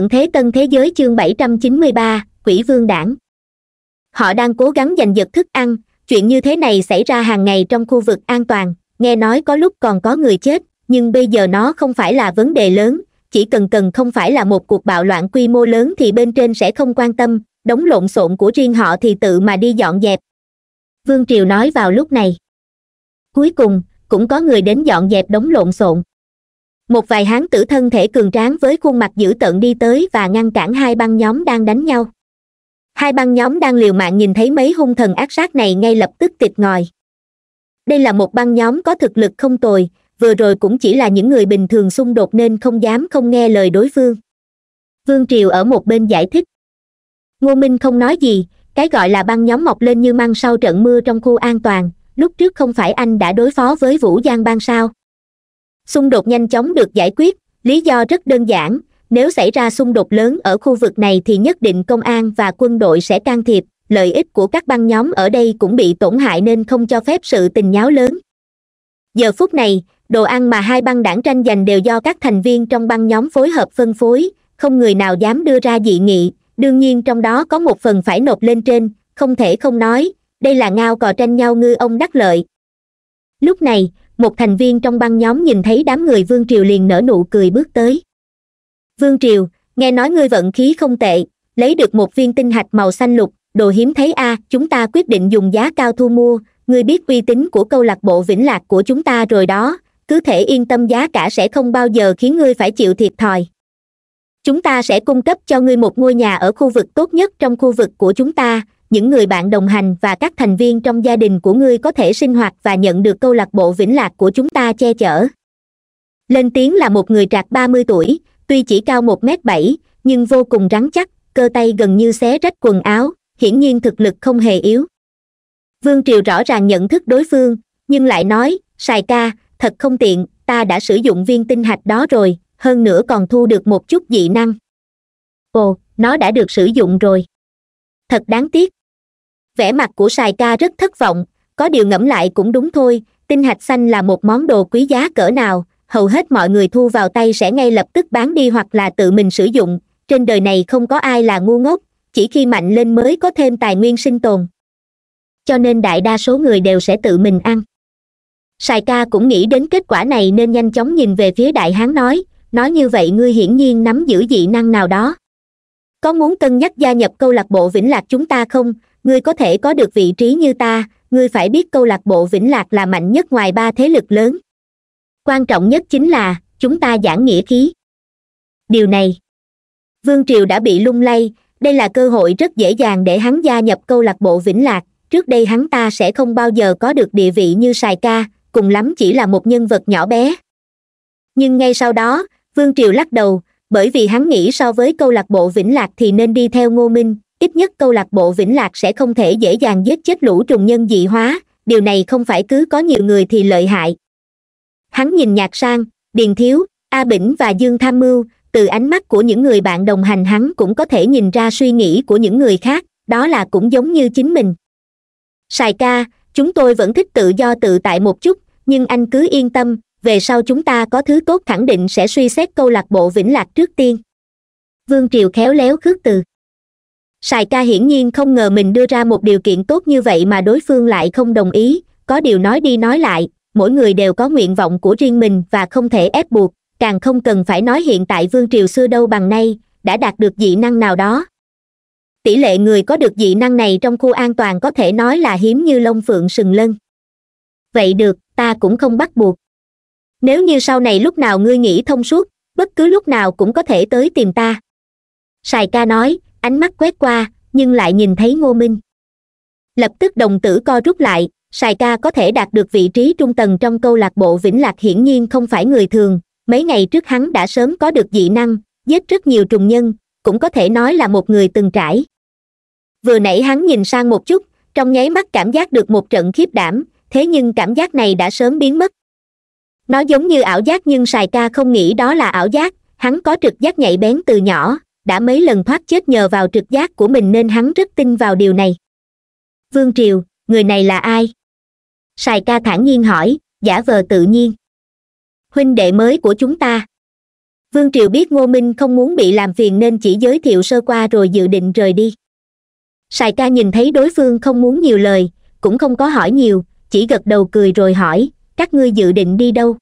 tận thế tân thế giới chương 793, quỷ vương đảng họ đang cố gắng giành giật thức ăn chuyện như thế này xảy ra hàng ngày trong khu vực an toàn nghe nói có lúc còn có người chết nhưng bây giờ nó không phải là vấn đề lớn chỉ cần cần không phải là một cuộc bạo loạn quy mô lớn thì bên trên sẽ không quan tâm đống lộn xộn của riêng họ thì tự mà đi dọn dẹp vương triều nói vào lúc này cuối cùng cũng có người đến dọn dẹp đống lộn xộn một vài hán tử thân thể cường tráng với khuôn mặt dữ tợn đi tới và ngăn cản hai băng nhóm đang đánh nhau hai băng nhóm đang liều mạng nhìn thấy mấy hung thần ác sát này ngay lập tức tịt ngòi đây là một băng nhóm có thực lực không tồi vừa rồi cũng chỉ là những người bình thường xung đột nên không dám không nghe lời đối phương vương triều ở một bên giải thích ngô minh không nói gì cái gọi là băng nhóm mọc lên như măng sau trận mưa trong khu an toàn lúc trước không phải anh đã đối phó với vũ giang băng sao xung đột nhanh chóng được giải quyết lý do rất đơn giản nếu xảy ra xung đột lớn ở khu vực này thì nhất định công an và quân đội sẽ can thiệp lợi ích của các băng nhóm ở đây cũng bị tổn hại nên không cho phép sự tình nháo lớn giờ phút này đồ ăn mà hai băng đảng tranh giành đều do các thành viên trong băng nhóm phối hợp phân phối không người nào dám đưa ra dị nghị đương nhiên trong đó có một phần phải nộp lên trên không thể không nói đây là ngao cò tranh nhau ngư ông đắc lợi lúc này một thành viên trong băng nhóm nhìn thấy đám người vương triều liền nở nụ cười bước tới vương triều nghe nói ngươi vận khí không tệ lấy được một viên tinh hạch màu xanh lục đồ hiếm thấy a à, chúng ta quyết định dùng giá cao thu mua ngươi biết uy tín của câu lạc bộ vĩnh lạc của chúng ta rồi đó cứ thể yên tâm giá cả sẽ không bao giờ khiến ngươi phải chịu thiệt thòi chúng ta sẽ cung cấp cho ngươi một ngôi nhà ở khu vực tốt nhất trong khu vực của chúng ta những người bạn đồng hành và các thành viên trong gia đình của ngươi có thể sinh hoạt và nhận được câu lạc bộ vĩnh lạc của chúng ta che chở lên tiếng là một người trạc ba mươi tuổi tuy chỉ cao một m bảy nhưng vô cùng rắn chắc cơ tay gần như xé rách quần áo hiển nhiên thực lực không hề yếu vương triều rõ ràng nhận thức đối phương nhưng lại nói sài ca thật không tiện ta đã sử dụng viên tinh hạch đó rồi hơn nữa còn thu được một chút dị năng ồ nó đã được sử dụng rồi thật đáng tiếc vẻ mặt của sài ca rất thất vọng có điều ngẫm lại cũng đúng thôi tinh hạch xanh là một món đồ quý giá cỡ nào hầu hết mọi người thu vào tay sẽ ngay lập tức bán đi hoặc là tự mình sử dụng trên đời này không có ai là ngu ngốc chỉ khi mạnh lên mới có thêm tài nguyên sinh tồn cho nên đại đa số người đều sẽ tự mình ăn sài ca cũng nghĩ đến kết quả này nên nhanh chóng nhìn về phía đại hán nói nói như vậy ngươi hiển nhiên nắm giữ dị năng nào đó có muốn cân nhắc gia nhập câu lạc bộ vĩnh lạc chúng ta không ngươi có thể có được vị trí như ta ngươi phải biết câu lạc bộ vĩnh lạc là mạnh nhất ngoài ba thế lực lớn quan trọng nhất chính là chúng ta giảng nghĩa khí điều này vương triều đã bị lung lay đây là cơ hội rất dễ dàng để hắn gia nhập câu lạc bộ vĩnh lạc trước đây hắn ta sẽ không bao giờ có được địa vị như sài ca cùng lắm chỉ là một nhân vật nhỏ bé nhưng ngay sau đó vương triều lắc đầu bởi vì hắn nghĩ so với câu lạc bộ vĩnh lạc thì nên đi theo ngô minh ít nhất câu lạc bộ vĩnh lạc sẽ không thể dễ dàng giết chết lũ trùng nhân dị hóa điều này không phải cứ có nhiều người thì lợi hại hắn nhìn nhạc sang điền thiếu a bỉnh và dương tham mưu từ ánh mắt của những người bạn đồng hành hắn cũng có thể nhìn ra suy nghĩ của những người khác đó là cũng giống như chính mình sài ca chúng tôi vẫn thích tự do tự tại một chút nhưng anh cứ yên tâm về sau chúng ta có thứ tốt khẳng định sẽ suy xét câu lạc bộ vĩnh lạc trước tiên vương triều khéo léo khước từ sài ca hiển nhiên không ngờ mình đưa ra một điều kiện tốt như vậy mà đối phương lại không đồng ý có điều nói đi nói lại mỗi người đều có nguyện vọng của riêng mình và không thể ép buộc càng không cần phải nói hiện tại vương triều xưa đâu bằng nay đã đạt được dị năng nào đó tỷ lệ người có được dị năng này trong khu an toàn có thể nói là hiếm như lông phượng sừng lân vậy được ta cũng không bắt buộc nếu như sau này lúc nào ngươi nghĩ thông suốt bất cứ lúc nào cũng có thể tới tìm ta sài ca nói ánh mắt quét qua nhưng lại nhìn thấy ngô minh lập tức đồng tử co rút lại sài ca có thể đạt được vị trí trung tầng trong câu lạc bộ vĩnh lạc hiển nhiên không phải người thường mấy ngày trước hắn đã sớm có được dị năng giết rất nhiều trùng nhân cũng có thể nói là một người từng trải vừa nãy hắn nhìn sang một chút trong nháy mắt cảm giác được một trận khiếp đảm thế nhưng cảm giác này đã sớm biến mất nó giống như ảo giác nhưng sài ca không nghĩ đó là ảo giác hắn có trực giác nhạy bén từ nhỏ đã mấy lần thoát chết nhờ vào trực giác của mình nên hắn rất tin vào điều này vương triều người này là ai sài ca thản nhiên hỏi giả vờ tự nhiên huynh đệ mới của chúng ta vương triều biết ngô minh không muốn bị làm phiền nên chỉ giới thiệu sơ qua rồi dự định rời đi sài ca nhìn thấy đối phương không muốn nhiều lời cũng không có hỏi nhiều chỉ gật đầu cười rồi hỏi các ngươi dự định đi đâu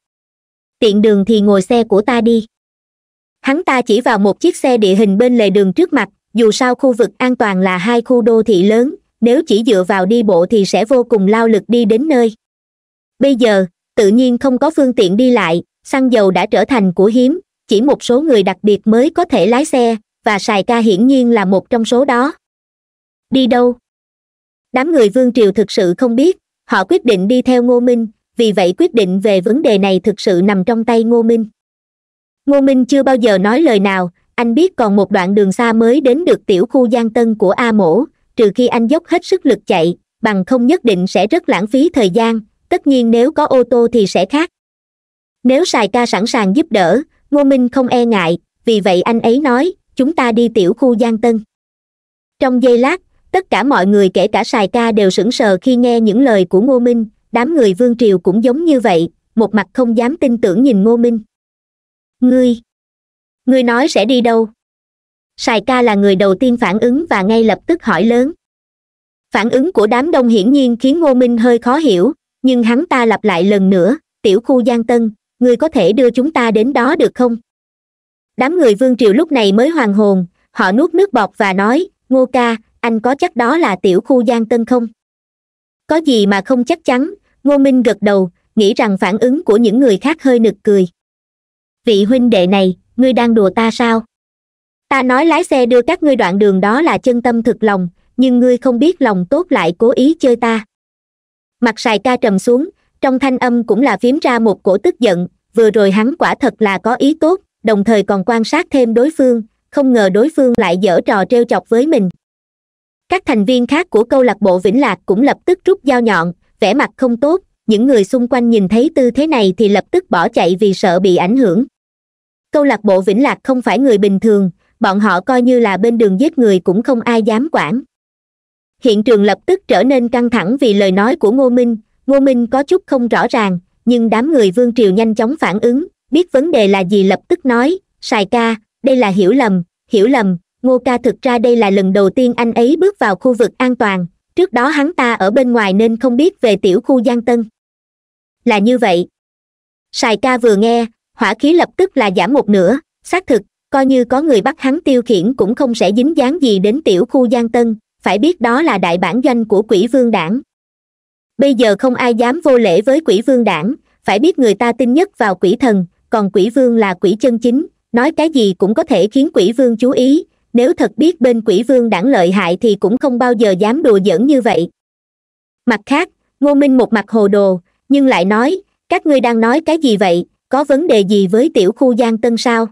tiện đường thì ngồi xe của ta đi hắn ta chỉ vào một chiếc xe địa hình bên lề đường trước mặt dù sao khu vực an toàn là hai khu đô thị lớn nếu chỉ dựa vào đi bộ thì sẽ vô cùng lao lực đi đến nơi bây giờ tự nhiên không có phương tiện đi lại xăng dầu đã trở thành của hiếm chỉ một số người đặc biệt mới có thể lái xe và sài ca hiển nhiên là một trong số đó đi đâu đám người vương triều thực sự không biết họ quyết định đi theo ngô minh vì vậy quyết định về vấn đề này thực sự nằm trong tay ngô minh ngô minh chưa bao giờ nói lời nào anh biết còn một đoạn đường xa mới đến được tiểu khu giang tân của a mổ trừ khi anh dốc hết sức lực chạy bằng không nhất định sẽ rất lãng phí thời gian tất nhiên nếu có ô tô thì sẽ khác nếu sài ca sẵn sàng giúp đỡ ngô minh không e ngại vì vậy anh ấy nói chúng ta đi tiểu khu giang tân trong giây lát tất cả mọi người kể cả sài ca đều sững sờ khi nghe những lời của ngô minh đám người vương triều cũng giống như vậy một mặt không dám tin tưởng nhìn ngô minh ngươi ngươi nói sẽ đi đâu sài ca là người đầu tiên phản ứng và ngay lập tức hỏi lớn phản ứng của đám đông hiển nhiên khiến ngô minh hơi khó hiểu nhưng hắn ta lặp lại lần nữa tiểu khu giang tân ngươi có thể đưa chúng ta đến đó được không đám người vương triều lúc này mới hoàng hồn họ nuốt nước bọt và nói ngô ca anh có chắc đó là tiểu khu giang tân không có gì mà không chắc chắn ngô minh gật đầu nghĩ rằng phản ứng của những người khác hơi nực cười vị huynh đệ này ngươi đang đùa ta sao ta nói lái xe đưa các ngươi đoạn đường đó là chân tâm thực lòng nhưng ngươi không biết lòng tốt lại cố ý chơi ta mặt sài ca trầm xuống trong thanh âm cũng là phím ra một cổ tức giận vừa rồi hắn quả thật là có ý tốt đồng thời còn quan sát thêm đối phương không ngờ đối phương lại dở trò trêu chọc với mình các thành viên khác của câu lạc bộ vĩnh lạc cũng lập tức rút dao nhọn vẻ mặt không tốt những người xung quanh nhìn thấy tư thế này thì lập tức bỏ chạy vì sợ bị ảnh hưởng câu lạc bộ vĩnh lạc không phải người bình thường bọn họ coi như là bên đường giết người cũng không ai dám quản hiện trường lập tức trở nên căng thẳng vì lời nói của ngô minh ngô minh có chút không rõ ràng nhưng đám người vương triều nhanh chóng phản ứng biết vấn đề là gì lập tức nói sài ca đây là hiểu lầm hiểu lầm ngô ca thực ra đây là lần đầu tiên anh ấy bước vào khu vực an toàn trước đó hắn ta ở bên ngoài nên không biết về tiểu khu giang tân là như vậy sài ca vừa nghe hỏa khí lập tức là giảm một nửa xác thực coi như có người bắt hắn tiêu khiển cũng không sẽ dính dáng gì đến tiểu khu giang tân phải biết đó là đại bản doanh của quỷ vương đảng bây giờ không ai dám vô lễ với quỷ vương đảng phải biết người ta tin nhất vào quỷ thần còn quỷ vương là quỷ chân chính nói cái gì cũng có thể khiến quỷ vương chú ý nếu thật biết bên quỷ vương đảng lợi hại thì cũng không bao giờ dám đùa giỡn như vậy mặt khác ngô minh một mặt hồ đồ nhưng lại nói các ngươi đang nói cái gì vậy có vấn đề gì với tiểu khu giang tân sao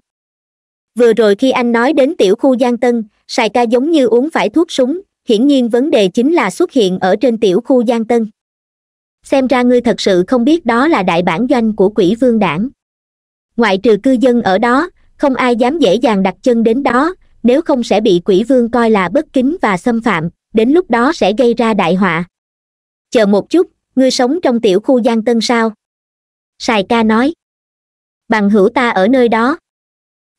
vừa rồi khi anh nói đến tiểu khu giang tân sài ca giống như uống phải thuốc súng hiển nhiên vấn đề chính là xuất hiện ở trên tiểu khu giang tân xem ra ngươi thật sự không biết đó là đại bản doanh của quỷ vương đảng ngoại trừ cư dân ở đó không ai dám dễ dàng đặt chân đến đó nếu không sẽ bị quỷ vương coi là bất kính và xâm phạm đến lúc đó sẽ gây ra đại họa chờ một chút ngươi sống trong tiểu khu giang tân sao sài ca nói bằng hữu ta ở nơi đó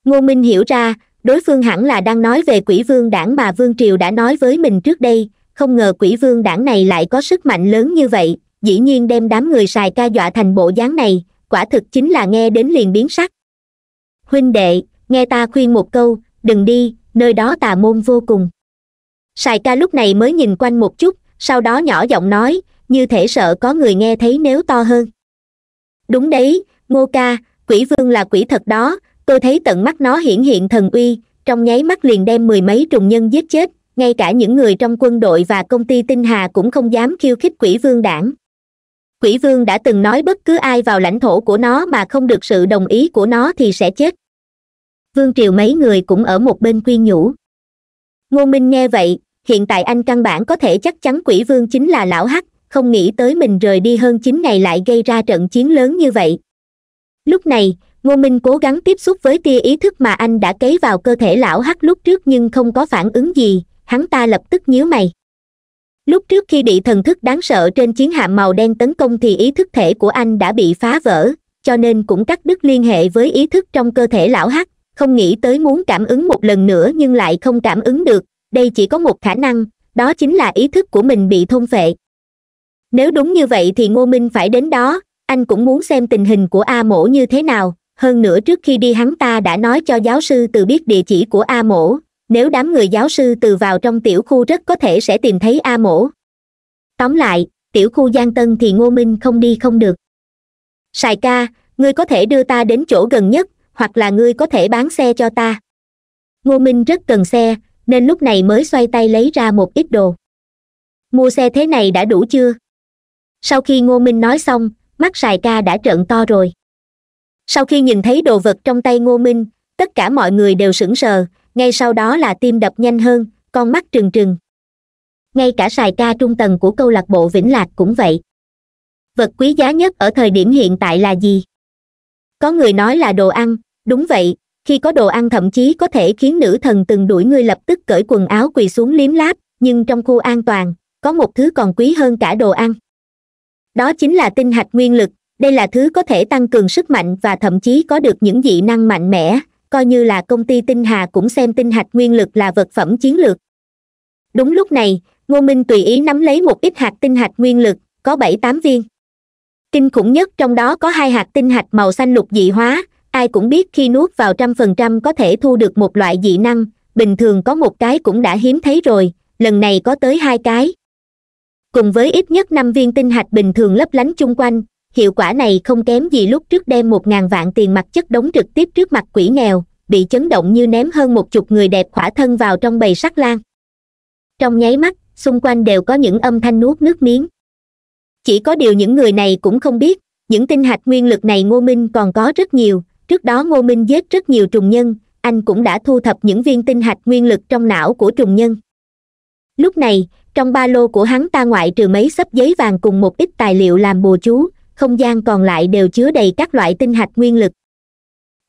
ngô minh hiểu ra đối phương hẳn là đang nói về quỷ vương đảng mà vương triều đã nói với mình trước đây không ngờ quỷ vương đảng này lại có sức mạnh lớn như vậy dĩ nhiên đem đám người xài ca dọa thành bộ dáng này quả thực chính là nghe đến liền biến sắc huynh đệ nghe ta khuyên một câu đừng đi nơi đó tà môn vô cùng sài ca lúc này mới nhìn quanh một chút sau đó nhỏ giọng nói như thể sợ có người nghe thấy nếu to hơn đúng đấy ngô ca quỷ vương là quỷ thật đó tôi thấy tận mắt nó hiển hiện thần uy trong nháy mắt liền đem mười mấy trùng nhân giết chết ngay cả những người trong quân đội và công ty tinh hà cũng không dám khiêu khích quỷ vương đảng quỷ vương đã từng nói bất cứ ai vào lãnh thổ của nó mà không được sự đồng ý của nó thì sẽ chết vương triều mấy người cũng ở một bên quyên nhủ ngô minh nghe vậy hiện tại anh căn bản có thể chắc chắn quỷ vương chính là lão hắc không nghĩ tới mình rời đi hơn chín ngày lại gây ra trận chiến lớn như vậy lúc này ngô minh cố gắng tiếp xúc với tia ý thức mà anh đã cấy vào cơ thể lão hắc lúc trước nhưng không có phản ứng gì hắn ta lập tức nhíu mày lúc trước khi bị thần thức đáng sợ trên chiến hạm màu đen tấn công thì ý thức thể của anh đã bị phá vỡ cho nên cũng cắt đứt liên hệ với ý thức trong cơ thể lão hắc không nghĩ tới muốn cảm ứng một lần nữa nhưng lại không cảm ứng được đây chỉ có một khả năng đó chính là ý thức của mình bị thôn phệ nếu đúng như vậy thì ngô minh phải đến đó anh cũng muốn xem tình hình của a mổ như thế nào hơn nữa trước khi đi hắn ta đã nói cho giáo sư từ biết địa chỉ của a mổ nếu đám người giáo sư từ vào trong tiểu khu rất có thể sẽ tìm thấy a mổ tóm lại tiểu khu giang tân thì ngô minh không đi không được sài ca ngươi có thể đưa ta đến chỗ gần nhất hoặc là ngươi có thể bán xe cho ta ngô minh rất cần xe nên lúc này mới xoay tay lấy ra một ít đồ mua xe thế này đã đủ chưa sau khi ngô minh nói xong mắt sài ca đã trợn to rồi sau khi nhìn thấy đồ vật trong tay ngô minh tất cả mọi người đều sững sờ ngay sau đó là tim đập nhanh hơn con mắt trừng trừng ngay cả sài ca trung tầng của câu lạc bộ vĩnh lạc cũng vậy vật quý giá nhất ở thời điểm hiện tại là gì có người nói là đồ ăn đúng vậy khi có đồ ăn thậm chí có thể khiến nữ thần từng đuổi ngươi lập tức cởi quần áo quỳ xuống liếm láp nhưng trong khu an toàn có một thứ còn quý hơn cả đồ ăn đó chính là tinh hạch nguyên lực đây là thứ có thể tăng cường sức mạnh và thậm chí có được những dị năng mạnh mẽ coi như là công ty tinh hà cũng xem tinh hạch nguyên lực là vật phẩm chiến lược đúng lúc này ngô minh tùy ý nắm lấy một ít hạt tinh hạch nguyên lực có bảy tám viên kinh khủng nhất trong đó có hai hạt tinh hạch màu xanh lục dị hóa ai cũng biết khi nuốt vào trăm phần trăm có thể thu được một loại dị năng bình thường có một cái cũng đã hiếm thấy rồi lần này có tới hai cái cùng với ít nhất năm viên tinh hạch bình thường lấp lánh chung quanh hiệu quả này không kém gì lúc trước đem một ngàn vạn tiền mặt chất đống trực tiếp trước mặt quỷ nghèo bị chấn động như ném hơn một chục người đẹp khỏa thân vào trong bầy sắc lan trong nháy mắt xung quanh đều có những âm thanh nuốt nước miếng chỉ có điều những người này cũng không biết những tinh hạch nguyên lực này ngô minh còn có rất nhiều trước đó ngô minh giết rất nhiều trùng nhân anh cũng đã thu thập những viên tinh hạch nguyên lực trong não của trùng nhân lúc này trong ba lô của hắn ta ngoại trừ mấy xấp giấy vàng cùng một ít tài liệu làm bùa chú không gian còn lại đều chứa đầy các loại tinh hạch nguyên lực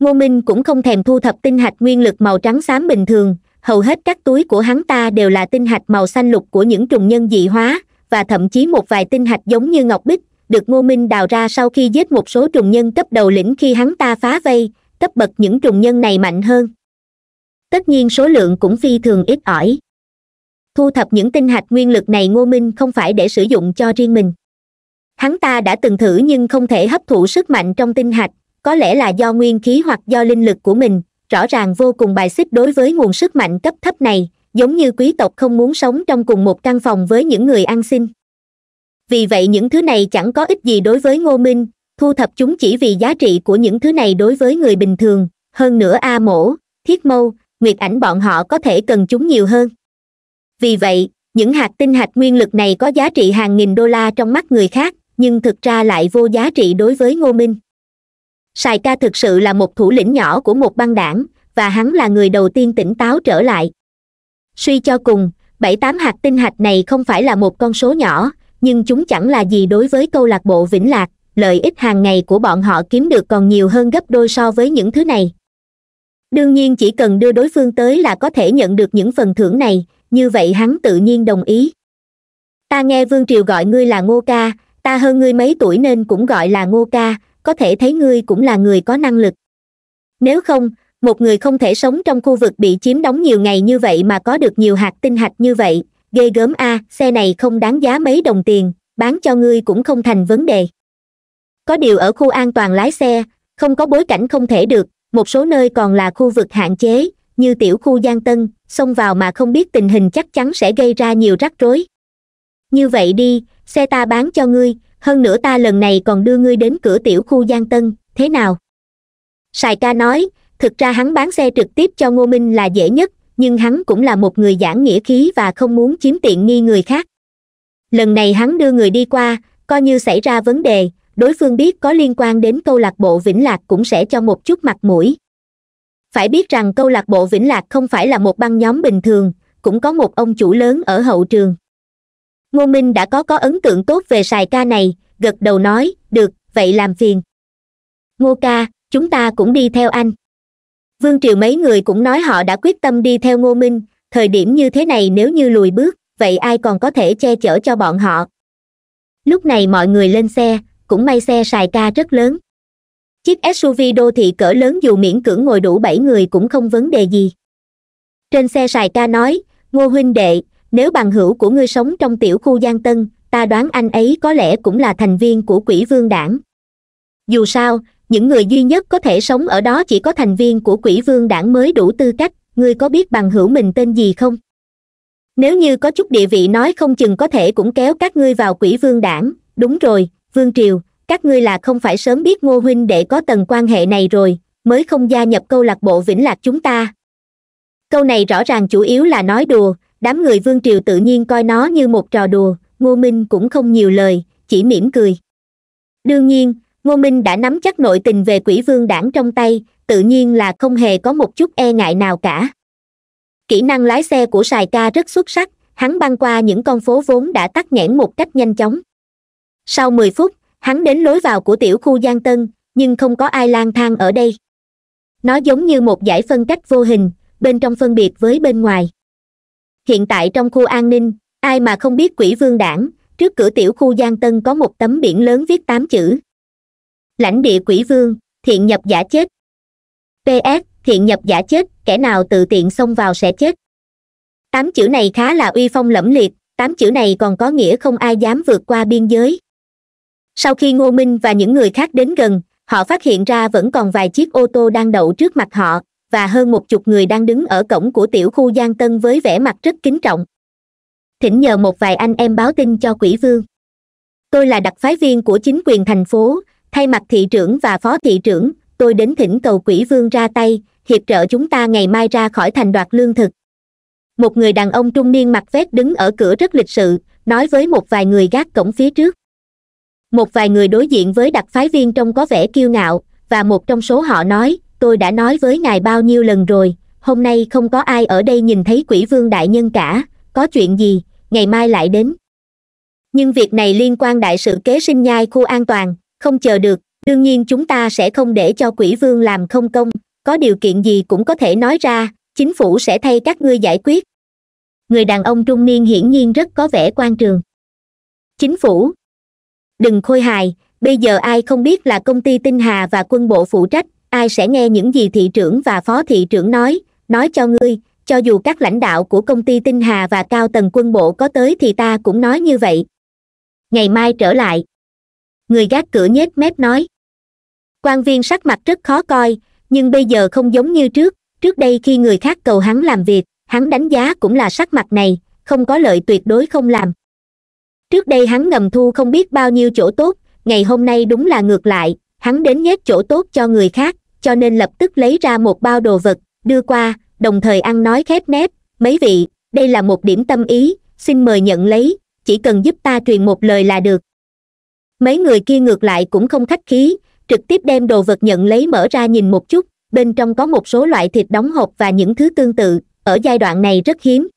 ngô minh cũng không thèm thu thập tinh hạch nguyên lực màu trắng xám bình thường hầu hết các túi của hắn ta đều là tinh hạch màu xanh lục của những trùng nhân dị hóa và thậm chí một vài tinh hạch giống như ngọc bích được ngô minh đào ra sau khi giết một số trùng nhân cấp đầu lĩnh khi hắn ta phá vây cấp bậc những trùng nhân này mạnh hơn tất nhiên số lượng cũng phi thường ít ỏi thu thập những tinh hạch nguyên lực này ngô minh không phải để sử dụng cho riêng mình hắn ta đã từng thử nhưng không thể hấp thụ sức mạnh trong tinh hạch có lẽ là do nguyên khí hoặc do linh lực của mình rõ ràng vô cùng bài xích đối với nguồn sức mạnh cấp thấp này giống như quý tộc không muốn sống trong cùng một căn phòng với những người ăn xin vì vậy những thứ này chẳng có ích gì đối với ngô minh thu thập chúng chỉ vì giá trị của những thứ này đối với người bình thường hơn nữa a mổ thiết mâu nguyệt ảnh bọn họ có thể cần chúng nhiều hơn vì vậy những hạt tinh hạch nguyên lực này có giá trị hàng nghìn đô la trong mắt người khác nhưng thực ra lại vô giá trị đối với ngô minh sài ca thực sự là một thủ lĩnh nhỏ của một băng đảng và hắn là người đầu tiên tỉnh táo trở lại suy cho cùng bảy tám hạt tinh hạch này không phải là một con số nhỏ nhưng chúng chẳng là gì đối với câu lạc bộ vĩnh lạc lợi ích hàng ngày của bọn họ kiếm được còn nhiều hơn gấp đôi so với những thứ này đương nhiên chỉ cần đưa đối phương tới là có thể nhận được những phần thưởng này như vậy hắn tự nhiên đồng ý ta nghe vương triều gọi ngươi là ngô ca ta hơn ngươi mấy tuổi nên cũng gọi là ngô ca có thể thấy ngươi cũng là người có năng lực nếu không một người không thể sống trong khu vực bị chiếm đóng nhiều ngày như vậy mà có được nhiều hạt tinh hạch như vậy ghê gớm a xe này không đáng giá mấy đồng tiền bán cho ngươi cũng không thành vấn đề có điều ở khu an toàn lái xe không có bối cảnh không thể được một số nơi còn là khu vực hạn chế như tiểu khu giang tân xông vào mà không biết tình hình chắc chắn sẽ gây ra nhiều rắc rối như vậy đi xe ta bán cho ngươi hơn nữa ta lần này còn đưa ngươi đến cửa tiểu khu giang tân thế nào sài ca nói thực ra hắn bán xe trực tiếp cho ngô minh là dễ nhất nhưng hắn cũng là một người giảng nghĩa khí và không muốn chiếm tiện nghi người khác lần này hắn đưa người đi qua coi như xảy ra vấn đề đối phương biết có liên quan đến câu lạc bộ vĩnh lạc cũng sẽ cho một chút mặt mũi phải biết rằng câu lạc bộ vĩnh lạc không phải là một băng nhóm bình thường cũng có một ông chủ lớn ở hậu trường ngô minh đã có có ấn tượng tốt về sài ca này gật đầu nói được vậy làm phiền ngô ca chúng ta cũng đi theo anh vương triều mấy người cũng nói họ đã quyết tâm đi theo ngô minh thời điểm như thế này nếu như lùi bước vậy ai còn có thể che chở cho bọn họ lúc này mọi người lên xe cũng may xe sài ca rất lớn chiếc suv đô thị cỡ lớn dù miễn cưỡng ngồi đủ bảy người cũng không vấn đề gì trên xe sài ca nói ngô huynh đệ nếu bằng hữu của ngươi sống trong tiểu khu giang tân ta đoán anh ấy có lẽ cũng là thành viên của quỷ vương đảng dù sao những người duy nhất có thể sống ở đó chỉ có thành viên của quỷ vương đảng mới đủ tư cách ngươi có biết bằng hữu mình tên gì không nếu như có chút địa vị nói không chừng có thể cũng kéo các ngươi vào quỷ vương đảng đúng rồi vương triều các ngươi là không phải sớm biết ngô huynh đệ có tầng quan hệ này rồi mới không gia nhập câu lạc bộ vĩnh lạc chúng ta câu này rõ ràng chủ yếu là nói đùa đám người vương triều tự nhiên coi nó như một trò đùa ngô minh cũng không nhiều lời chỉ mỉm cười đương nhiên ngô minh đã nắm chắc nội tình về quỷ vương đảng trong tay tự nhiên là không hề có một chút e ngại nào cả kỹ năng lái xe của sài ca rất xuất sắc hắn băng qua những con phố vốn đã tắt nghẽn một cách nhanh chóng sau mười phút hắn đến lối vào của tiểu khu giang tân nhưng không có ai lang thang ở đây nó giống như một giải phân cách vô hình bên trong phân biệt với bên ngoài hiện tại trong khu an ninh ai mà không biết quỷ vương đảng trước cửa tiểu khu giang tân có một tấm biển lớn viết tám chữ lãnh địa quỷ vương thiện nhập giả chết ps thiện nhập giả chết kẻ nào tự tiện xông vào sẽ chết tám chữ này khá là uy phong lẫm liệt tám chữ này còn có nghĩa không ai dám vượt qua biên giới sau khi ngô minh và những người khác đến gần họ phát hiện ra vẫn còn vài chiếc ô tô đang đậu trước mặt họ và hơn một chục người đang đứng ở cổng của tiểu khu giang tân với vẻ mặt rất kính trọng thỉnh nhờ một vài anh em báo tin cho quỷ vương tôi là đặc phái viên của chính quyền thành phố thay mặt thị trưởng và phó thị trưởng tôi đến thỉnh cầu quỷ vương ra tay hiệp trợ chúng ta ngày mai ra khỏi thành đoạt lương thực một người đàn ông trung niên mặc vét đứng ở cửa rất lịch sự nói với một vài người gác cổng phía trước một vài người đối diện với đặc phái viên trông có vẻ kiêu ngạo và một trong số họ nói tôi đã nói với ngài bao nhiêu lần rồi hôm nay không có ai ở đây nhìn thấy quỷ vương đại nhân cả có chuyện gì ngày mai lại đến nhưng việc này liên quan đại sự kế sinh nhai khu an toàn không chờ được đương nhiên chúng ta sẽ không để cho quỷ vương làm không công có điều kiện gì cũng có thể nói ra chính phủ sẽ thay các ngươi giải quyết người đàn ông trung niên hiển nhiên rất có vẻ quan trường chính phủ đừng khôi hài bây giờ ai không biết là công ty tinh hà và quân bộ phụ trách ai sẽ nghe những gì thị trưởng và phó thị trưởng nói nói cho ngươi cho dù các lãnh đạo của công ty tinh hà và cao tầng quân bộ có tới thì ta cũng nói như vậy ngày mai trở lại người gác cửa nhếch mép nói quan viên sắc mặt rất khó coi nhưng bây giờ không giống như trước trước đây khi người khác cầu hắn làm việc hắn đánh giá cũng là sắc mặt này không có lợi tuyệt đối không làm trước đây hắn ngầm thu không biết bao nhiêu chỗ tốt ngày hôm nay đúng là ngược lại hắn đến nhét chỗ tốt cho người khác cho nên lập tức lấy ra một bao đồ vật đưa qua đồng thời ăn nói khép nép mấy vị đây là một điểm tâm ý xin mời nhận lấy chỉ cần giúp ta truyền một lời là được mấy người kia ngược lại cũng không khách khí trực tiếp đem đồ vật nhận lấy mở ra nhìn một chút bên trong có một số loại thịt đóng hộp và những thứ tương tự ở giai đoạn này rất hiếm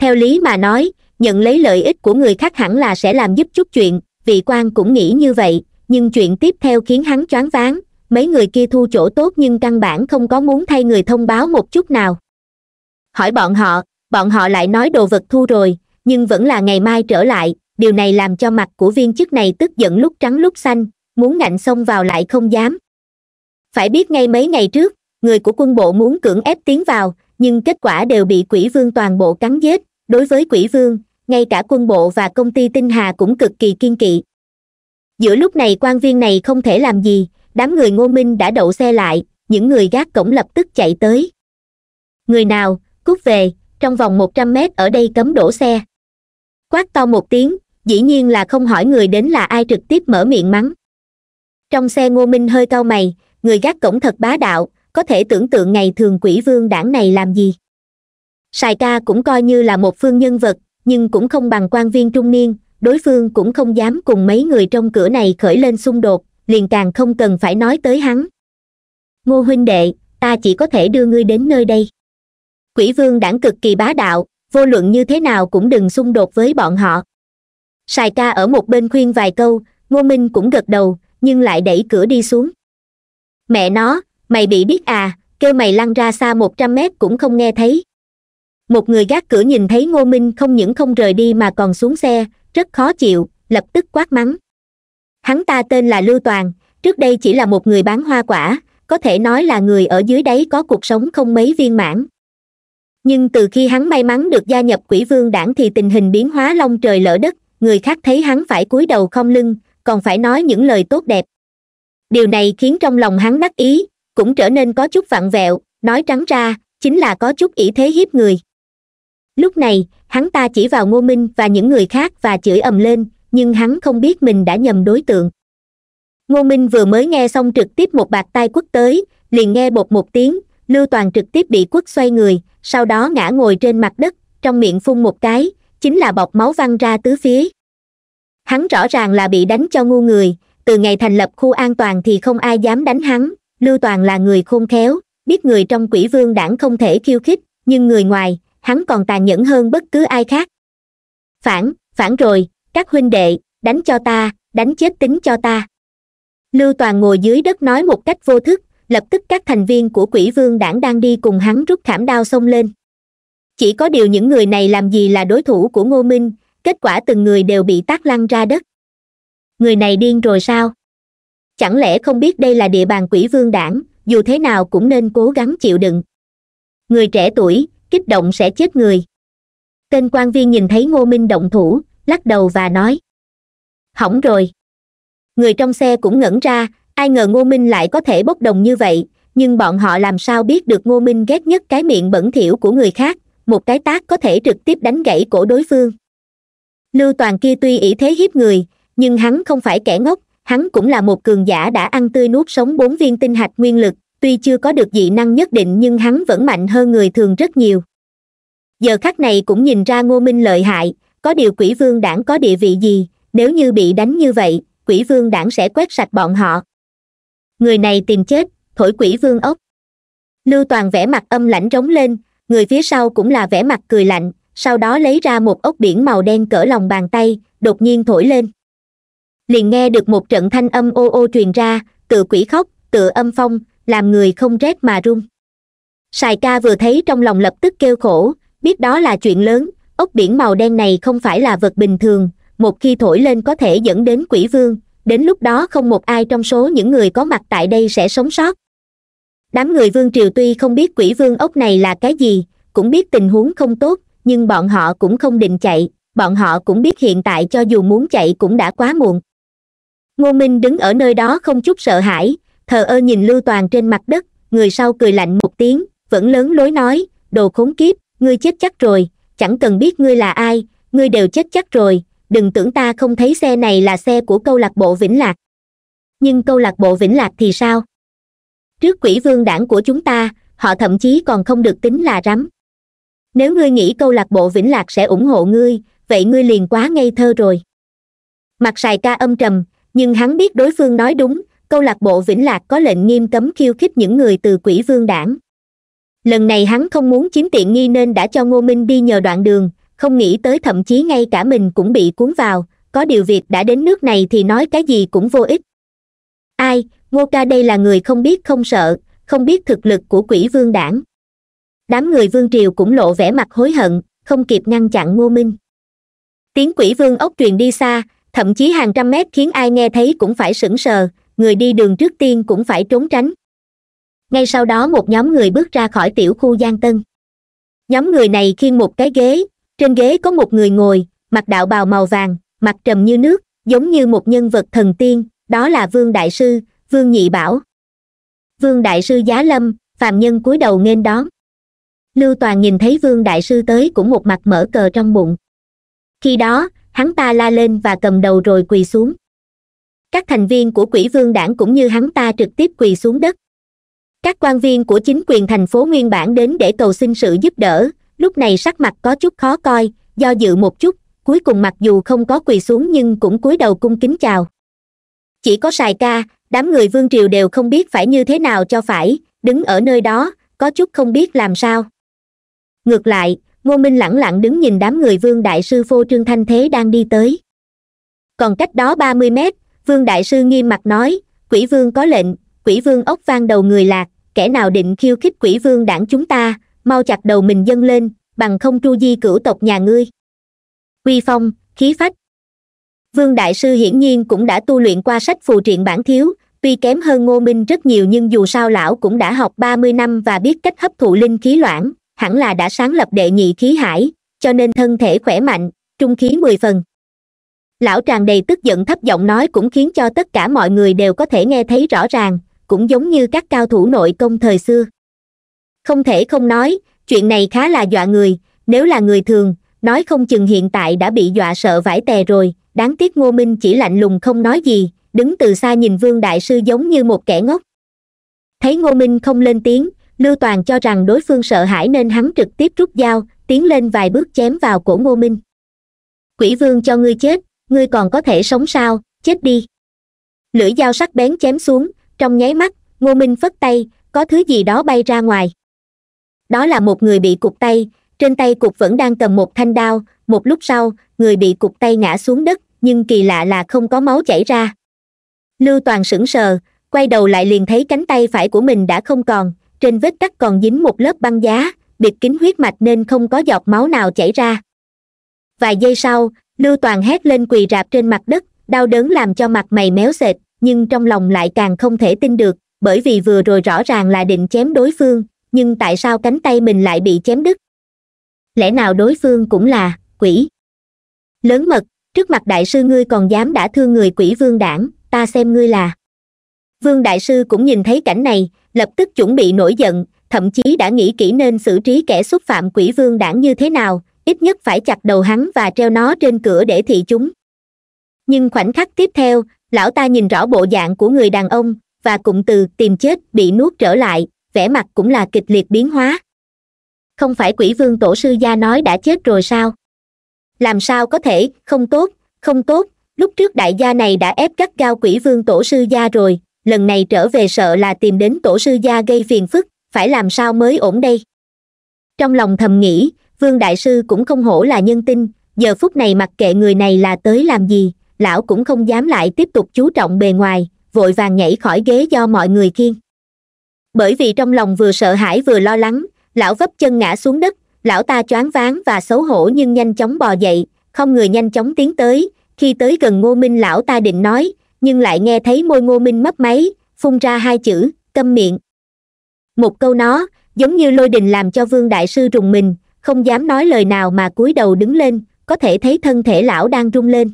theo lý mà nói nhận lấy lợi ích của người khác hẳn là sẽ làm giúp chút chuyện vị quan cũng nghĩ như vậy nhưng chuyện tiếp theo khiến hắn choáng váng mấy người kia thu chỗ tốt nhưng căn bản không có muốn thay người thông báo một chút nào hỏi bọn họ bọn họ lại nói đồ vật thu rồi nhưng vẫn là ngày mai trở lại điều này làm cho mặt của viên chức này tức giận lúc trắng lúc xanh muốn ngạnh xông vào lại không dám phải biết ngay mấy ngày trước người của quân bộ muốn cưỡng ép tiến vào nhưng kết quả đều bị quỷ vương toàn bộ cắn giết đối với quỷ vương ngay cả quân bộ và công ty tinh hà cũng cực kỳ kiên kỵ giữa lúc này quan viên này không thể làm gì đám người ngô minh đã đậu xe lại những người gác cổng lập tức chạy tới người nào cút về trong vòng một trăm mét ở đây cấm đổ xe quát to một tiếng dĩ nhiên là không hỏi người đến là ai trực tiếp mở miệng mắng trong xe ngô minh hơi cau mày người gác cổng thật bá đạo có thể tưởng tượng ngày thường quỷ vương đảng này làm gì sài ca cũng coi như là một phương nhân vật nhưng cũng không bằng quan viên trung niên đối phương cũng không dám cùng mấy người trong cửa này khởi lên xung đột liền càng không cần phải nói tới hắn ngô huynh đệ ta chỉ có thể đưa ngươi đến nơi đây quỷ vương đảng cực kỳ bá đạo vô luận như thế nào cũng đừng xung đột với bọn họ sài ca ở một bên khuyên vài câu ngô minh cũng gật đầu nhưng lại đẩy cửa đi xuống mẹ nó mày bị biết à kêu mày lăn ra xa một trăm mét cũng không nghe thấy một người gác cửa nhìn thấy ngô minh không những không rời đi mà còn xuống xe rất khó chịu lập tức quát mắng hắn ta tên là lưu toàn trước đây chỉ là một người bán hoa quả có thể nói là người ở dưới đáy có cuộc sống không mấy viên mãn nhưng từ khi hắn may mắn được gia nhập quỷ vương đảng thì tình hình biến hóa long trời lỡ đất người khác thấy hắn phải cúi đầu không lưng còn phải nói những lời tốt đẹp điều này khiến trong lòng hắn đắc ý cũng trở nên có chút vặn vẹo nói trắng ra chính là có chút ỷ thế hiếp người lúc này hắn ta chỉ vào ngô minh và những người khác và chửi ầm lên nhưng hắn không biết mình đã nhầm đối tượng ngô minh vừa mới nghe xong trực tiếp một bạt tai quất tới liền nghe bột một tiếng lưu toàn trực tiếp bị quất xoay người sau đó ngã ngồi trên mặt đất trong miệng phun một cái chính là bọc máu văng ra tứ phía hắn rõ ràng là bị đánh cho ngu người từ ngày thành lập khu an toàn thì không ai dám đánh hắn lưu toàn là người khôn khéo biết người trong quỷ vương đảng không thể khiêu khích nhưng người ngoài hắn còn tàn nhẫn hơn bất cứ ai khác phản phản rồi các huynh đệ đánh cho ta đánh chết tính cho ta lưu toàn ngồi dưới đất nói một cách vô thức lập tức các thành viên của quỷ vương đảng đang đi cùng hắn rút khảm đao xông lên chỉ có điều những người này làm gì là đối thủ của ngô minh kết quả từng người đều bị tác lăn ra đất người này điên rồi sao chẳng lẽ không biết đây là địa bàn quỷ vương đảng dù thế nào cũng nên cố gắng chịu đựng người trẻ tuổi kích động sẽ chết người tên quan viên nhìn thấy ngô minh động thủ lắc đầu và nói hỏng rồi người trong xe cũng ngẩn ra ai ngờ ngô minh lại có thể bốc đồng như vậy nhưng bọn họ làm sao biết được ngô minh ghét nhất cái miệng bẩn thỉu của người khác một cái tác có thể trực tiếp đánh gãy cổ đối phương lưu toàn kia tuy ý thế hiếp người nhưng hắn không phải kẻ ngốc hắn cũng là một cường giả đã ăn tươi nuốt sống bốn viên tinh hạch nguyên lực tuy chưa có được dị năng nhất định nhưng hắn vẫn mạnh hơn người thường rất nhiều giờ khắc này cũng nhìn ra ngô minh lợi hại có điều quỷ vương đảng có địa vị gì nếu như bị đánh như vậy quỷ vương đảng sẽ quét sạch bọn họ người này tìm chết thổi quỷ vương ốc lưu toàn vẽ mặt âm lãnh rống lên người phía sau cũng là vẻ mặt cười lạnh sau đó lấy ra một ốc biển màu đen cỡ lòng bàn tay đột nhiên thổi lên liền nghe được một trận thanh âm ô ô truyền ra tự quỷ khóc tự âm phong làm người không rét mà run sài ca vừa thấy trong lòng lập tức kêu khổ biết đó là chuyện lớn ốc biển màu đen này không phải là vật bình thường một khi thổi lên có thể dẫn đến quỷ vương đến lúc đó không một ai trong số những người có mặt tại đây sẽ sống sót đám người vương triều tuy không biết quỷ vương ốc này là cái gì cũng biết tình huống không tốt nhưng bọn họ cũng không định chạy bọn họ cũng biết hiện tại cho dù muốn chạy cũng đã quá muộn ngô minh đứng ở nơi đó không chút sợ hãi thờ ơ nhìn lưu toàn trên mặt đất người sau cười lạnh một tiếng vẫn lớn lối nói đồ khốn kiếp ngươi chết chắc rồi chẳng cần biết ngươi là ai ngươi đều chết chắc rồi đừng tưởng ta không thấy xe này là xe của câu lạc bộ vĩnh lạc nhưng câu lạc bộ vĩnh lạc thì sao trước quỷ vương đảng của chúng ta họ thậm chí còn không được tính là rắm nếu ngươi nghĩ câu lạc bộ vĩnh lạc sẽ ủng hộ ngươi vậy ngươi liền quá ngây thơ rồi mặt sài ca âm trầm nhưng hắn biết đối phương nói đúng câu lạc bộ vĩnh lạc có lệnh nghiêm cấm khiêu khích những người từ quỷ vương đảng lần này hắn không muốn chiếm tiện nghi nên đã cho ngô minh đi nhờ đoạn đường không nghĩ tới thậm chí ngay cả mình cũng bị cuốn vào có điều việc đã đến nước này thì nói cái gì cũng vô ích ai ngô ca đây là người không biết không sợ không biết thực lực của quỷ vương đảng đám người vương triều cũng lộ vẻ mặt hối hận không kịp ngăn chặn ngô minh tiếng quỷ vương ốc truyền đi xa thậm chí hàng trăm mét khiến ai nghe thấy cũng phải sững sờ người đi đường trước tiên cũng phải trốn tránh ngay sau đó một nhóm người bước ra khỏi tiểu khu giang tân nhóm người này khiêng một cái ghế trên ghế có một người ngồi mặc đạo bào màu vàng mặt trầm như nước giống như một nhân vật thần tiên đó là vương đại sư vương nhị bảo vương đại sư giá lâm phàm nhân cúi đầu nghênh đón lưu toàn nhìn thấy vương đại sư tới cũng một mặt mở cờ trong bụng khi đó hắn ta la lên và cầm đầu rồi quỳ xuống các thành viên của quỷ vương đảng cũng như hắn ta trực tiếp quỳ xuống đất các quan viên của chính quyền thành phố nguyên bản đến để cầu xin sự giúp đỡ lúc này sắc mặt có chút khó coi do dự một chút cuối cùng mặc dù không có quỳ xuống nhưng cũng cúi đầu cung kính chào chỉ có sài ca đám người vương triều đều không biết phải như thế nào cho phải đứng ở nơi đó có chút không biết làm sao ngược lại ngô minh lẳng lặng đứng nhìn đám người vương đại sư phô trương thanh thế đang đi tới còn cách đó ba mươi mét vương đại sư nghiêm mặt nói quỷ vương có lệnh quỷ vương ốc vang đầu người lạc kẻ nào định khiêu khích quỷ vương đảng chúng ta mau chặt đầu mình dâng lên bằng không tru di cửu tộc nhà ngươi Quy phong khí phách vương đại sư hiển nhiên cũng đã tu luyện qua sách phù triện bản thiếu tuy kém hơn ngô minh rất nhiều nhưng dù sao lão cũng đã học ba mươi năm và biết cách hấp thụ linh khí loãng hẳn là đã sáng lập đệ nhị khí hải cho nên thân thể khỏe mạnh trung khí mười phần lão tràn đầy tức giận thấp giọng nói cũng khiến cho tất cả mọi người đều có thể nghe thấy rõ ràng cũng giống như các cao thủ nội công thời xưa không thể không nói chuyện này khá là dọa người nếu là người thường nói không chừng hiện tại đã bị dọa sợ vải tè rồi đáng tiếc ngô minh chỉ lạnh lùng không nói gì đứng từ xa nhìn vương đại sư giống như một kẻ ngốc thấy ngô minh không lên tiếng lưu toàn cho rằng đối phương sợ hãi nên hắn trực tiếp rút dao tiến lên vài bước chém vào cổ ngô minh quỷ vương cho ngươi chết ngươi còn có thể sống sao chết đi lưỡi dao sắc bén chém xuống trong nháy mắt ngô minh phất tay có thứ gì đó bay ra ngoài đó là một người bị cục tay trên tay cục vẫn đang cầm một thanh đao một lúc sau người bị cục tay ngã xuống đất nhưng kỳ lạ là không có máu chảy ra lưu toàn sững sờ quay đầu lại liền thấy cánh tay phải của mình đã không còn trên vết cắt còn dính một lớp băng giá bịt kín huyết mạch nên không có giọt máu nào chảy ra vài giây sau lưu toàn hét lên quỳ rạp trên mặt đất đau đớn làm cho mặt mày méo xệch nhưng trong lòng lại càng không thể tin được bởi vì vừa rồi rõ ràng là định chém đối phương nhưng tại sao cánh tay mình lại bị chém đứt lẽ nào đối phương cũng là quỷ lớn mật trước mặt đại sư ngươi còn dám đã thương người quỷ vương đảng ta xem ngươi là vương đại sư cũng nhìn thấy cảnh này lập tức chuẩn bị nổi giận thậm chí đã nghĩ kỹ nên xử trí kẻ xúc phạm quỷ vương đảng như thế nào ít nhất phải chặt đầu hắn và treo nó trên cửa để thị chúng nhưng khoảnh khắc tiếp theo lão ta nhìn rõ bộ dạng của người đàn ông và cụm từ tìm chết bị nuốt trở lại vẻ mặt cũng là kịch liệt biến hóa không phải quỷ vương tổ sư gia nói đã chết rồi sao làm sao có thể không tốt không tốt lúc trước đại gia này đã ép cắt gao quỷ vương tổ sư gia rồi lần này trở về sợ là tìm đến tổ sư gia gây phiền phức phải làm sao mới ổn đây trong lòng thầm nghĩ vương đại sư cũng không hổ là nhân tinh giờ phút này mặc kệ người này là tới làm gì lão cũng không dám lại tiếp tục chú trọng bề ngoài vội vàng nhảy khỏi ghế do mọi người khiêng bởi vì trong lòng vừa sợ hãi vừa lo lắng lão vấp chân ngã xuống đất lão ta choáng váng và xấu hổ nhưng nhanh chóng bò dậy không người nhanh chóng tiến tới khi tới gần ngô minh lão ta định nói nhưng lại nghe thấy môi ngô minh mấp máy phun ra hai chữ câm miệng một câu nó giống như lôi đình làm cho vương đại sư rùng mình không dám nói lời nào mà cúi đầu đứng lên có thể thấy thân thể lão đang rung lên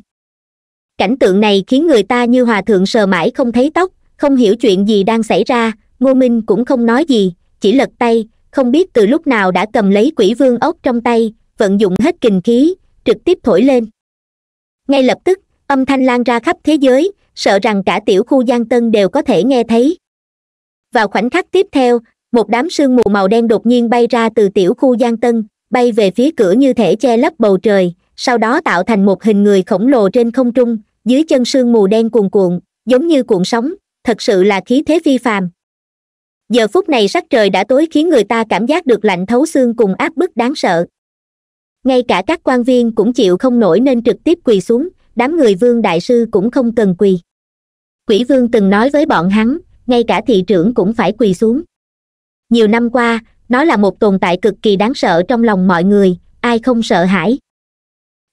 cảnh tượng này khiến người ta như hòa thượng sờ mãi không thấy tóc không hiểu chuyện gì đang xảy ra ngô minh cũng không nói gì chỉ lật tay không biết từ lúc nào đã cầm lấy quỷ vương ốc trong tay vận dụng hết kình khí trực tiếp thổi lên ngay lập tức âm thanh lan ra khắp thế giới sợ rằng cả tiểu khu giang tân đều có thể nghe thấy vào khoảnh khắc tiếp theo một đám sương mù màu đen đột nhiên bay ra từ tiểu khu giang tân bay về phía cửa như thể che lấp bầu trời sau đó tạo thành một hình người khổng lồ trên không trung dưới chân sương mù đen cuồn cuộn giống như cuộn sóng thật sự là khí thế phi phàm giờ phút này sắc trời đã tối khiến người ta cảm giác được lạnh thấu xương cùng áp bức đáng sợ ngay cả các quan viên cũng chịu không nổi nên trực tiếp quỳ xuống đám người vương đại sư cũng không cần quỳ quỷ vương từng nói với bọn hắn ngay cả thị trưởng cũng phải quỳ xuống nhiều năm qua nó là một tồn tại cực kỳ đáng sợ trong lòng mọi người ai không sợ hãi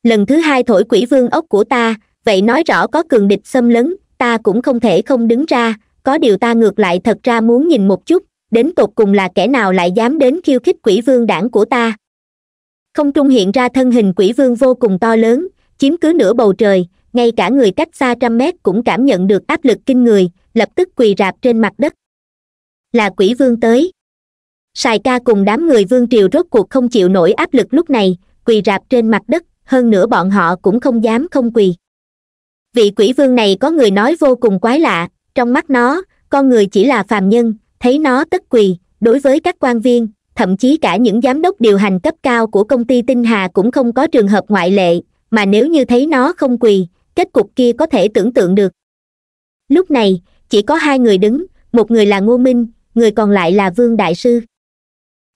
lần thứ hai thổi quỷ vương ốc của ta vậy nói rõ có cường địch xâm lấn ta cũng không thể không đứng ra có điều ta ngược lại thật ra muốn nhìn một chút đến tột cùng là kẻ nào lại dám đến khiêu khích quỷ vương đảng của ta không trung hiện ra thân hình quỷ vương vô cùng to lớn chiếm cứ nửa bầu trời ngay cả người cách xa trăm mét cũng cảm nhận được áp lực kinh người lập tức quỳ rạp trên mặt đất là quỷ vương tới sài ca cùng đám người vương triều rốt cuộc không chịu nổi áp lực lúc này quỳ rạp trên mặt đất hơn nữa bọn họ cũng không dám không quỳ vị quỷ vương này có người nói vô cùng quái lạ trong mắt nó con người chỉ là phàm nhân thấy nó tất quỳ đối với các quan viên thậm chí cả những giám đốc điều hành cấp cao của công ty tinh hà cũng không có trường hợp ngoại lệ mà nếu như thấy nó không quỳ kết cục kia có thể tưởng tượng được lúc này chỉ có hai người đứng một người là ngô minh người còn lại là vương đại sư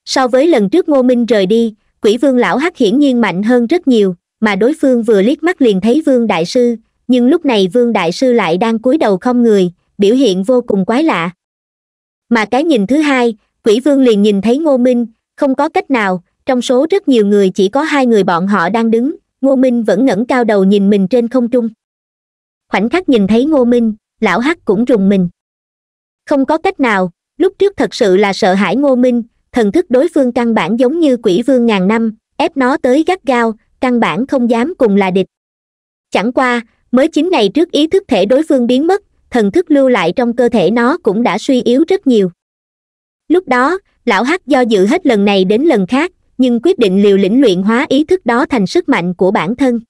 so với lần trước ngô minh rời đi quỷ vương lão hắc hiển nhiên mạnh hơn rất nhiều mà đối phương vừa liếc mắt liền thấy vương đại sư nhưng lúc này vương đại sư lại đang cúi đầu không người biểu hiện vô cùng quái lạ mà cái nhìn thứ hai quỷ vương liền nhìn thấy ngô minh không có cách nào trong số rất nhiều người chỉ có hai người bọn họ đang đứng ngô minh vẫn ngẩng cao đầu nhìn mình trên không trung khoảnh khắc nhìn thấy ngô minh lão hắc cũng rùng mình không có cách nào lúc trước thật sự là sợ hãi ngô minh thần thức đối phương căn bản giống như quỷ vương ngàn năm ép nó tới gắt gao căn bản không dám cùng là địch chẳng qua mới chín ngày trước ý thức thể đối phương biến mất thần thức lưu lại trong cơ thể nó cũng đã suy yếu rất nhiều lúc đó lão hắc do dự hết lần này đến lần khác nhưng quyết định liều lĩnh luyện hóa ý thức đó thành sức mạnh của bản thân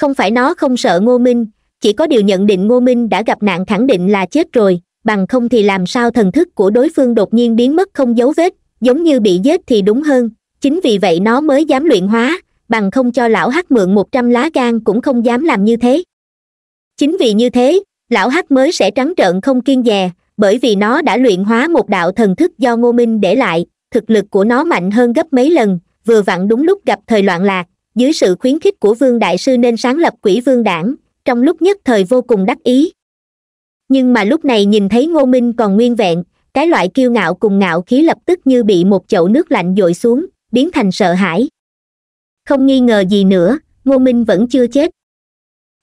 không phải nó không sợ ngô minh chỉ có điều nhận định ngô minh đã gặp nạn khẳng định là chết rồi bằng không thì làm sao thần thức của đối phương đột nhiên biến mất không dấu vết giống như bị giết thì đúng hơn chính vì vậy nó mới dám luyện hóa bằng không cho lão hắc mượn một trăm lá gan cũng không dám làm như thế chính vì như thế lão hắc mới sẽ trắng trợn không kiên dè bởi vì nó đã luyện hóa một đạo thần thức do ngô minh để lại thực lực của nó mạnh hơn gấp mấy lần vừa vặn đúng lúc gặp thời loạn lạc dưới sự khuyến khích của vương đại sư nên sáng lập quỷ vương đảng trong lúc nhất thời vô cùng đắc ý nhưng mà lúc này nhìn thấy ngô minh còn nguyên vẹn cái loại kiêu ngạo cùng ngạo khí lập tức như bị một chậu nước lạnh dội xuống biến thành sợ hãi không nghi ngờ gì nữa ngô minh vẫn chưa chết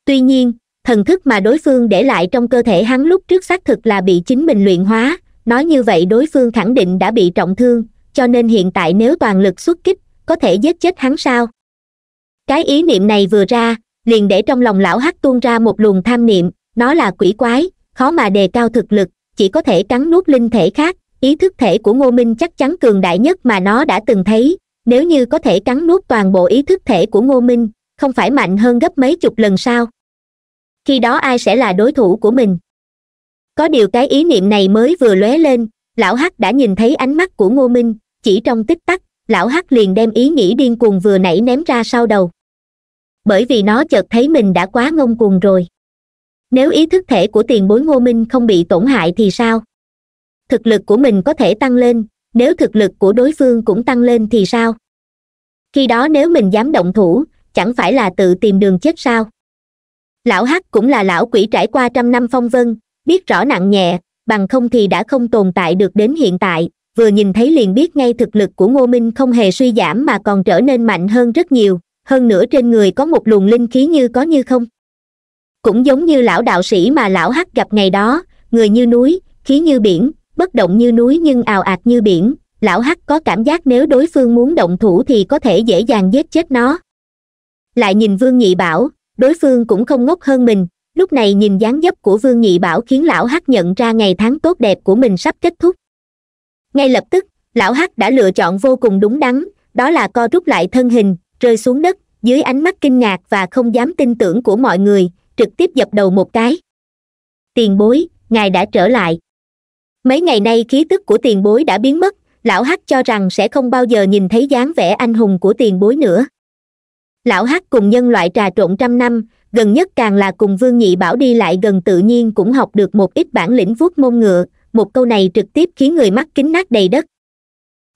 tuy nhiên thần thức mà đối phương để lại trong cơ thể hắn lúc trước xác thực là bị chính mình luyện hóa nói như vậy đối phương khẳng định đã bị trọng thương cho nên hiện tại nếu toàn lực xuất kích có thể giết chết hắn sao cái ý niệm này vừa ra liền để trong lòng lão hắc tuôn ra một luồng tham niệm nó là quỷ quái khó mà đề cao thực lực chỉ có thể cắn nuốt linh thể khác ý thức thể của ngô minh chắc chắn cường đại nhất mà nó đã từng thấy nếu như có thể cắn nuốt toàn bộ ý thức thể của ngô minh không phải mạnh hơn gấp mấy chục lần sao khi đó ai sẽ là đối thủ của mình có điều cái ý niệm này mới vừa lóe lên lão hắc đã nhìn thấy ánh mắt của ngô minh chỉ trong tích tắc lão hắc liền đem ý nghĩ điên cuồng vừa nãy ném ra sau đầu bởi vì nó chợt thấy mình đã quá ngông cuồng rồi nếu ý thức thể của tiền bối ngô minh không bị tổn hại thì sao thực lực của mình có thể tăng lên nếu thực lực của đối phương cũng tăng lên thì sao khi đó nếu mình dám động thủ chẳng phải là tự tìm đường chết sao lão hắc cũng là lão quỷ trải qua trăm năm phong vân biết rõ nặng nhẹ bằng không thì đã không tồn tại được đến hiện tại vừa nhìn thấy liền biết ngay thực lực của ngô minh không hề suy giảm mà còn trở nên mạnh hơn rất nhiều hơn nữa trên người có một luồng linh khí như có như không cũng giống như lão đạo sĩ mà lão hắc gặp ngày đó người như núi khí như biển bất động như núi nhưng ào ạt như biển lão hắc có cảm giác nếu đối phương muốn động thủ thì có thể dễ dàng giết chết nó lại nhìn vương nhị bảo đối phương cũng không ngốc hơn mình lúc này nhìn dáng dấp của vương nhị bảo khiến lão hắc nhận ra ngày tháng tốt đẹp của mình sắp kết thúc ngay lập tức lão hắc đã lựa chọn vô cùng đúng đắn đó là co rút lại thân hình rơi xuống đất dưới ánh mắt kinh ngạc và không dám tin tưởng của mọi người trực tiếp dập đầu một cái tiền bối ngài đã trở lại mấy ngày nay khí tức của tiền bối đã biến mất lão hắc cho rằng sẽ không bao giờ nhìn thấy dáng vẻ anh hùng của tiền bối nữa lão hắc cùng nhân loại trà trộn trăm năm gần nhất càng là cùng vương nhị bảo đi lại gần tự nhiên cũng học được một ít bản lĩnh vuốt mông ngựa một câu này trực tiếp khiến người mắt kính nát đầy đất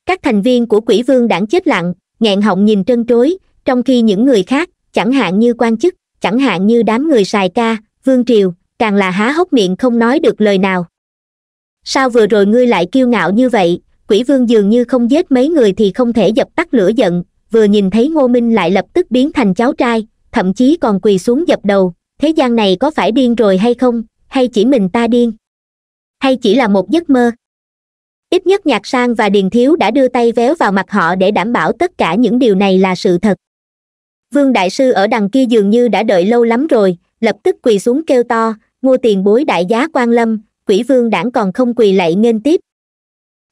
các thành viên của quỷ vương đảng chết lặng nghẹn họng nhìn trân trối trong khi những người khác chẳng hạn như quan chức chẳng hạn như đám người xài ca vương triều càng là há hốc miệng không nói được lời nào sao vừa rồi ngươi lại kiêu ngạo như vậy quỷ vương dường như không giết mấy người thì không thể dập tắt lửa giận vừa nhìn thấy ngô minh lại lập tức biến thành cháu trai thậm chí còn quỳ xuống dập đầu thế gian này có phải điên rồi hay không hay chỉ mình ta điên hay chỉ là một giấc mơ ít nhất nhạc sang và điền thiếu đã đưa tay véo vào mặt họ để đảm bảo tất cả những điều này là sự thật vương đại sư ở đằng kia dường như đã đợi lâu lắm rồi lập tức quỳ xuống kêu to ngô tiền bối đại giá quan lâm quỷ vương đảng còn không quỳ lạy nghênh tiếp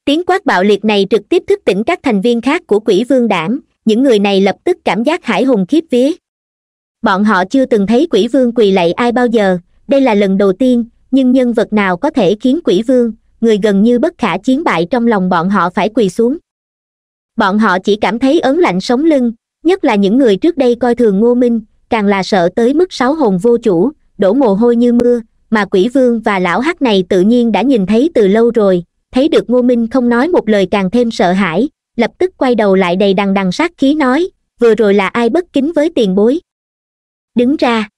tiếng quát bạo liệt này trực tiếp thức tỉnh các thành viên khác của quỷ vương đảng những người này lập tức cảm giác hải hùng khiếp vía bọn họ chưa từng thấy quỷ vương quỳ lạy ai bao giờ đây là lần đầu tiên nhưng nhân vật nào có thể khiến quỷ vương người gần như bất khả chiến bại trong lòng bọn họ phải quỳ xuống bọn họ chỉ cảm thấy ớn lạnh sống lưng nhất là những người trước đây coi thường ngô minh càng là sợ tới mức sáu hồn vô chủ đổ mồ hôi như mưa mà quỷ vương và lão hắc này tự nhiên đã nhìn thấy từ lâu rồi thấy được ngô minh không nói một lời càng thêm sợ hãi lập tức quay đầu lại đầy đằng đằng sát khí nói vừa rồi là ai bất kính với tiền bối đứng ra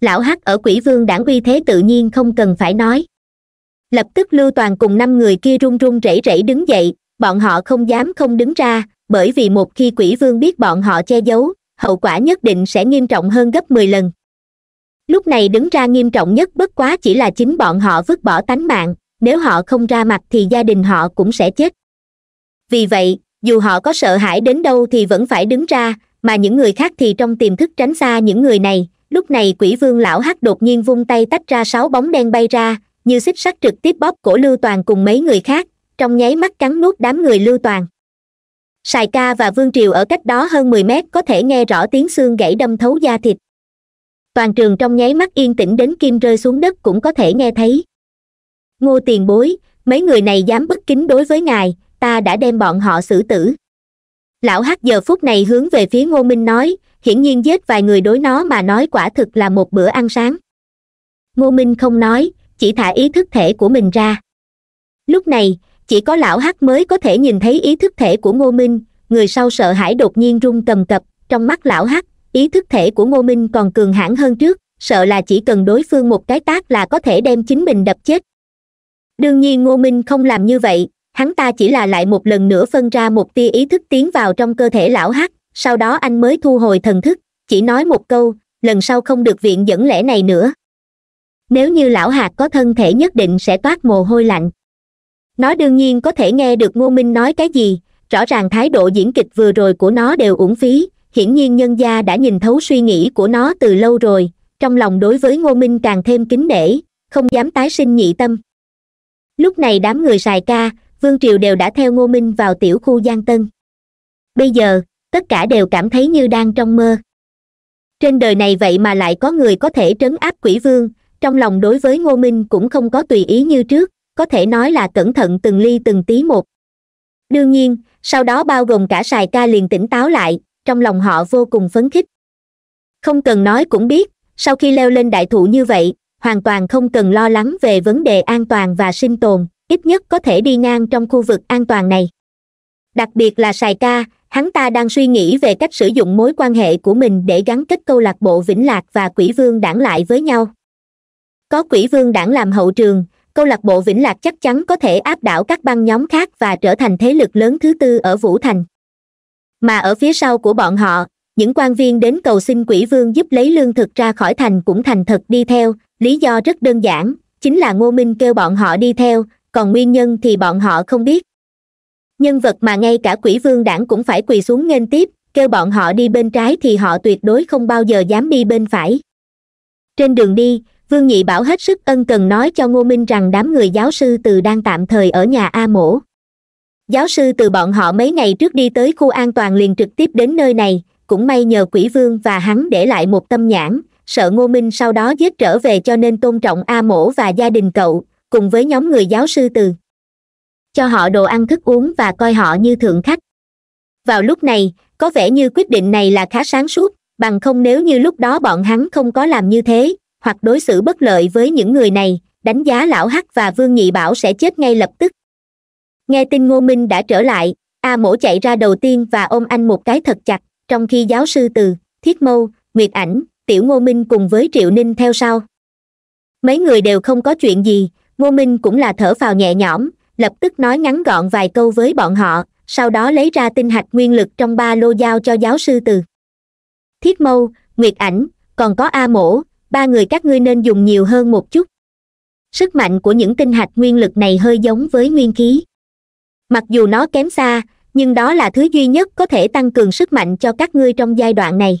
lão hắc ở quỷ vương đảng uy thế tự nhiên không cần phải nói lập tức lưu toàn cùng năm người kia run run rẩy rẩy đứng dậy bọn họ không dám không đứng ra bởi vì một khi quỷ vương biết bọn họ che giấu hậu quả nhất định sẽ nghiêm trọng hơn gấp mười lần lúc này đứng ra nghiêm trọng nhất bất quá chỉ là chính bọn họ vứt bỏ tánh mạng nếu họ không ra mặt thì gia đình họ cũng sẽ chết vì vậy dù họ có sợ hãi đến đâu thì vẫn phải đứng ra mà những người khác thì trong tiềm thức tránh xa những người này lúc này quỷ vương lão hắc đột nhiên vung tay tách ra sáu bóng đen bay ra như xích sắt trực tiếp bóp cổ lưu toàn cùng mấy người khác trong nháy mắt cắn nuốt đám người lưu toàn sài ca và vương triều ở cách đó hơn mười mét có thể nghe rõ tiếng xương gãy đâm thấu da thịt toàn trường trong nháy mắt yên tĩnh đến kim rơi xuống đất cũng có thể nghe thấy ngô tiền bối mấy người này dám bất kính đối với ngài ta đã đem bọn họ xử tử lão hắc giờ phút này hướng về phía ngô minh nói hiển nhiên giết vài người đối nó mà nói quả thực là một bữa ăn sáng ngô minh không nói chỉ thả ý thức thể của mình ra lúc này chỉ có lão hắc mới có thể nhìn thấy ý thức thể của ngô minh người sau sợ hãi đột nhiên run cầm cập trong mắt lão hắc ý thức thể của ngô minh còn cường hãn hơn trước sợ là chỉ cần đối phương một cái tác là có thể đem chính mình đập chết đương nhiên ngô minh không làm như vậy hắn ta chỉ là lại một lần nữa phân ra một tia ý thức tiến vào trong cơ thể lão hắc sau đó anh mới thu hồi thần thức chỉ nói một câu lần sau không được viện dẫn lẽ này nữa nếu như lão hạc có thân thể nhất định sẽ toát mồ hôi lạnh nó đương nhiên có thể nghe được ngô minh nói cái gì rõ ràng thái độ diễn kịch vừa rồi của nó đều uổng phí hiển nhiên nhân gia đã nhìn thấu suy nghĩ của nó từ lâu rồi trong lòng đối với ngô minh càng thêm kính nể không dám tái sinh nhị tâm lúc này đám người sài ca vương triều đều đã theo ngô minh vào tiểu khu giang tân bây giờ tất cả đều cảm thấy như đang trong mơ trên đời này vậy mà lại có người có thể trấn áp quỷ vương trong lòng đối với ngô minh cũng không có tùy ý như trước có thể nói là cẩn thận từng ly từng tí một đương nhiên sau đó bao gồm cả sài ca liền tỉnh táo lại trong lòng họ vô cùng phấn khích không cần nói cũng biết sau khi leo lên đại thụ như vậy hoàn toàn không cần lo lắng về vấn đề an toàn và sinh tồn ít nhất có thể đi ngang trong khu vực an toàn này đặc biệt là sài ca hắn ta đang suy nghĩ về cách sử dụng mối quan hệ của mình để gắn kết câu lạc bộ vĩnh lạc và quỷ vương đảng lại với nhau có quỷ vương đảng làm hậu trường câu lạc bộ vĩnh lạc chắc chắn có thể áp đảo các băng nhóm khác và trở thành thế lực lớn thứ tư ở vũ thành mà ở phía sau của bọn họ những quan viên đến cầu xin quỷ vương giúp lấy lương thực ra khỏi thành cũng thành thật đi theo lý do rất đơn giản chính là ngô minh kêu bọn họ đi theo còn nguyên nhân thì bọn họ không biết nhân vật mà ngay cả quỷ vương đảng cũng phải quỳ xuống nghênh tiếp kêu bọn họ đi bên trái thì họ tuyệt đối không bao giờ dám đi bên phải trên đường đi vương nhị bảo hết sức ân cần nói cho ngô minh rằng đám người giáo sư từ đang tạm thời ở nhà a mổ giáo sư từ bọn họ mấy ngày trước đi tới khu an toàn liền trực tiếp đến nơi này cũng may nhờ quỷ vương và hắn để lại một tâm nhãn sợ ngô minh sau đó giết trở về cho nên tôn trọng a mổ và gia đình cậu cùng với nhóm người giáo sư từ cho họ đồ ăn thức uống và coi họ như thượng khách vào lúc này có vẻ như quyết định này là khá sáng suốt bằng không nếu như lúc đó bọn hắn không có làm như thế hoặc đối xử bất lợi với những người này đánh giá lão hắc và vương nhị bảo sẽ chết ngay lập tức nghe tin ngô minh đã trở lại a mổ chạy ra đầu tiên và ôm anh một cái thật chặt trong khi giáo sư từ thiết mâu nguyệt ảnh tiểu ngô minh cùng với triệu ninh theo sau mấy người đều không có chuyện gì ngô minh cũng là thở vào nhẹ nhõm lập tức nói ngắn gọn vài câu với bọn họ sau đó lấy ra tinh hạch nguyên lực trong ba lô giao cho giáo sư từ thiết mâu nguyệt ảnh còn có a mổ ba người các ngươi nên dùng nhiều hơn một chút sức mạnh của những tinh hạch nguyên lực này hơi giống với nguyên khí mặc dù nó kém xa nhưng đó là thứ duy nhất có thể tăng cường sức mạnh cho các ngươi trong giai đoạn này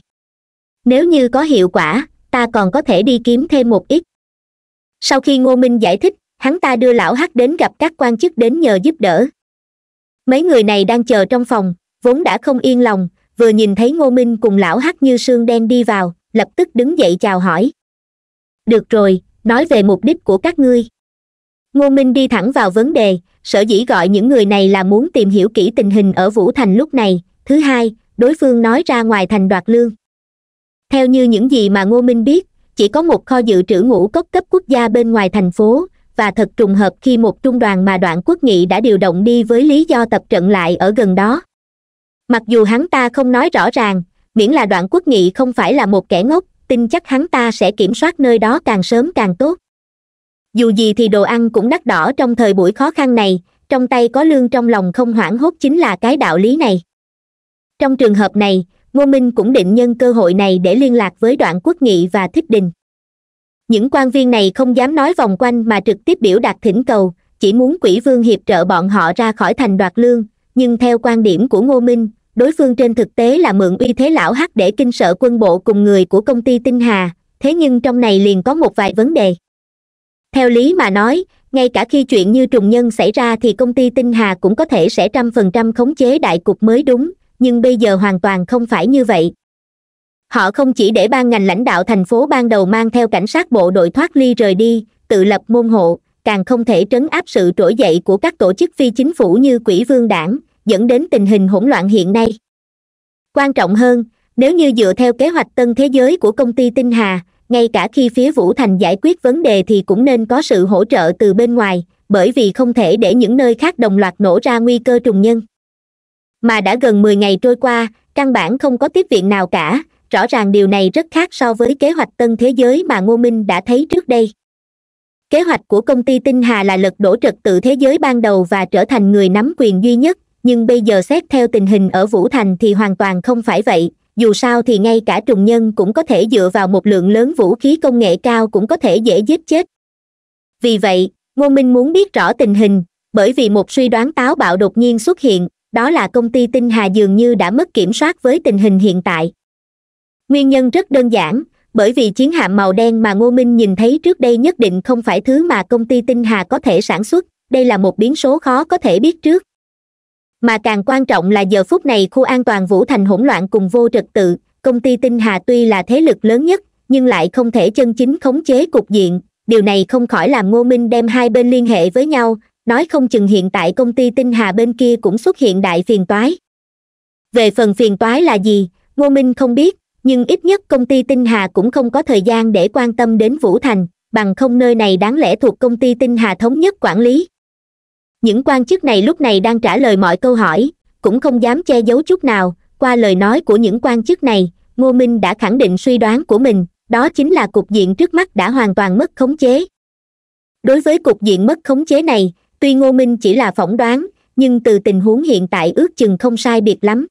nếu như có hiệu quả ta còn có thể đi kiếm thêm một ít sau khi ngô minh giải thích hắn ta đưa lão hắc đến gặp các quan chức đến nhờ giúp đỡ mấy người này đang chờ trong phòng vốn đã không yên lòng vừa nhìn thấy ngô minh cùng lão hắc như sương đen đi vào lập tức đứng dậy chào hỏi được rồi nói về mục đích của các ngươi ngô minh đi thẳng vào vấn đề sở dĩ gọi những người này là muốn tìm hiểu kỹ tình hình ở vũ thành lúc này thứ hai đối phương nói ra ngoài thành đoạt lương theo như những gì mà ngô minh biết chỉ có một kho dự trữ ngũ cốc cấp quốc gia bên ngoài thành phố và thật trùng hợp khi một trung đoàn mà đoạn quốc nghị đã điều động đi với lý do tập trận lại ở gần đó mặc dù hắn ta không nói rõ ràng miễn là đoạn quốc nghị không phải là một kẻ ngốc tin chắc hắn ta sẽ kiểm soát nơi đó càng sớm càng tốt dù gì thì đồ ăn cũng đắt đỏ trong thời buổi khó khăn này trong tay có lương trong lòng không hoảng hốt chính là cái đạo lý này trong trường hợp này ngô minh cũng định nhân cơ hội này để liên lạc với đoạn quốc nghị và thích đình những quan viên này không dám nói vòng quanh mà trực tiếp biểu đạt thỉnh cầu chỉ muốn quỷ vương hiệp trợ bọn họ ra khỏi thành đoạt lương nhưng theo quan điểm của ngô minh đối phương trên thực tế là mượn uy thế lão hắc để kinh sợ quân bộ cùng người của công ty tinh hà thế nhưng trong này liền có một vài vấn đề theo lý mà nói ngay cả khi chuyện như trùng nhân xảy ra thì công ty tinh hà cũng có thể sẽ trăm phần trăm khống chế đại cục mới đúng nhưng bây giờ hoàn toàn không phải như vậy họ không chỉ để ban ngành lãnh đạo thành phố ban đầu mang theo cảnh sát bộ đội thoát ly rời đi tự lập môn hộ càng không thể trấn áp sự trỗi dậy của các tổ chức phi chính phủ như quỹ vương đảng dẫn đến tình hình hỗn loạn hiện nay quan trọng hơn nếu như dựa theo kế hoạch tân thế giới của công ty tinh hà ngay cả khi phía vũ thành giải quyết vấn đề thì cũng nên có sự hỗ trợ từ bên ngoài bởi vì không thể để những nơi khác đồng loạt nổ ra nguy cơ trùng nhân mà đã gần mười ngày trôi qua căn bản không có tiếp viện nào cả rõ ràng điều này rất khác so với kế hoạch tân thế giới mà ngô minh đã thấy trước đây kế hoạch của công ty tinh hà là lật đổ trật tự thế giới ban đầu và trở thành người nắm quyền duy nhất nhưng bây giờ xét theo tình hình ở vũ thành thì hoàn toàn không phải vậy dù sao thì ngay cả trùng nhân cũng có thể dựa vào một lượng lớn vũ khí công nghệ cao cũng có thể dễ giết chết vì vậy ngô minh muốn biết rõ tình hình bởi vì một suy đoán táo bạo đột nhiên xuất hiện đó là công ty tinh hà dường như đã mất kiểm soát với tình hình hiện tại nguyên nhân rất đơn giản bởi vì chiến hạm màu đen mà ngô minh nhìn thấy trước đây nhất định không phải thứ mà công ty tinh hà có thể sản xuất đây là một biến số khó có thể biết trước mà càng quan trọng là giờ phút này khu an toàn vũ thành hỗn loạn cùng vô trật tự công ty tinh hà tuy là thế lực lớn nhất nhưng lại không thể chân chính khống chế cục diện điều này không khỏi làm ngô minh đem hai bên liên hệ với nhau nói không chừng hiện tại công ty tinh hà bên kia cũng xuất hiện đại phiền toái về phần phiền toái là gì ngô minh không biết nhưng ít nhất công ty tinh hà cũng không có thời gian để quan tâm đến vũ thành bằng không nơi này đáng lẽ thuộc công ty tinh hà thống nhất quản lý những quan chức này lúc này đang trả lời mọi câu hỏi cũng không dám che giấu chút nào qua lời nói của những quan chức này ngô minh đã khẳng định suy đoán của mình đó chính là cục diện trước mắt đã hoàn toàn mất khống chế đối với cục diện mất khống chế này tuy ngô minh chỉ là phỏng đoán nhưng từ tình huống hiện tại ước chừng không sai biệt lắm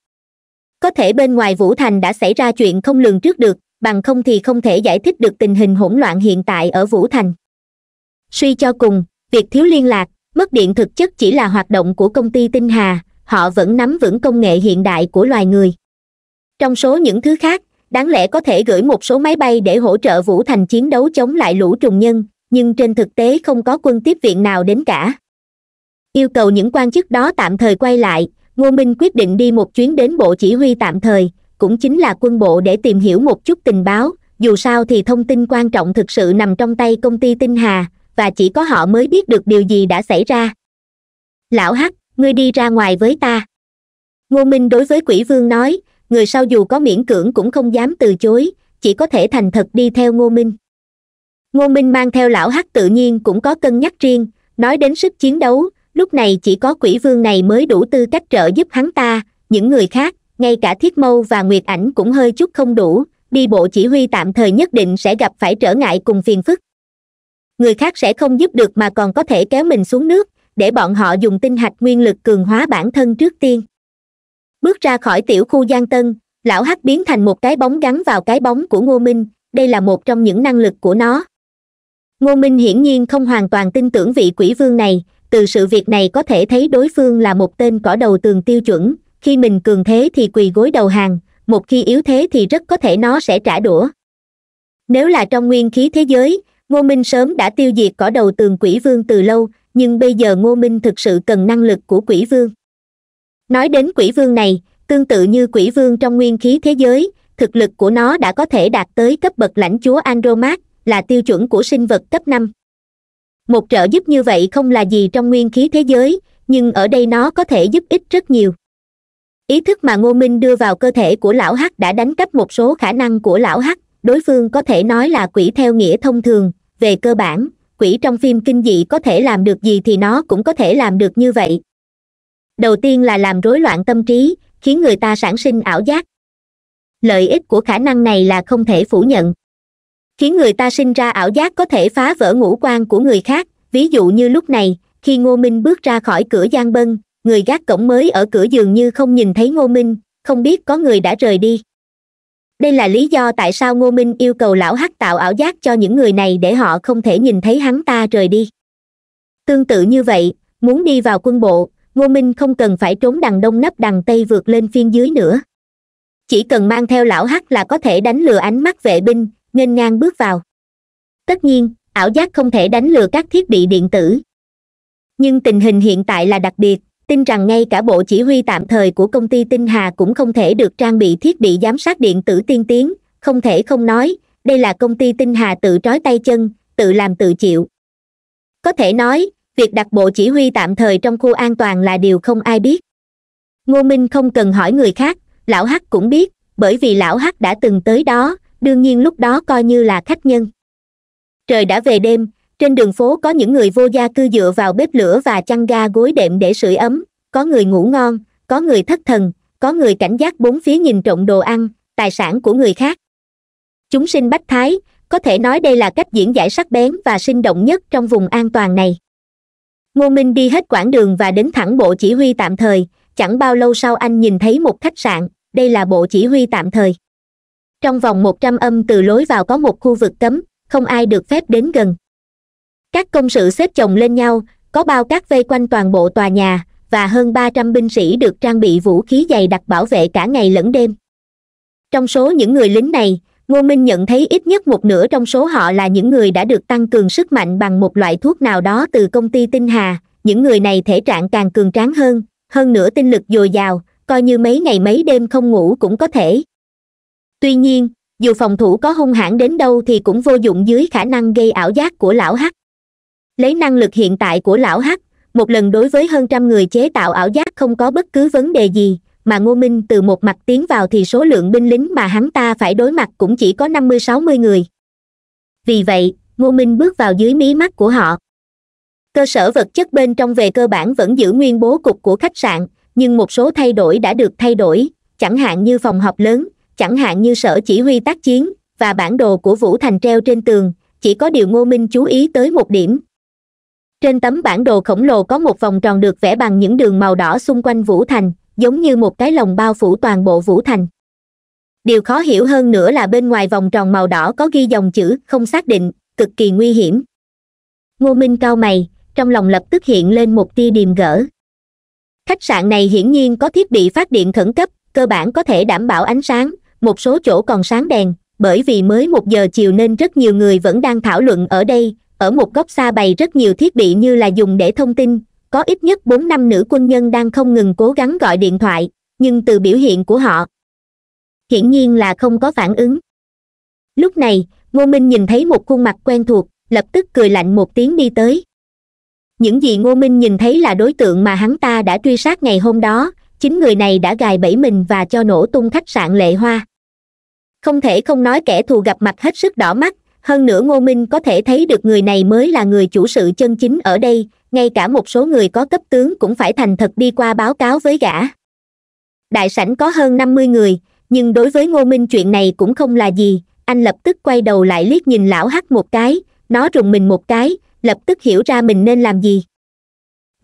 có thể bên ngoài vũ thành đã xảy ra chuyện không lường trước được bằng không thì không thể giải thích được tình hình hỗn loạn hiện tại ở vũ thành suy cho cùng việc thiếu liên lạc mất điện thực chất chỉ là hoạt động của công ty tinh hà họ vẫn nắm vững công nghệ hiện đại của loài người trong số những thứ khác đáng lẽ có thể gửi một số máy bay để hỗ trợ vũ thành chiến đấu chống lại lũ trùng nhân nhưng trên thực tế không có quân tiếp viện nào đến cả yêu cầu những quan chức đó tạm thời quay lại ngô minh quyết định đi một chuyến đến bộ chỉ huy tạm thời cũng chính là quân bộ để tìm hiểu một chút tình báo dù sao thì thông tin quan trọng thực sự nằm trong tay công ty tinh hà và chỉ có họ mới biết được điều gì đã xảy ra lão hắc ngươi đi ra ngoài với ta ngô minh đối với quỷ vương nói người sau dù có miễn cưỡng cũng không dám từ chối chỉ có thể thành thật đi theo ngô minh ngô minh mang theo lão hắc tự nhiên cũng có cân nhắc riêng nói đến sức chiến đấu lúc này chỉ có quỷ vương này mới đủ tư cách trợ giúp hắn ta những người khác ngay cả thiết mâu và nguyệt ảnh cũng hơi chút không đủ đi bộ chỉ huy tạm thời nhất định sẽ gặp phải trở ngại cùng phiền phức người khác sẽ không giúp được mà còn có thể kéo mình xuống nước để bọn họ dùng tinh hạch nguyên lực cường hóa bản thân trước tiên bước ra khỏi tiểu khu giang tân lão hắc biến thành một cái bóng gắn vào cái bóng của ngô minh đây là một trong những năng lực của nó ngô minh hiển nhiên không hoàn toàn tin tưởng vị quỷ vương này từ sự việc này có thể thấy đối phương là một tên cỏ đầu tường tiêu chuẩn khi mình cường thế thì quỳ gối đầu hàng một khi yếu thế thì rất có thể nó sẽ trả đũa nếu là trong nguyên khí thế giới ngô minh sớm đã tiêu diệt cỏ đầu tường quỷ vương từ lâu nhưng bây giờ ngô minh thực sự cần năng lực của quỷ vương nói đến quỷ vương này tương tự như quỷ vương trong nguyên khí thế giới thực lực của nó đã có thể đạt tới cấp bậc lãnh chúa andromat là tiêu chuẩn của sinh vật cấp năm một trợ giúp như vậy không là gì trong nguyên khí thế giới nhưng ở đây nó có thể giúp ích rất nhiều ý thức mà ngô minh đưa vào cơ thể của lão hắc đã đánh cắp một số khả năng của lão hắc đối phương có thể nói là quỷ theo nghĩa thông thường về cơ bản quỷ trong phim kinh dị có thể làm được gì thì nó cũng có thể làm được như vậy đầu tiên là làm rối loạn tâm trí khiến người ta sản sinh ảo giác lợi ích của khả năng này là không thể phủ nhận khiến người ta sinh ra ảo giác có thể phá vỡ ngũ quan của người khác ví dụ như lúc này khi ngô minh bước ra khỏi cửa giang bân người gác cổng mới ở cửa giường như không nhìn thấy ngô minh không biết có người đã rời đi đây là lý do tại sao ngô minh yêu cầu lão hắc tạo ảo giác cho những người này để họ không thể nhìn thấy hắn ta rời đi tương tự như vậy muốn đi vào quân bộ ngô minh không cần phải trốn đằng đông nấp đằng tây vượt lên phiên dưới nữa chỉ cần mang theo lão hắc là có thể đánh lừa ánh mắt vệ binh nghênh ngang bước vào tất nhiên ảo giác không thể đánh lừa các thiết bị điện tử nhưng tình hình hiện tại là đặc biệt tin rằng ngay cả bộ chỉ huy tạm thời của công ty tinh hà cũng không thể được trang bị thiết bị giám sát điện tử tiên tiến không thể không nói đây là công ty tinh hà tự trói tay chân tự làm tự chịu có thể nói việc đặt bộ chỉ huy tạm thời trong khu an toàn là điều không ai biết ngô minh không cần hỏi người khác lão hắc cũng biết bởi vì lão hắc đã từng tới đó đương nhiên lúc đó coi như là khách nhân trời đã về đêm trên đường phố có những người vô gia cư dựa vào bếp lửa và chăn ga gối đệm để sưởi ấm có người ngủ ngon có người thất thần có người cảnh giác bốn phía nhìn trộm đồ ăn tài sản của người khác chúng sinh bách thái có thể nói đây là cách diễn giải sắc bén và sinh động nhất trong vùng an toàn này ngô minh đi hết quãng đường và đến thẳng bộ chỉ huy tạm thời chẳng bao lâu sau anh nhìn thấy một khách sạn đây là bộ chỉ huy tạm thời trong vòng một trăm âm từ lối vào có một khu vực cấm không ai được phép đến gần các công sự xếp chồng lên nhau có bao cát vây quanh toàn bộ tòa nhà và hơn ba trăm binh sĩ được trang bị vũ khí dày đặc bảo vệ cả ngày lẫn đêm trong số những người lính này ngô minh nhận thấy ít nhất một nửa trong số họ là những người đã được tăng cường sức mạnh bằng một loại thuốc nào đó từ công ty tinh hà những người này thể trạng càng cường tráng hơn hơn nữa tinh lực dồi dào coi như mấy ngày mấy đêm không ngủ cũng có thể tuy nhiên dù phòng thủ có hung hãn đến đâu thì cũng vô dụng dưới khả năng gây ảo giác của lão hắc lấy năng lực hiện tại của lão hắc một lần đối với hơn trăm người chế tạo ảo giác không có bất cứ vấn đề gì mà ngô minh từ một mặt tiến vào thì số lượng binh lính mà hắn ta phải đối mặt cũng chỉ có năm mươi sáu mươi người vì vậy ngô minh bước vào dưới mí mắt của họ cơ sở vật chất bên trong về cơ bản vẫn giữ nguyên bố cục của khách sạn nhưng một số thay đổi đã được thay đổi chẳng hạn như phòng học lớn chẳng hạn như sở chỉ huy tác chiến và bản đồ của vũ thành treo trên tường chỉ có điều ngô minh chú ý tới một điểm trên tấm bản đồ khổng lồ có một vòng tròn được vẽ bằng những đường màu đỏ xung quanh vũ thành giống như một cái lồng bao phủ toàn bộ vũ thành điều khó hiểu hơn nữa là bên ngoài vòng tròn màu đỏ có ghi dòng chữ không xác định cực kỳ nguy hiểm ngô minh cao mày trong lòng lập tức hiện lên một tia điềm gỡ khách sạn này hiển nhiên có thiết bị phát điện khẩn cấp cơ bản có thể đảm bảo ánh sáng một số chỗ còn sáng đèn bởi vì mới một giờ chiều nên rất nhiều người vẫn đang thảo luận ở đây ở một góc xa bày rất nhiều thiết bị như là dùng để thông tin có ít nhất bốn năm nữ quân nhân đang không ngừng cố gắng gọi điện thoại nhưng từ biểu hiện của họ hiển nhiên là không có phản ứng lúc này ngô minh nhìn thấy một khuôn mặt quen thuộc lập tức cười lạnh một tiếng đi tới những gì ngô minh nhìn thấy là đối tượng mà hắn ta đã truy sát ngày hôm đó chính người này đã gài bẫy mình và cho nổ tung khách sạn lệ hoa không thể không nói kẻ thù gặp mặt hết sức đỏ mắt hơn nữa ngô minh có thể thấy được người này mới là người chủ sự chân chính ở đây ngay cả một số người có cấp tướng cũng phải thành thật đi qua báo cáo với gã đại sảnh có hơn năm mươi người nhưng đối với ngô minh chuyện này cũng không là gì anh lập tức quay đầu lại liếc nhìn lão hắc một cái nó rùng mình một cái lập tức hiểu ra mình nên làm gì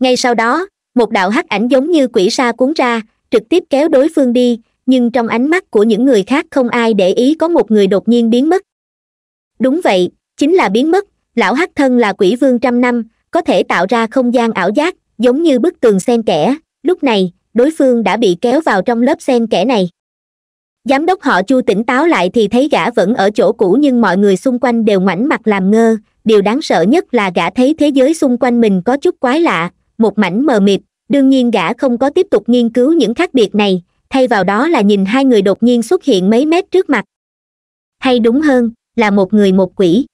ngay sau đó một đạo hắc ảnh giống như quỷ sa cuốn ra trực tiếp kéo đối phương đi nhưng trong ánh mắt của những người khác không ai để ý có một người đột nhiên biến mất đúng vậy chính là biến mất lão hắc thân là quỷ vương trăm năm có thể tạo ra không gian ảo giác giống như bức tường sen kẽ lúc này đối phương đã bị kéo vào trong lớp sen kẽ này giám đốc họ chu tỉnh táo lại thì thấy gã vẫn ở chỗ cũ nhưng mọi người xung quanh đều ngoảnh mặt làm ngơ điều đáng sợ nhất là gã thấy thế giới xung quanh mình có chút quái lạ một mảnh mờ mịt đương nhiên gã không có tiếp tục nghiên cứu những khác biệt này thay vào đó là nhìn hai người đột nhiên xuất hiện mấy mét trước mặt hay đúng hơn là một người một quỷ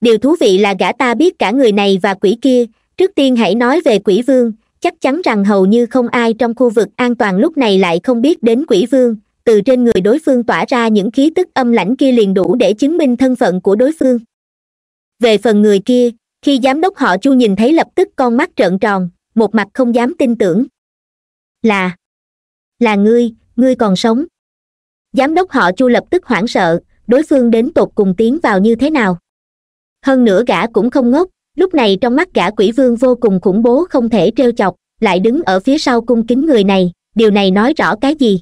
điều thú vị là gã ta biết cả người này và quỷ kia trước tiên hãy nói về quỷ vương chắc chắn rằng hầu như không ai trong khu vực an toàn lúc này lại không biết đến quỷ vương từ trên người đối phương tỏa ra những khí tức âm lãnh kia liền đủ để chứng minh thân phận của đối phương về phần người kia khi giám đốc họ chu nhìn thấy lập tức con mắt trợn tròn một mặt không dám tin tưởng là là ngươi ngươi còn sống giám đốc họ chu lập tức hoảng sợ đối phương đến tột cùng tiến vào như thế nào hơn nữa gã cũng không ngốc lúc này trong mắt gã quỷ vương vô cùng khủng bố không thể t chọc lại đứng ở phía sau cung kính người này điều này nói rõ cái gì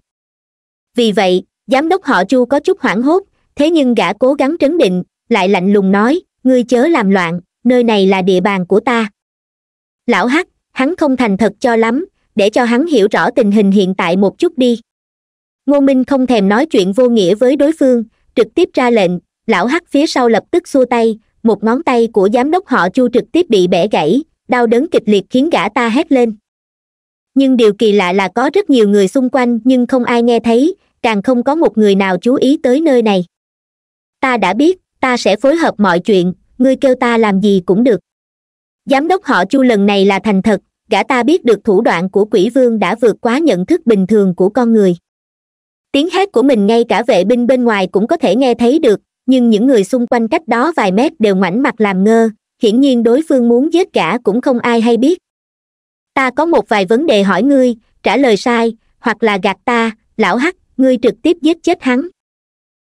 vì vậy giám đốc họ chu có chút hoảng hốt thế nhưng gã cố gắng trấn định lại lạnh lùng nói ngươi chớ làm loạn nơi này là địa bàn của ta lão hắc hắn không thành thật cho lắm để cho hắn hiểu rõ tình hình hiện tại một chút đi ngô minh không thèm nói chuyện vô nghĩa với đối phương trực tiếp ra lệnh lão hắc phía sau lập tức xua tay một ngón tay của giám đốc họ chu trực tiếp bị bẻ gãy đau đớn kịch liệt khiến gã ta hét lên nhưng điều kỳ lạ là có rất nhiều người xung quanh nhưng không ai nghe thấy càng không có một người nào chú ý tới nơi này ta đã biết ta sẽ phối hợp mọi chuyện ngươi kêu ta làm gì cũng được giám đốc họ chu lần này là thành thật gã ta biết được thủ đoạn của quỷ vương đã vượt quá nhận thức bình thường của con người tiếng hét của mình ngay cả vệ binh bên ngoài cũng có thể nghe thấy được nhưng những người xung quanh cách đó vài mét đều ngoảnh mặt làm ngơ hiển nhiên đối phương muốn giết cả cũng không ai hay biết ta có một vài vấn đề hỏi ngươi trả lời sai hoặc là gạt ta lão hắc ngươi trực tiếp giết chết hắn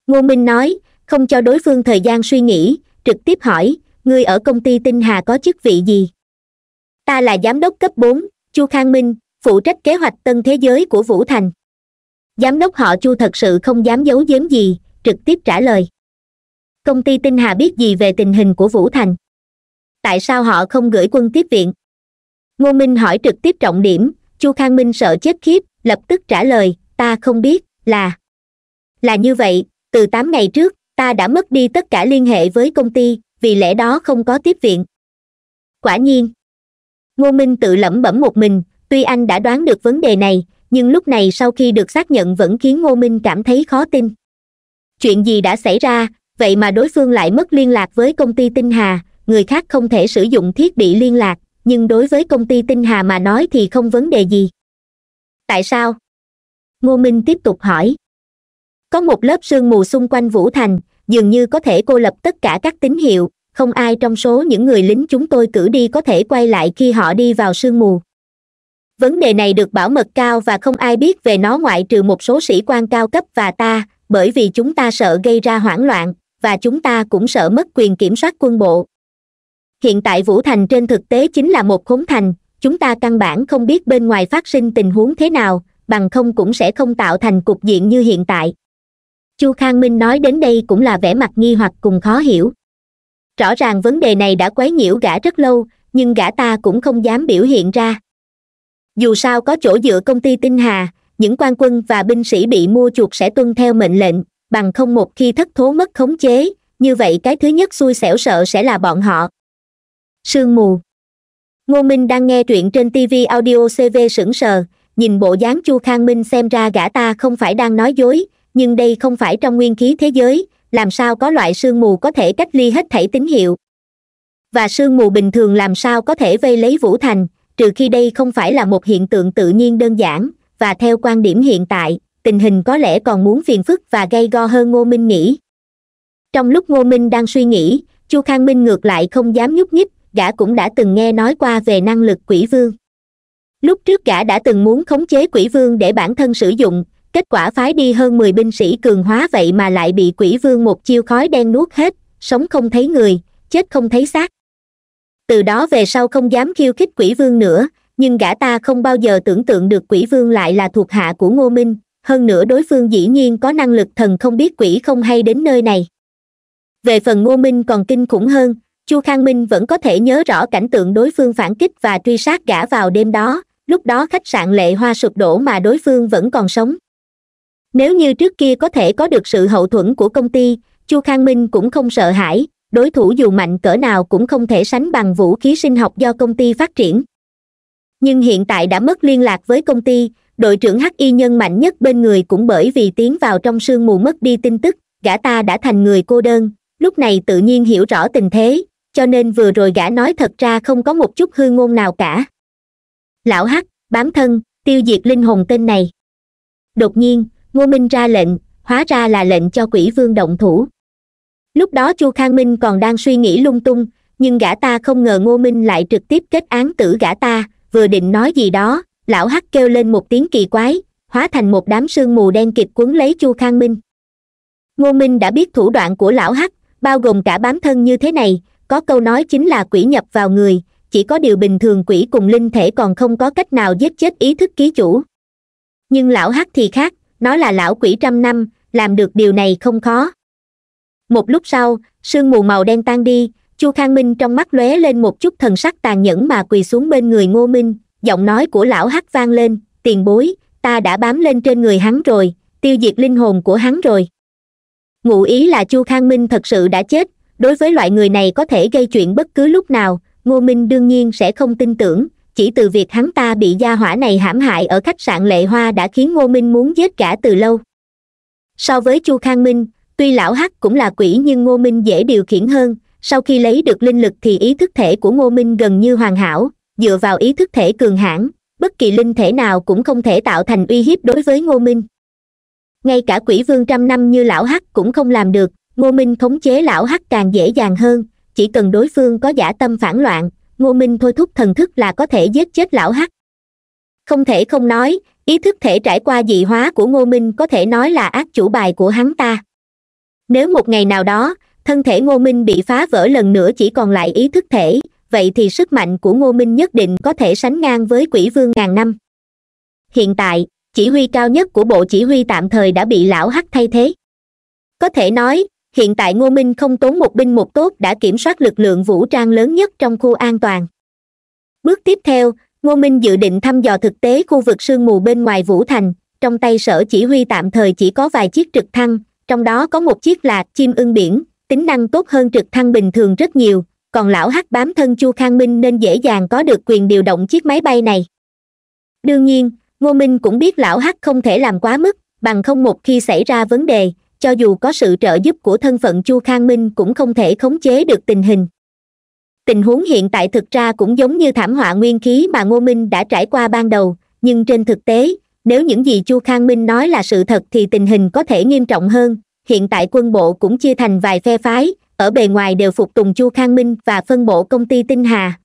ngô minh nói không cho đối phương thời gian suy nghĩ trực tiếp hỏi ngươi ở công ty tinh hà có chức vị gì ta là giám đốc cấp bốn chu khang minh phụ trách kế hoạch tân thế giới của vũ thành giám đốc họ chu thật sự không dám giấu giếm gì trực tiếp trả lời công ty tinh hà biết gì về tình hình của vũ thành tại sao họ không gửi quân tiếp viện ngô minh hỏi trực tiếp trọng điểm chu khang minh sợ chết khiếp lập tức trả lời ta không biết là là như vậy từ tám ngày trước ta đã mất đi tất cả liên hệ với công ty vì lẽ đó không có tiếp viện quả nhiên ngô minh tự lẩm bẩm một mình tuy anh đã đoán được vấn đề này nhưng lúc này sau khi được xác nhận vẫn khiến ngô minh cảm thấy khó tin chuyện gì đã xảy ra vậy mà đối phương lại mất liên lạc với công ty tinh hà người khác không thể sử dụng thiết bị liên lạc nhưng đối với công ty tinh hà mà nói thì không vấn đề gì tại sao ngô minh tiếp tục hỏi có một lớp sương mù xung quanh vũ thành dường như có thể cô lập tất cả các tín hiệu không ai trong số những người lính chúng tôi cử đi có thể quay lại khi họ đi vào sương mù vấn đề này được bảo mật cao và không ai biết về nó ngoại trừ một số sĩ quan cao cấp và ta bởi vì chúng ta sợ gây ra hoảng loạn và chúng ta cũng sợ mất quyền kiểm soát quân bộ hiện tại vũ thành trên thực tế chính là một khốn thành chúng ta căn bản không biết bên ngoài phát sinh tình huống thế nào bằng không cũng sẽ không tạo thành cục diện như hiện tại chu khang minh nói đến đây cũng là vẻ mặt nghi hoặc cùng khó hiểu rõ ràng vấn đề này đã quấy nhiễu gã rất lâu nhưng gã ta cũng không dám biểu hiện ra dù sao có chỗ dựa công ty tinh hà những quan quân và binh sĩ bị mua chuộc sẽ tuân theo mệnh lệnh bằng không một khi thất thố mất khống chế như vậy cái thứ nhất xui xẻo sợ sẽ là bọn họ sương mù ngô minh đang nghe chuyện trên tv audio cv sững sờ nhìn bộ dáng chu khang minh xem ra gã ta không phải đang nói dối nhưng đây không phải trong nguyên khí thế giới làm sao có loại sương mù có thể cách ly hết thảy tín hiệu và sương mù bình thường làm sao có thể vây lấy vũ thành trừ khi đây không phải là một hiện tượng tự nhiên đơn giản và theo quan điểm hiện tại tình hình có lẽ còn muốn phiền phức và gây go hơn ngô minh nghĩ trong lúc ngô minh đang suy nghĩ chu khang minh ngược lại không dám nhúc nhích gã cũng đã từng nghe nói qua về năng lực quỷ vương lúc trước gã đã từng muốn khống chế quỷ vương để bản thân sử dụng kết quả phái đi hơn mười binh sĩ cường hóa vậy mà lại bị quỷ vương một chiêu khói đen nuốt hết sống không thấy người chết không thấy xác từ đó về sau không dám khiêu khích quỷ vương nữa nhưng gã ta không bao giờ tưởng tượng được quỷ vương lại là thuộc hạ của ngô minh hơn nữa đối phương dĩ nhiên có năng lực thần không biết quỷ không hay đến nơi này về phần ngô minh còn kinh khủng hơn chu khang minh vẫn có thể nhớ rõ cảnh tượng đối phương phản kích và truy sát gã vào đêm đó lúc đó khách sạn lệ hoa sụp đổ mà đối phương vẫn còn sống nếu như trước kia có thể có được sự hậu thuẫn của công ty chu khang minh cũng không sợ hãi đối thủ dù mạnh cỡ nào cũng không thể sánh bằng vũ khí sinh học do công ty phát triển nhưng hiện tại đã mất liên lạc với công ty đội trưởng hắc y nhân mạnh nhất bên người cũng bởi vì tiến vào trong sương mù mất đi tin tức gã ta đã thành người cô đơn lúc này tự nhiên hiểu rõ tình thế cho nên vừa rồi gã nói thật ra không có một chút hư ngôn nào cả lão hắc bám thân tiêu diệt linh hồn tên này đột nhiên ngô minh ra lệnh hóa ra là lệnh cho quỷ vương động thủ lúc đó chu khang minh còn đang suy nghĩ lung tung nhưng gã ta không ngờ ngô minh lại trực tiếp kết án tử gã ta vừa định nói gì đó lão hắc kêu lên một tiếng kỳ quái hóa thành một đám sương mù đen kịt quấn lấy chu khang minh ngô minh đã biết thủ đoạn của lão hắc bao gồm cả bám thân như thế này có câu nói chính là quỷ nhập vào người chỉ có điều bình thường quỷ cùng linh thể còn không có cách nào giết chết ý thức ký chủ nhưng lão hắc thì khác nó là lão quỷ trăm năm làm được điều này không khó một lúc sau sương mù màu đen tan đi chu khang minh trong mắt lóe lên một chút thần sắc tàn nhẫn mà quỳ xuống bên người ngô minh giọng nói của lão hắc vang lên tiền bối ta đã bám lên trên người hắn rồi tiêu diệt linh hồn của hắn rồi ngụ ý là chu khang minh thật sự đã chết đối với loại người này có thể gây chuyện bất cứ lúc nào ngô minh đương nhiên sẽ không tin tưởng chỉ từ việc hắn ta bị gia hỏa này hãm hại ở khách sạn lệ hoa đã khiến ngô minh muốn giết cả từ lâu so với chu khang minh tuy lão hắc cũng là quỷ nhưng ngô minh dễ điều khiển hơn sau khi lấy được linh lực thì ý thức thể của ngô minh gần như hoàn hảo dựa vào ý thức thể cường hãn bất kỳ linh thể nào cũng không thể tạo thành uy hiếp đối với ngô minh ngay cả quỷ vương trăm năm như lão hắc cũng không làm được ngô minh khống chế lão hắc càng dễ dàng hơn chỉ cần đối phương có giả tâm phản loạn ngô minh thôi thúc thần thức là có thể giết chết lão hắc không thể không nói ý thức thể trải qua dị hóa của ngô minh có thể nói là ác chủ bài của hắn ta nếu một ngày nào đó thân thể ngô minh bị phá vỡ lần nữa chỉ còn lại ý thức thể vậy thì sức mạnh của ngô minh nhất định có thể sánh ngang với quỷ vương ngàn năm hiện tại chỉ huy cao nhất của bộ chỉ huy tạm thời đã bị lão hắc thay thế có thể nói hiện tại ngô minh không tốn một binh một tốt đã kiểm soát lực lượng vũ trang lớn nhất trong khu an toàn bước tiếp theo ngô minh dự định thăm dò thực tế khu vực sương mù bên ngoài vũ thành trong tay sở chỉ huy tạm thời chỉ có vài chiếc trực thăng trong đó có một chiếc là chim ưng biển tính năng tốt hơn trực thăng bình thường rất nhiều còn lão hắc bám thân chu khang minh nên dễ dàng có được quyền điều động chiếc máy bay này đương nhiên ngô minh cũng biết lão hắc không thể làm quá mức bằng không một khi xảy ra vấn đề cho dù có sự trợ giúp của thân phận chu khang minh cũng không thể khống chế được tình hình tình huống hiện tại thực ra cũng giống như thảm họa nguyên khí mà ngô minh đã trải qua ban đầu nhưng trên thực tế nếu những gì chu khang minh nói là sự thật thì tình hình có thể nghiêm trọng hơn hiện tại quân bộ cũng chia thành vài phe phái ở bề ngoài đều phục tùng chu khang minh và phân bộ công ty tinh hà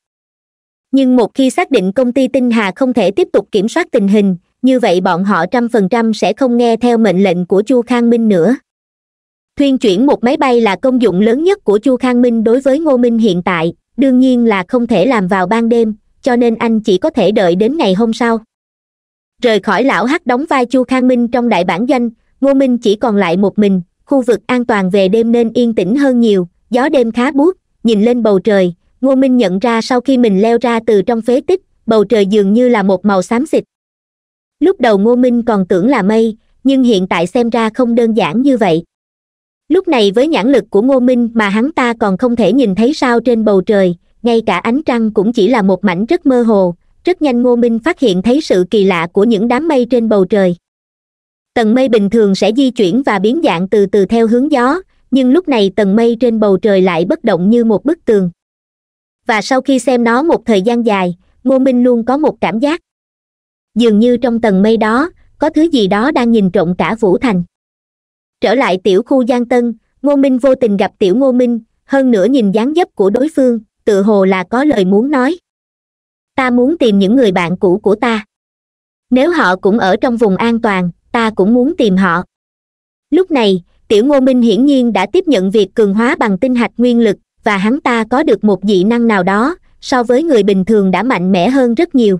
nhưng một khi xác định công ty tinh hà không thể tiếp tục kiểm soát tình hình như vậy bọn họ trăm phần trăm sẽ không nghe theo mệnh lệnh của chu khang minh nữa thuyên chuyển một máy bay là công dụng lớn nhất của chu khang minh đối với ngô minh hiện tại đương nhiên là không thể làm vào ban đêm cho nên anh chỉ có thể đợi đến ngày hôm sau rời khỏi lão hắc đóng vai chu khang minh trong đại bản doanh ngô minh chỉ còn lại một mình khu vực an toàn về đêm nên yên tĩnh hơn nhiều gió đêm khá buốt nhìn lên bầu trời ngô minh nhận ra sau khi mình leo ra từ trong phế tích bầu trời dường như là một màu xám xịt lúc đầu ngô minh còn tưởng là mây nhưng hiện tại xem ra không đơn giản như vậy lúc này với nhãn lực của ngô minh mà hắn ta còn không thể nhìn thấy sao trên bầu trời ngay cả ánh trăng cũng chỉ là một mảnh rất mơ hồ rất nhanh ngô minh phát hiện thấy sự kỳ lạ của những đám mây trên bầu trời tầng mây bình thường sẽ di chuyển và biến dạng từ từ theo hướng gió nhưng lúc này tầng mây trên bầu trời lại bất động như một bức tường và sau khi xem nó một thời gian dài ngô minh luôn có một cảm giác dường như trong tầng mây đó có thứ gì đó đang nhìn trộm cả vũ thành trở lại tiểu khu giang tân ngô minh vô tình gặp tiểu ngô minh hơn nữa nhìn dáng dấp của đối phương tự hồ là có lời muốn nói ta muốn tìm những người bạn cũ của ta nếu họ cũng ở trong vùng an toàn ta cũng muốn tìm họ lúc này tiểu ngô minh hiển nhiên đã tiếp nhận việc cường hóa bằng tinh hạch nguyên lực và hắn ta có được một dị năng nào đó so với người bình thường đã mạnh mẽ hơn rất nhiều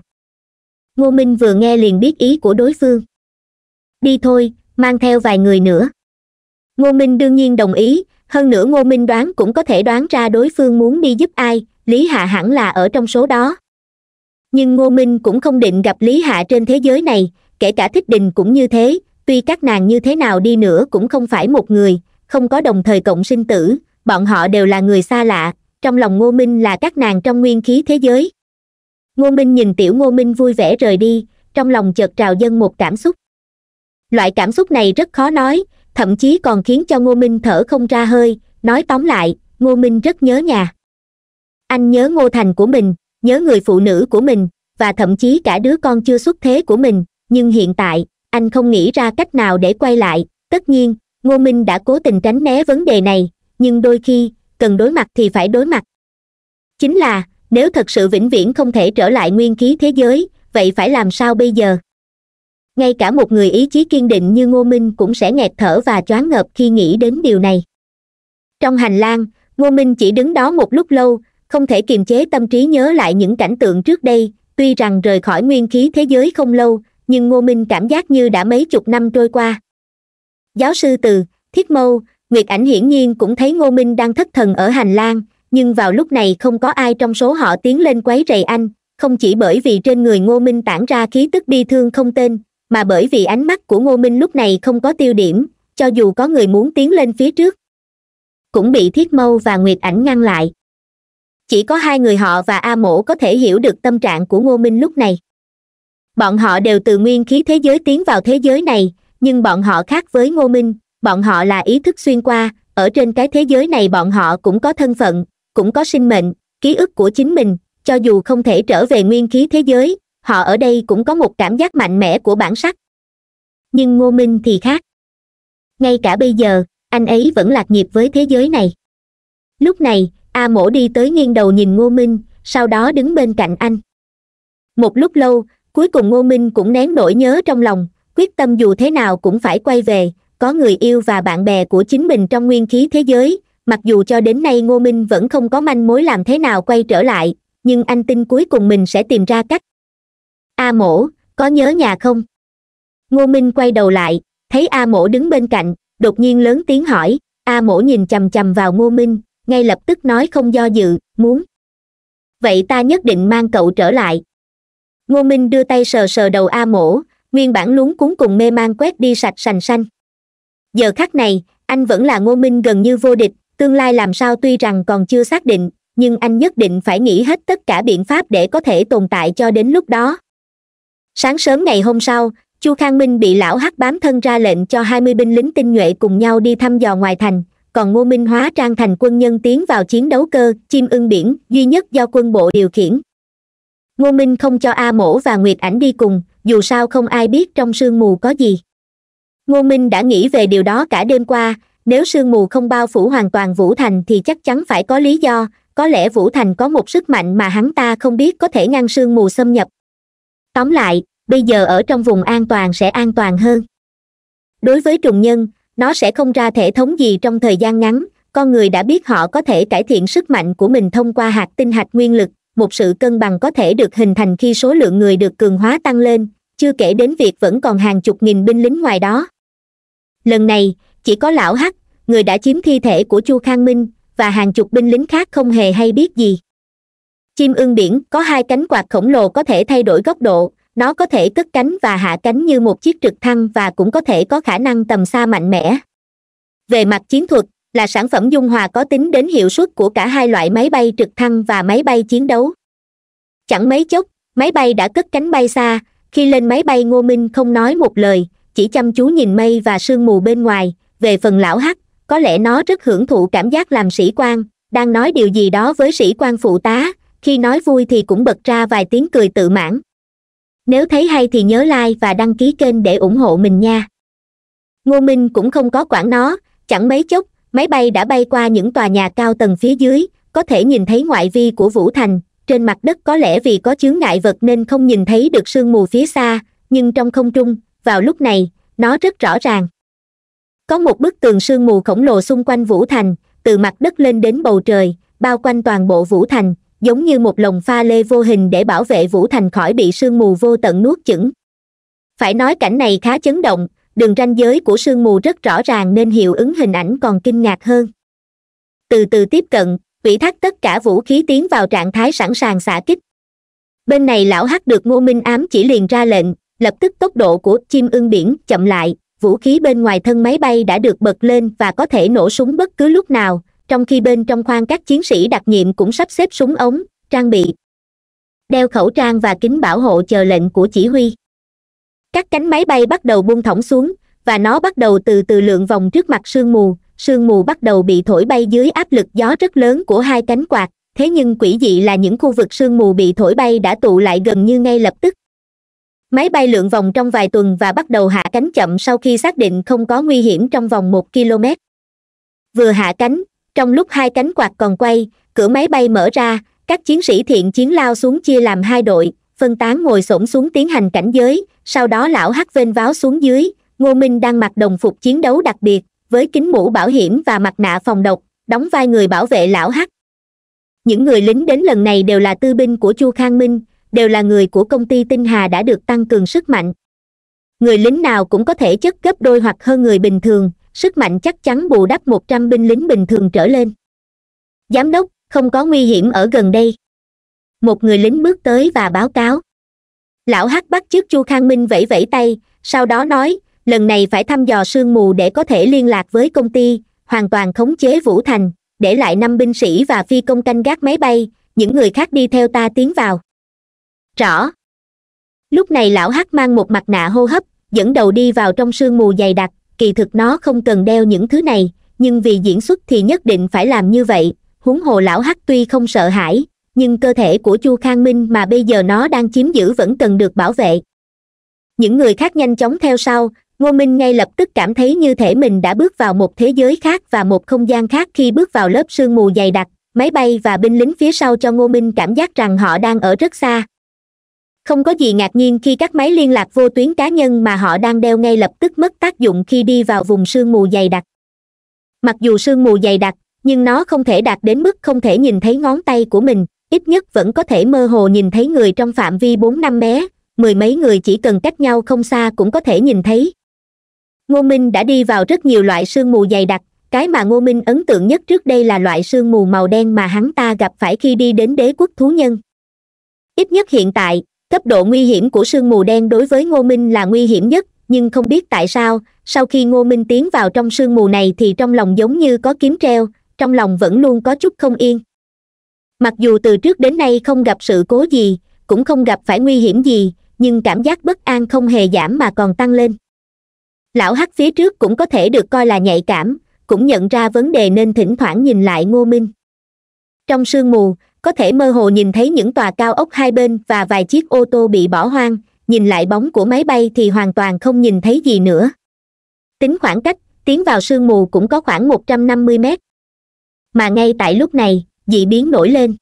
ngô minh vừa nghe liền biết ý của đối phương đi thôi mang theo vài người nữa ngô minh đương nhiên đồng ý hơn nữa ngô minh đoán cũng có thể đoán ra đối phương muốn đi giúp ai lý hạ hẳn là ở trong số đó nhưng ngô minh cũng không định gặp lý hạ trên thế giới này kể cả thích đình cũng như thế tuy các nàng như thế nào đi nữa cũng không phải một người không có đồng thời cộng sinh tử bọn họ đều là người xa lạ trong lòng ngô minh là các nàng trong nguyên khí thế giới ngô minh nhìn tiểu ngô minh vui vẻ rời đi trong lòng chợt trào dâng một cảm xúc loại cảm xúc này rất khó nói thậm chí còn khiến cho ngô minh thở không ra hơi nói tóm lại ngô minh rất nhớ nhà anh nhớ ngô thành của mình nhớ người phụ nữ của mình và thậm chí cả đứa con chưa xuất thế của mình nhưng hiện tại anh không nghĩ ra cách nào để quay lại tất nhiên ngô minh đã cố tình tránh né vấn đề này nhưng đôi khi cần đối mặt thì phải đối mặt chính là nếu thật sự vĩnh viễn không thể trở lại nguyên khí thế giới vậy phải làm sao bây giờ ngay cả một người ý chí kiên định như ngô minh cũng sẽ nghẹt thở và choáng ngợp khi nghĩ đến điều này trong hành lang ngô minh chỉ đứng đó một lúc lâu không thể kiềm chế tâm trí nhớ lại những cảnh tượng trước đây tuy rằng rời khỏi nguyên khí thế giới không lâu nhưng ngô minh cảm giác như đã mấy chục năm trôi qua giáo sư từ thiết mâu nguyệt ảnh hiển nhiên cũng thấy ngô minh đang thất thần ở hành lang nhưng vào lúc này không có ai trong số họ tiến lên quấy rầy anh không chỉ bởi vì trên người ngô minh tản ra khí tức bi thương không tên mà bởi vì ánh mắt của ngô minh lúc này không có tiêu điểm cho dù có người muốn tiến lên phía trước cũng bị thiết mâu và nguyệt ảnh ngăn lại chỉ có hai người họ và a mổ có thể hiểu được tâm trạng của ngô minh lúc này bọn họ đều từ nguyên khí thế giới tiến vào thế giới này nhưng bọn họ khác với ngô minh bọn họ là ý thức xuyên qua ở trên cái thế giới này bọn họ cũng có thân phận cũng có sinh mệnh ký ức của chính mình cho dù không thể trở về nguyên khí thế giới họ ở đây cũng có một cảm giác mạnh mẽ của bản sắc nhưng ngô minh thì khác ngay cả bây giờ anh ấy vẫn lạc nghiệp với thế giới này lúc này A mổ đi tới nghiêng đầu nhìn Ngô Minh, sau đó đứng bên cạnh anh. Một lúc lâu, cuối cùng Ngô Minh cũng nén nỗi nhớ trong lòng, quyết tâm dù thế nào cũng phải quay về, có người yêu và bạn bè của chính mình trong nguyên khí thế giới, mặc dù cho đến nay Ngô Minh vẫn không có manh mối làm thế nào quay trở lại, nhưng anh tin cuối cùng mình sẽ tìm ra cách. A mổ, có nhớ nhà không? Ngô Minh quay đầu lại, thấy A mổ đứng bên cạnh, đột nhiên lớn tiếng hỏi, A mổ nhìn chầm chầm vào Ngô Minh, ngay lập tức nói không do dự muốn vậy ta nhất định mang cậu trở lại ngô minh đưa tay sờ sờ đầu a mổ nguyên bản luống cuốn cùng mê man quét đi sạch sành xanh giờ khắc này anh vẫn là ngô minh gần như vô địch tương lai làm sao tuy rằng còn chưa xác định nhưng anh nhất định phải nghĩ hết tất cả biện pháp để có thể tồn tại cho đến lúc đó sáng sớm ngày hôm sau chu khang minh bị lão hắc bám thân ra lệnh cho hai mươi binh lính tinh nhuệ cùng nhau đi thăm dò ngoài thành còn ngô minh hóa trang thành quân nhân tiến vào chiến đấu cơ chim ưng biển duy nhất do quân bộ điều khiển ngô minh không cho a mổ và nguyệt ảnh đi cùng dù sao không ai biết trong sương mù có gì ngô minh đã nghĩ về điều đó cả đêm qua nếu sương mù không bao phủ hoàn toàn vũ thành thì chắc chắn phải có lý do có lẽ vũ thành có một sức mạnh mà hắn ta không biết có thể ngăn sương mù xâm nhập tóm lại bây giờ ở trong vùng an toàn sẽ an toàn hơn đối với trùng nhân nó sẽ không ra thể thống gì trong thời gian ngắn con người đã biết họ có thể cải thiện sức mạnh của mình thông qua hạt tinh hạch nguyên lực một sự cân bằng có thể được hình thành khi số lượng người được cường hóa tăng lên chưa kể đến việc vẫn còn hàng chục nghìn binh lính ngoài đó lần này chỉ có lão hắc người đã chiếm thi thể của chu khang minh và hàng chục binh lính khác không hề hay biết gì chim ưng biển có hai cánh quạt khổng lồ có thể thay đổi góc độ nó có thể cất cánh và hạ cánh như một chiếc trực thăng và cũng có thể có khả năng tầm xa mạnh mẽ về mặt chiến thuật là sản phẩm dung hòa có tính đến hiệu suất của cả hai loại máy bay trực thăng và máy bay chiến đấu chẳng mấy chốc máy bay đã cất cánh bay xa khi lên máy bay ngô minh không nói một lời chỉ chăm chú nhìn mây và sương mù bên ngoài về phần lão hắc có lẽ nó rất hưởng thụ cảm giác làm sĩ quan đang nói điều gì đó với sĩ quan phụ tá khi nói vui thì cũng bật ra vài tiếng cười tự mãn nếu thấy hay thì nhớ like và đăng ký kênh để ủng hộ mình nha ngô minh cũng không có quản nó chẳng mấy chốc máy bay đã bay qua những tòa nhà cao tầng phía dưới có thể nhìn thấy ngoại vi của vũ thành trên mặt đất có lẽ vì có chướng ngại vật nên không nhìn thấy được sương mù phía xa nhưng trong không trung vào lúc này nó rất rõ ràng có một bức tường sương mù khổng lồ xung quanh vũ thành từ mặt đất lên đến bầu trời bao quanh toàn bộ vũ thành giống như một lồng pha lê vô hình để bảo vệ vũ thành khỏi bị sương mù vô tận nuốt chửng phải nói cảnh này khá chấn động đường ranh giới của sương mù rất rõ ràng nên hiệu ứng hình ảnh còn kinh ngạc hơn từ từ tiếp cận ủy thác tất cả vũ khí tiến vào trạng thái sẵn sàng xả kích bên này lão hắc được ngô minh ám chỉ liền ra lệnh lập tức tốc độ của chim ưng biển chậm lại vũ khí bên ngoài thân máy bay đã được bật lên và có thể nổ súng bất cứ lúc nào trong khi bên trong khoang các chiến sĩ đặc nhiệm cũng sắp xếp súng ống trang bị đeo khẩu trang và kính bảo hộ chờ lệnh của chỉ huy các cánh máy bay bắt đầu buông thõng xuống và nó bắt đầu từ từ lượn vòng trước mặt sương mù sương mù bắt đầu bị thổi bay dưới áp lực gió rất lớn của hai cánh quạt thế nhưng quỷ dị là những khu vực sương mù bị thổi bay đã tụ lại gần như ngay lập tức máy bay lượn vòng trong vài tuần và bắt đầu hạ cánh chậm sau khi xác định không có nguy hiểm trong vòng một km vừa hạ cánh trong lúc hai cánh quạt còn quay cửa máy bay mở ra các chiến sĩ thiện chiến lao xuống chia làm hai đội phân tán ngồi s xuống tiến hành cảnh giới sau đó lão hắc vênh váo xuống dưới ngô minh đang mặc đồng phục chiến đấu đặc biệt với kính mũ bảo hiểm và mặt nạ phòng độc đóng vai người bảo vệ lão hắc những người lính đến lần này đều là tư binh của chu khang minh đều là người của công ty tinh hà đã được tăng cường sức mạnh người lính nào cũng có thể chất gấp đôi hoặc hơn người bình thường sức mạnh chắc chắn bù đắp một trăm binh lính bình thường trở lên giám đốc không có nguy hiểm ở gần đây một người lính bước tới và báo cáo lão hắc bắt trước chu khang minh vẫy vẫy tay sau đó nói lần này phải thăm dò sương mù để có thể liên lạc với công ty hoàn toàn khống chế vũ thành để lại năm binh sĩ và phi công canh gác máy bay những người khác đi theo ta tiến vào rõ lúc này lão hắc mang một mặt nạ hô hấp dẫn đầu đi vào trong sương mù dày đặc kỳ thực nó không cần đeo những thứ này nhưng vì diễn xuất thì nhất định phải làm như vậy huống hồ lão hắc tuy không sợ hãi nhưng cơ thể của chu khang minh mà bây giờ nó đang chiếm giữ vẫn cần được bảo vệ những người khác nhanh chóng theo sau ngô minh ngay lập tức cảm thấy như thể mình đã bước vào một thế giới khác và một không gian khác khi bước vào lớp sương mù dày đặc máy bay và binh lính phía sau cho ngô minh cảm giác rằng họ đang ở rất xa không có gì ngạc nhiên khi các máy liên lạc vô tuyến cá nhân mà họ đang đeo ngay lập tức mất tác dụng khi đi vào vùng sương mù dày đặc mặc dù sương mù dày đặc nhưng nó không thể đạt đến mức không thể nhìn thấy ngón tay của mình ít nhất vẫn có thể mơ hồ nhìn thấy người trong phạm vi bốn năm bé mười mấy người chỉ cần cách nhau không xa cũng có thể nhìn thấy ngô minh đã đi vào rất nhiều loại sương mù dày đặc cái mà ngô minh ấn tượng nhất trước đây là loại sương mù màu đen mà hắn ta gặp phải khi đi đến đế quốc thú nhân ít nhất hiện tại cấp độ nguy hiểm của sương mù đen đối với ngô minh là nguy hiểm nhất nhưng không biết tại sao sau khi ngô minh tiến vào trong sương mù này thì trong lòng giống như có kiếm treo trong lòng vẫn luôn có chút không yên mặc dù từ trước đến nay không gặp sự cố gì cũng không gặp phải nguy hiểm gì nhưng cảm giác bất an không hề giảm mà còn tăng lên lão hắc phía trước cũng có thể được coi là nhạy cảm cũng nhận ra vấn đề nên thỉnh thoảng nhìn lại ngô minh trong sương mù có thể mơ hồ nhìn thấy những tòa cao ốc hai bên và vài chiếc ô tô bị bỏ hoang nhìn lại bóng của máy bay thì hoàn toàn không nhìn thấy gì nữa tính khoảng cách tiến vào sương mù cũng có khoảng một trăm năm mươi mét mà ngay tại lúc này dị biến nổi lên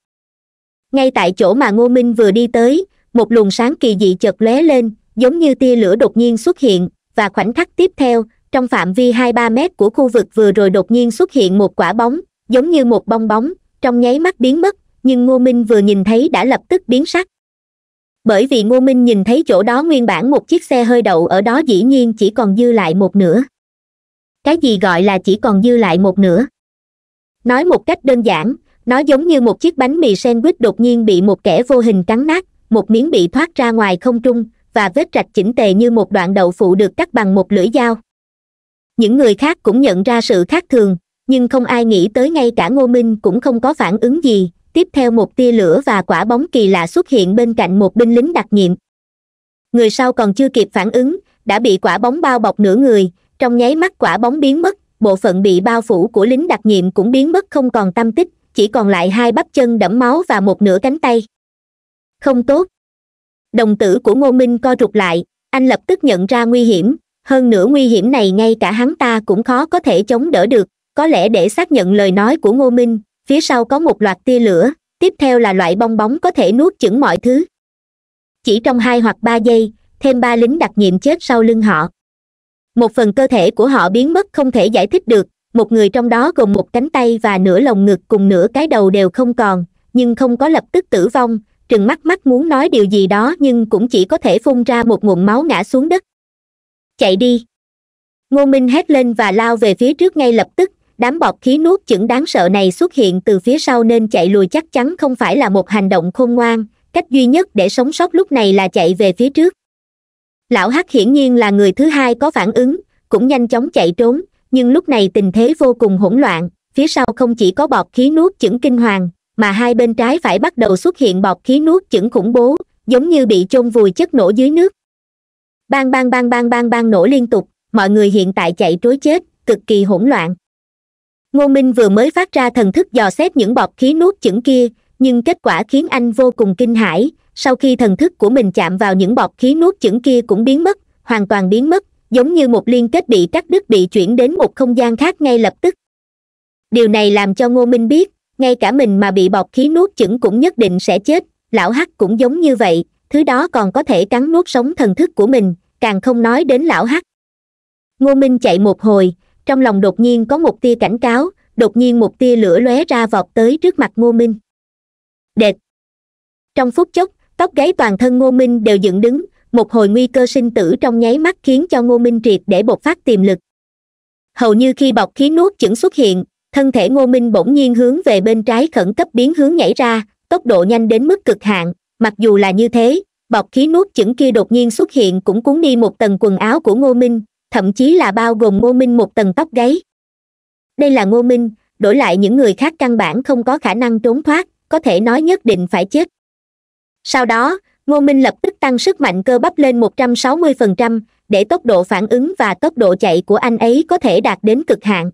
ngay tại chỗ mà ngô minh vừa đi tới một luồng sáng kỳ dị chợt lóe lên giống như tia lửa đột nhiên xuất hiện và khoảnh khắc tiếp theo trong phạm vi hai ba mét của khu vực vừa rồi đột nhiên xuất hiện một quả bóng giống như một bong bóng trong nháy mắt biến mất nhưng ngô minh vừa nhìn thấy đã lập tức biến sắc bởi vì ngô minh nhìn thấy chỗ đó nguyên bản một chiếc xe hơi đậu ở đó dĩ nhiên chỉ còn dư lại một nửa cái gì gọi là chỉ còn dư lại một nửa nói một cách đơn giản nó giống như một chiếc bánh mì sandwich đột nhiên bị một kẻ vô hình cắn nát một miếng bị thoát ra ngoài không trung và vết rạch chỉnh tề như một đoạn đậu phụ được cắt bằng một lưỡi dao những người khác cũng nhận ra sự khác thường nhưng không ai nghĩ tới ngay cả ngô minh cũng không có phản ứng gì tiếp theo một tia lửa và quả bóng kỳ lạ xuất hiện bên cạnh một binh lính đặc nhiệm người sau còn chưa kịp phản ứng đã bị quả bóng bao bọc nửa người trong nháy mắt quả bóng biến mất bộ phận bị bao phủ của lính đặc nhiệm cũng biến mất không còn tâm tích chỉ còn lại hai bắp chân đẫm máu và một nửa cánh tay không tốt đồng tử của ngô minh co rụt lại anh lập tức nhận ra nguy hiểm hơn nữa nguy hiểm này ngay cả hắn ta cũng khó có thể chống đỡ được có lẽ để xác nhận lời nói của ngô minh phía sau có một loạt tia lửa tiếp theo là loại bong bóng có thể nuốt chửng mọi thứ chỉ trong hai hoặc ba giây thêm ba lính đặc nhiệm chết sau lưng họ một phần cơ thể của họ biến mất không thể giải thích được một người trong đó gồm một cánh tay và nửa lồng ngực cùng nửa cái đầu đều không còn nhưng không có lập tức tử vong trừng mắt mắt muốn nói điều gì đó nhưng cũng chỉ có thể phun ra một nguồn máu ngã xuống đất chạy đi ngô minh hét lên và lao về phía trước ngay lập tức đám bọt khí nuốt chửng đáng sợ này xuất hiện từ phía sau nên chạy lùi chắc chắn không phải là một hành động khôn ngoan cách duy nhất để sống sót lúc này là chạy về phía trước lão hắc hiển nhiên là người thứ hai có phản ứng cũng nhanh chóng chạy trốn nhưng lúc này tình thế vô cùng hỗn loạn phía sau không chỉ có bọt khí nuốt chửng kinh hoàng mà hai bên trái phải bắt đầu xuất hiện bọt khí nuốt chửng khủng bố giống như bị chôn vùi chất nổ dưới nước bang bang bang bang bang bang nổ liên tục mọi người hiện tại chạy trối chết cực kỳ hỗn loạn ngô minh vừa mới phát ra thần thức dò xét những bọt khí nuốt chửng kia nhưng kết quả khiến anh vô cùng kinh hãi sau khi thần thức của mình chạm vào những bọt khí nuốt chửng kia cũng biến mất hoàn toàn biến mất giống như một liên kết bị cắt đứt bị chuyển đến một không gian khác ngay lập tức điều này làm cho ngô minh biết ngay cả mình mà bị bọt khí nuốt chửng cũng nhất định sẽ chết lão hắc cũng giống như vậy thứ đó còn có thể cắn nuốt sống thần thức của mình càng không nói đến lão hắc ngô minh chạy một hồi trong lòng đột nhiên có một tia cảnh cáo đột nhiên một tia lửa lóe ra vọt tới trước mặt ngô minh đệt trong phút chốc tóc gáy toàn thân ngô minh đều dựng đứng một hồi nguy cơ sinh tử trong nháy mắt khiến cho ngô minh triệt để bộc phát tiềm lực hầu như khi bọc khí nuốt chửng xuất hiện thân thể ngô minh bỗng nhiên hướng về bên trái khẩn cấp biến hướng nhảy ra tốc độ nhanh đến mức cực hạn mặc dù là như thế bọc khí nuốt chửng kia đột nhiên xuất hiện cũng cuốn đi một tầng quần áo của ngô minh thậm chí là bao gồm ngô minh một tầng tóc gáy đây là ngô minh đổi lại những người khác căn bản không có khả năng trốn thoát có thể nói nhất định phải chết sau đó ngô minh lập tức tăng sức mạnh cơ bắp lên một trăm sáu mươi phần trăm để tốc độ phản ứng và tốc độ chạy của anh ấy có thể đạt đến cực hạn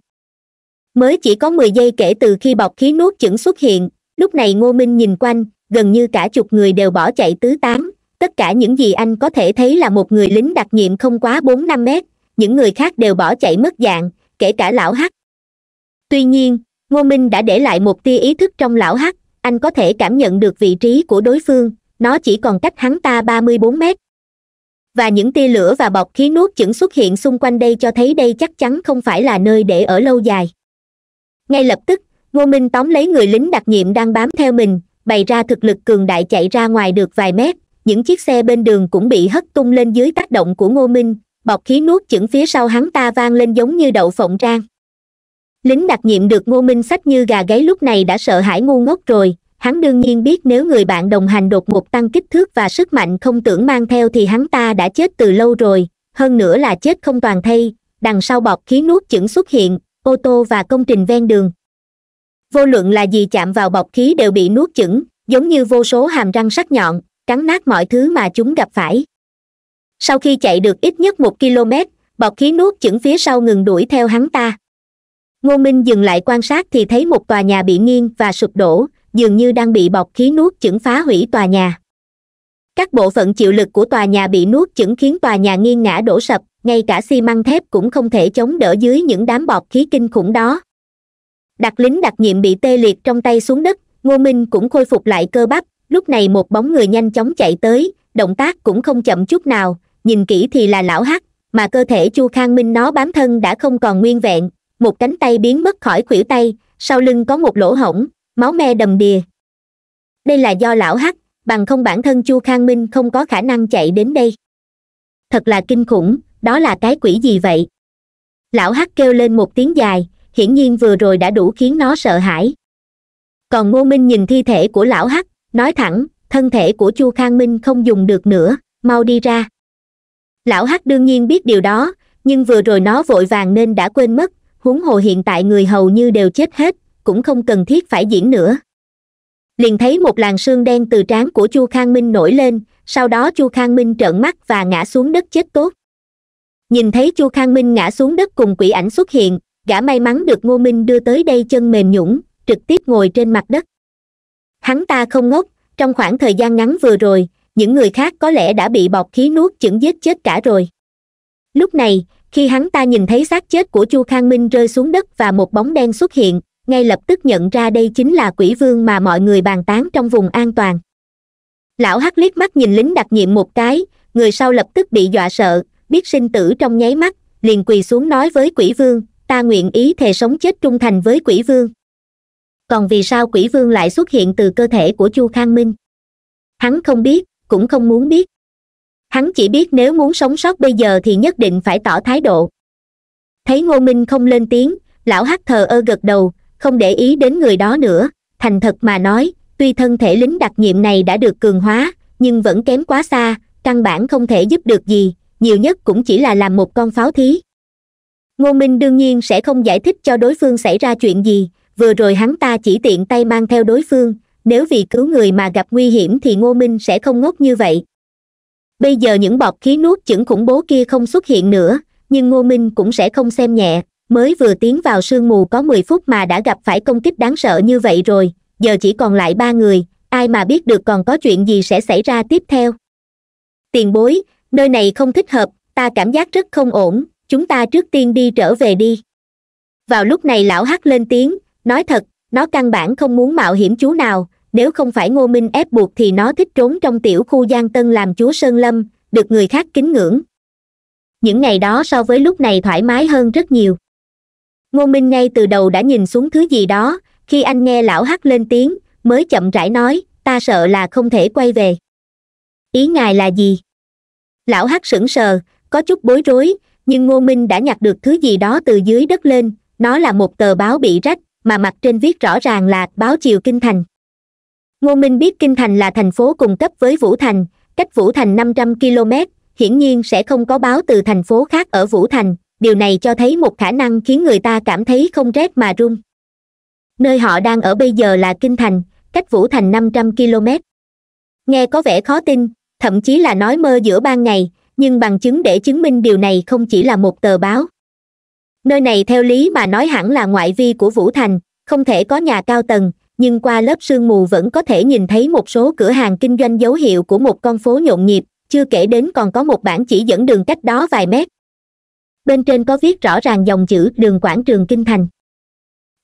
mới chỉ có mười giây kể từ khi bọc khí nuốt chửng xuất hiện lúc này ngô minh nhìn quanh gần như cả chục người đều bỏ chạy tứ tán tất cả những gì anh có thể thấy là một người lính đặc nhiệm không quá bốn năm mét những người khác đều bỏ chạy mất dạng kể cả lão hắc tuy nhiên ngô minh đã để lại một tia ý thức trong lão hắc anh có thể cảm nhận được vị trí của đối phương nó chỉ còn cách hắn ta ba mươi bốn mét và những tia lửa và bọc khí nuốt chửng xuất hiện xung quanh đây cho thấy đây chắc chắn không phải là nơi để ở lâu dài ngay lập tức ngô minh tóm lấy người lính đặc nhiệm đang bám theo mình bày ra thực lực cường đại chạy ra ngoài được vài mét những chiếc xe bên đường cũng bị hất tung lên dưới tác động của ngô minh bọc khí nuốt chửng phía sau hắn ta vang lên giống như đậu phộng rang lính đặc nhiệm được ngô minh sách như gà gáy lúc này đã sợ hãi ngu ngốc rồi hắn đương nhiên biết nếu người bạn đồng hành đột ngột tăng kích thước và sức mạnh không tưởng mang theo thì hắn ta đã chết từ lâu rồi hơn nữa là chết không toàn thây đằng sau bọc khí nuốt chửng xuất hiện ô tô và công trình ven đường vô luận là gì chạm vào bọc khí đều bị nuốt chửng giống như vô số hàm răng sắc nhọn cắn nát mọi thứ mà chúng gặp phải sau khi chạy được ít nhất một km bọt khí nuốt chửng phía sau ngừng đuổi theo hắn ta ngô minh dừng lại quan sát thì thấy một tòa nhà bị nghiêng và sụp đổ dường như đang bị bọt khí nuốt chửng phá hủy tòa nhà các bộ phận chịu lực của tòa nhà bị nuốt chửng khiến tòa nhà nghiêng ngã đổ sập ngay cả xi măng thép cũng không thể chống đỡ dưới những đám bọt khí kinh khủng đó đặc lính đặc nhiệm bị tê liệt trong tay xuống đất ngô minh cũng khôi phục lại cơ bắp lúc này một bóng người nhanh chóng chạy tới động tác cũng không chậm chút nào nhìn kỹ thì là lão hắc mà cơ thể chu khang minh nó bám thân đã không còn nguyên vẹn một cánh tay biến mất khỏi khuỷu tay sau lưng có một lỗ hổng máu me đầm đìa đây là do lão hắc bằng không bản thân chu khang minh không có khả năng chạy đến đây thật là kinh khủng đó là cái quỷ gì vậy lão hắc kêu lên một tiếng dài hiển nhiên vừa rồi đã đủ khiến nó sợ hãi còn ngô minh nhìn thi thể của lão hắc nói thẳng thân thể của chu khang minh không dùng được nữa mau đi ra lão hắc đương nhiên biết điều đó nhưng vừa rồi nó vội vàng nên đã quên mất huống hồ hiện tại người hầu như đều chết hết cũng không cần thiết phải diễn nữa liền thấy một làn sương đen từ trán của chu khang minh nổi lên sau đó chu khang minh trợn mắt và ngã xuống đất chết tốt nhìn thấy chu khang minh ngã xuống đất cùng quỷ ảnh xuất hiện gã may mắn được ngô minh đưa tới đây chân mềm nhũng trực tiếp ngồi trên mặt đất hắn ta không ngốc trong khoảng thời gian ngắn vừa rồi những người khác có lẽ đã bị bọc khí nuốt chửng giết chết cả rồi lúc này khi hắn ta nhìn thấy xác chết của chu khang minh rơi xuống đất và một bóng đen xuất hiện ngay lập tức nhận ra đây chính là quỷ vương mà mọi người bàn tán trong vùng an toàn lão hắc liếc mắt nhìn lính đặc nhiệm một cái người sau lập tức bị dọa sợ biết sinh tử trong nháy mắt liền quỳ xuống nói với quỷ vương ta nguyện ý thề sống chết trung thành với quỷ vương còn vì sao quỷ vương lại xuất hiện từ cơ thể của chu khang minh hắn không biết cũng không muốn biết hắn chỉ biết nếu muốn sống sót bây giờ thì nhất định phải tỏ thái độ thấy ngô minh không lên tiếng lão hắc thờ ơ gật đầu không để ý đến người đó nữa thành thật mà nói tuy thân thể lính đặc nhiệm này đã được cường hóa nhưng vẫn kém quá xa căn bản không thể giúp được gì nhiều nhất cũng chỉ là làm một con pháo thí ngô minh đương nhiên sẽ không giải thích cho đối phương xảy ra chuyện gì vừa rồi hắn ta chỉ tiện tay mang theo đối phương nếu vì cứu người mà gặp nguy hiểm thì ngô minh sẽ không ngốc như vậy bây giờ những bọt khí nuốt chửng khủng bố kia không xuất hiện nữa nhưng ngô minh cũng sẽ không xem nhẹ mới vừa tiến vào sương mù có mười phút mà đã gặp phải công kích đáng sợ như vậy rồi giờ chỉ còn lại ba người ai mà biết được còn có chuyện gì sẽ xảy ra tiếp theo tiền bối nơi này không thích hợp ta cảm giác rất không ổn chúng ta trước tiên đi trở về đi vào lúc này lão hắc lên tiếng nói thật nó căn bản không muốn mạo hiểm chú nào nếu không phải ngô minh ép buộc thì nó thích trốn trong tiểu khu giang tân làm chúa sơn lâm được người khác kính ngưỡng những ngày đó so với lúc này thoải mái hơn rất nhiều ngô minh ngay từ đầu đã nhìn xuống thứ gì đó khi anh nghe lão hắt lên tiếng mới chậm rãi nói ta sợ là không thể quay về ý ngài là gì lão hắt sững sờ có chút bối rối nhưng ngô minh đã nhặt được thứ gì đó từ dưới đất lên nó là một tờ báo bị rách mà mặt trên viết rõ ràng là báo chiều kinh thành ngô minh biết kinh thành là thành phố cùng cấp với vũ thành cách vũ thành năm trăm km hiển nhiên sẽ không có báo từ thành phố khác ở vũ thành điều này cho thấy một khả năng khiến người ta cảm thấy không rét mà run nơi họ đang ở bây giờ là kinh thành cách vũ thành năm trăm km nghe có vẻ khó tin thậm chí là nói mơ giữa ban ngày nhưng bằng chứng để chứng minh điều này không chỉ là một tờ báo nơi này theo lý mà nói hẳn là ngoại vi của vũ thành không thể có nhà cao tầng nhưng qua lớp sương mù vẫn có thể nhìn thấy một số cửa hàng kinh doanh dấu hiệu của một con phố nhộn nhịp chưa kể đến còn có một bảng chỉ dẫn đường cách đó vài mét bên trên có viết rõ ràng dòng chữ đường quảng trường kinh thành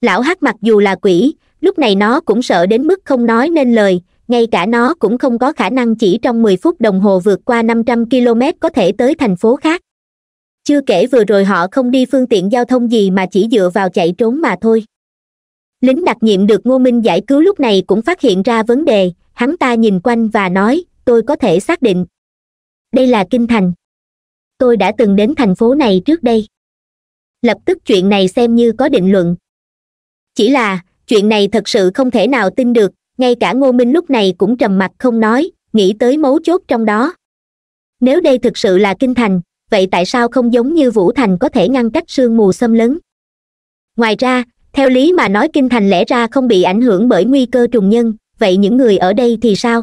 lão hắc mặc dù là quỷ lúc này nó cũng sợ đến mức không nói nên lời ngay cả nó cũng không có khả năng chỉ trong mười phút đồng hồ vượt qua năm trăm km có thể tới thành phố khác chưa kể vừa rồi họ không đi phương tiện giao thông gì mà chỉ dựa vào chạy trốn mà thôi lính đặc nhiệm được ngô minh giải cứu lúc này cũng phát hiện ra vấn đề hắn ta nhìn quanh và nói tôi có thể xác định đây là kinh thành tôi đã từng đến thành phố này trước đây lập tức chuyện này xem như có định luận chỉ là chuyện này thật sự không thể nào tin được ngay cả ngô minh lúc này cũng trầm mặc không nói nghĩ tới mấu chốt trong đó nếu đây thực sự là kinh thành vậy tại sao không giống như vũ thành có thể ngăn cách sương mù xâm lấn ngoài ra theo lý mà nói kinh thành lẽ ra không bị ảnh hưởng bởi nguy cơ trùng nhân vậy những người ở đây thì sao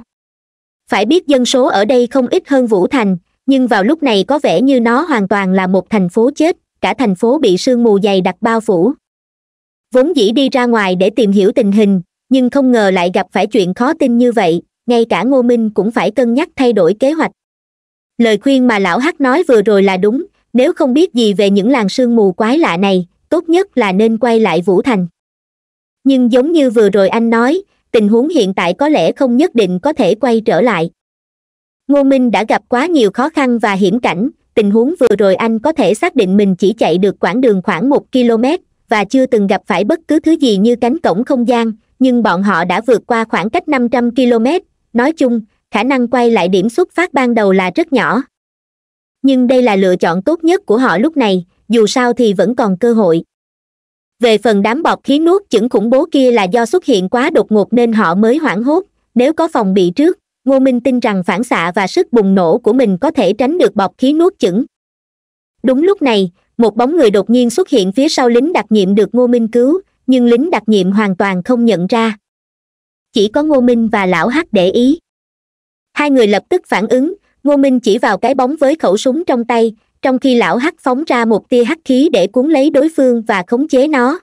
phải biết dân số ở đây không ít hơn vũ thành nhưng vào lúc này có vẻ như nó hoàn toàn là một thành phố chết cả thành phố bị sương mù dày đặc bao phủ vốn dĩ đi ra ngoài để tìm hiểu tình hình nhưng không ngờ lại gặp phải chuyện khó tin như vậy ngay cả ngô minh cũng phải cân nhắc thay đổi kế hoạch lời khuyên mà lão hắc nói vừa rồi là đúng nếu không biết gì về những làng sương mù quái lạ này tốt nhất là nên quay lại vũ thành nhưng giống như vừa rồi anh nói tình huống hiện tại có lẽ không nhất định có thể quay trở lại ngô minh đã gặp quá nhiều khó khăn và hiểm cảnh tình huống vừa rồi anh có thể xác định mình chỉ chạy được quãng đường khoảng một km và chưa từng gặp phải bất cứ thứ gì như cánh cổng không gian nhưng bọn họ đã vượt qua khoảng cách năm trăm km nói chung khả năng quay lại điểm xuất phát ban đầu là rất nhỏ nhưng đây là lựa chọn tốt nhất của họ lúc này dù sao thì vẫn còn cơ hội về phần đám bọt khí nuốt chửng khủng bố kia là do xuất hiện quá đột ngột nên họ mới hoảng hốt nếu có phòng bị trước ngô minh tin rằng phản xạ và sức bùng nổ của mình có thể tránh được bọt khí nuốt chửng đúng lúc này một bóng người đột nhiên xuất hiện phía sau lính đặc nhiệm được ngô minh cứu nhưng lính đặc nhiệm hoàn toàn không nhận ra chỉ có ngô minh và lão hắc để ý hai người lập tức phản ứng ngô minh chỉ vào cái bóng với khẩu súng trong tay trong khi lão hắc phóng ra một tia hắc khí để cuốn lấy đối phương và khống chế nó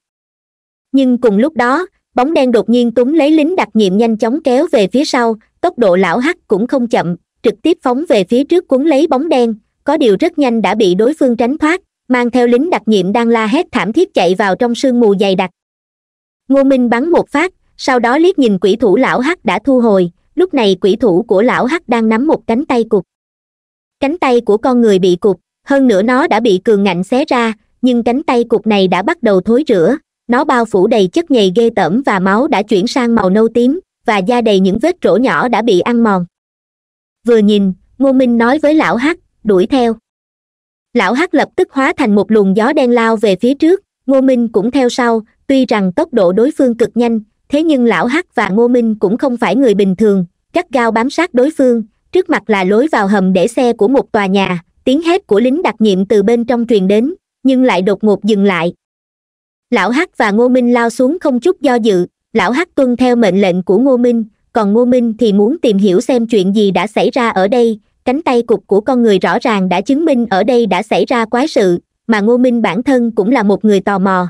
nhưng cùng lúc đó bóng đen đột nhiên túm lấy lính đặc nhiệm nhanh chóng kéo về phía sau tốc độ lão hắc cũng không chậm trực tiếp phóng về phía trước cuốn lấy bóng đen có điều rất nhanh đã bị đối phương tránh thoát mang theo lính đặc nhiệm đang la hét thảm thiết chạy vào trong sương mù dày đặc ngô minh bắn một phát sau đó liếc nhìn quỷ thủ lão hắc đã thu hồi lúc này quỷ thủ của lão hắc đang nắm một cánh tay cục cánh tay của con người bị cục hơn nữa nó đã bị cường ngạnh xé ra nhưng cánh tay cục này đã bắt đầu thối rửa nó bao phủ đầy chất nhầy ghê tởm và máu đã chuyển sang màu nâu tím và da đầy những vết rỗ nhỏ đã bị ăn mòn vừa nhìn ngô minh nói với lão hắc đuổi theo lão hắc lập tức hóa thành một luồng gió đen lao về phía trước ngô minh cũng theo sau tuy rằng tốc độ đối phương cực nhanh thế nhưng lão hắc và ngô minh cũng không phải người bình thường gắt gao bám sát đối phương trước mặt là lối vào hầm để xe của một tòa nhà tiếng hét của lính đặc nhiệm từ bên trong truyền đến nhưng lại đột ngột dừng lại lão hắc và ngô minh lao xuống không chút do dự lão hắc tuân theo mệnh lệnh của ngô minh còn ngô minh thì muốn tìm hiểu xem chuyện gì đã xảy ra ở đây cánh tay cục của con người rõ ràng đã chứng minh ở đây đã xảy ra quái sự mà ngô minh bản thân cũng là một người tò mò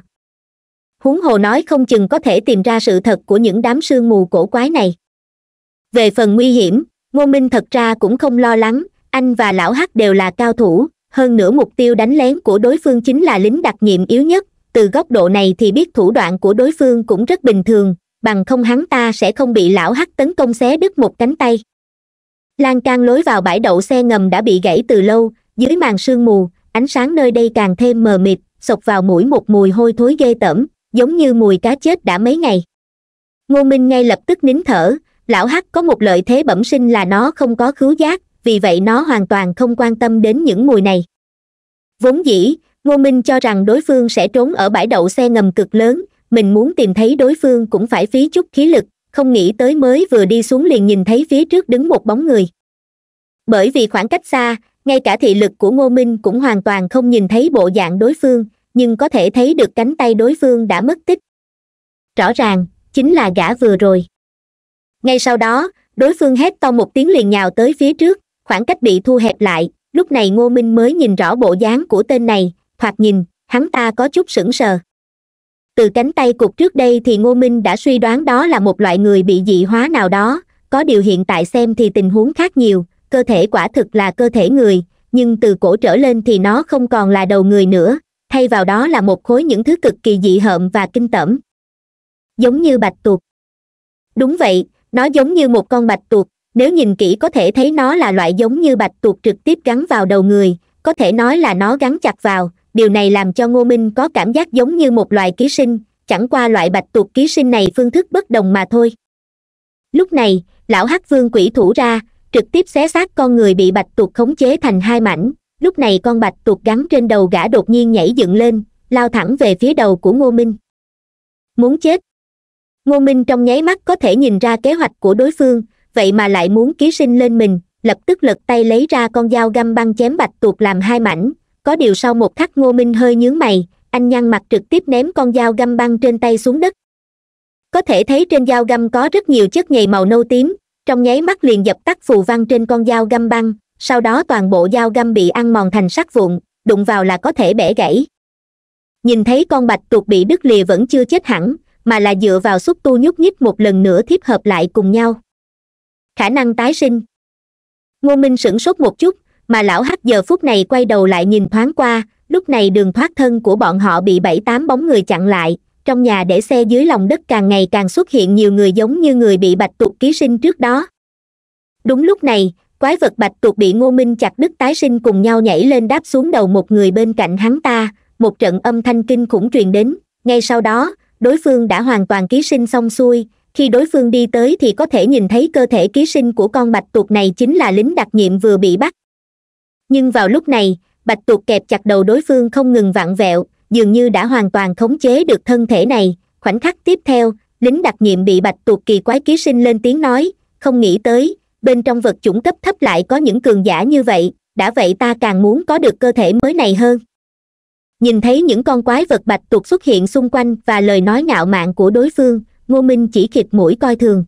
huống hồ nói không chừng có thể tìm ra sự thật của những đám sương mù cổ quái này về phần nguy hiểm ngô minh thật ra cũng không lo lắng anh và lão hắc đều là cao thủ hơn nữa mục tiêu đánh lén của đối phương chính là lính đặc nhiệm yếu nhất từ góc độ này thì biết thủ đoạn của đối phương cũng rất bình thường bằng không hắn ta sẽ không bị lão hắc tấn công xé đứt một cánh tay lan can lối vào bãi đậu xe ngầm đã bị gãy từ lâu dưới màn sương mù ánh sáng nơi đây càng thêm mờ mịt xộc vào mũi một mùi hôi thối ghê tởm giống như mùi cá chết đã mấy ngày ngô minh ngay lập tức nín thở lão hắc có một lợi thế bẩm sinh là nó không có khứu giác vì vậy nó hoàn toàn không quan tâm đến những mùi này vốn dĩ ngô minh cho rằng đối phương sẽ trốn ở bãi đậu xe ngầm cực lớn mình muốn tìm thấy đối phương cũng phải phí chút khí lực không nghĩ tới mới vừa đi xuống liền nhìn thấy phía trước đứng một bóng người bởi vì khoảng cách xa ngay cả thị lực của ngô minh cũng hoàn toàn không nhìn thấy bộ dạng đối phương nhưng có thể thấy được cánh tay đối phương đã mất tích rõ ràng chính là gã vừa rồi ngay sau đó đối phương hét to một tiếng liền nhào tới phía trước khoảng cách bị thu hẹp lại lúc này ngô minh mới nhìn rõ bộ dáng của tên này thoạt nhìn hắn ta có chút sững sờ từ cánh tay cục trước đây thì ngô minh đã suy đoán đó là một loại người bị dị hóa nào đó có điều hiện tại xem thì tình huống khác nhiều cơ thể quả thực là cơ thể người nhưng từ cổ trở lên thì nó không còn là đầu người nữa thay vào đó là một khối những thứ cực kỳ dị hợm và kinh tởm giống như bạch tuộc đúng vậy nó giống như một con bạch tuộc nếu nhìn kỹ có thể thấy nó là loại giống như bạch tuộc trực tiếp gắn vào đầu người có thể nói là nó gắn chặt vào điều này làm cho ngô minh có cảm giác giống như một loài ký sinh chẳng qua loại bạch tuộc ký sinh này phương thức bất đồng mà thôi lúc này lão hắc vương quỷ thủ ra trực tiếp xé xác con người bị bạch tuộc khống chế thành hai mảnh lúc này con bạch tuộc gắn trên đầu gã đột nhiên nhảy dựng lên lao thẳng về phía đầu của ngô minh muốn chết ngô minh trong nháy mắt có thể nhìn ra kế hoạch của đối phương vậy mà lại muốn ký sinh lên mình lập tức lật tay lấy ra con dao găm băng chém bạch tuộc làm hai mảnh có điều sau một khắc ngô minh hơi nhướng mày anh nhăn mặt trực tiếp ném con dao găm băng trên tay xuống đất có thể thấy trên dao găm có rất nhiều chất nhầy màu nâu tím trong nháy mắt liền dập tắt phù văn trên con dao găm băng sau đó toàn bộ dao găm bị ăn mòn thành sắc vụn đụng vào là có thể bẻ gãy nhìn thấy con bạch tuộc bị đứt lìa vẫn chưa chết hẳn mà là dựa vào xúc tu nhúc nhích một lần nữa thiếp hợp lại cùng nhau khả năng tái sinh ngô minh sửng sốt một chút mà lão hắc giờ phút này quay đầu lại nhìn thoáng qua lúc này đường thoát thân của bọn họ bị bảy tám bóng người chặn lại trong nhà để xe dưới lòng đất càng ngày càng xuất hiện nhiều người giống như người bị bạch tuộc ký sinh trước đó đúng lúc này quái vật bạch tuộc bị ngô minh chặt đứt tái sinh cùng nhau nhảy lên đáp xuống đầu một người bên cạnh hắn ta một trận âm thanh kinh khủng truyền đến ngay sau đó đối phương đã hoàn toàn ký sinh xong xuôi khi đối phương đi tới thì có thể nhìn thấy cơ thể ký sinh của con bạch tuộc này chính là lính đặc nhiệm vừa bị bắt nhưng vào lúc này bạch tuộc kẹp chặt đầu đối phương không ngừng vặn vẹo dường như đã hoàn toàn khống chế được thân thể này khoảnh khắc tiếp theo lính đặc nhiệm bị bạch tuộc kỳ quái ký sinh lên tiếng nói không nghĩ tới bên trong vật chủng cấp thấp lại có những cường giả như vậy đã vậy ta càng muốn có được cơ thể mới này hơn nhìn thấy những con quái vật bạch tuộc xuất hiện xung quanh và lời nói ngạo mạn của đối phương ngô minh chỉ khịt mũi coi thường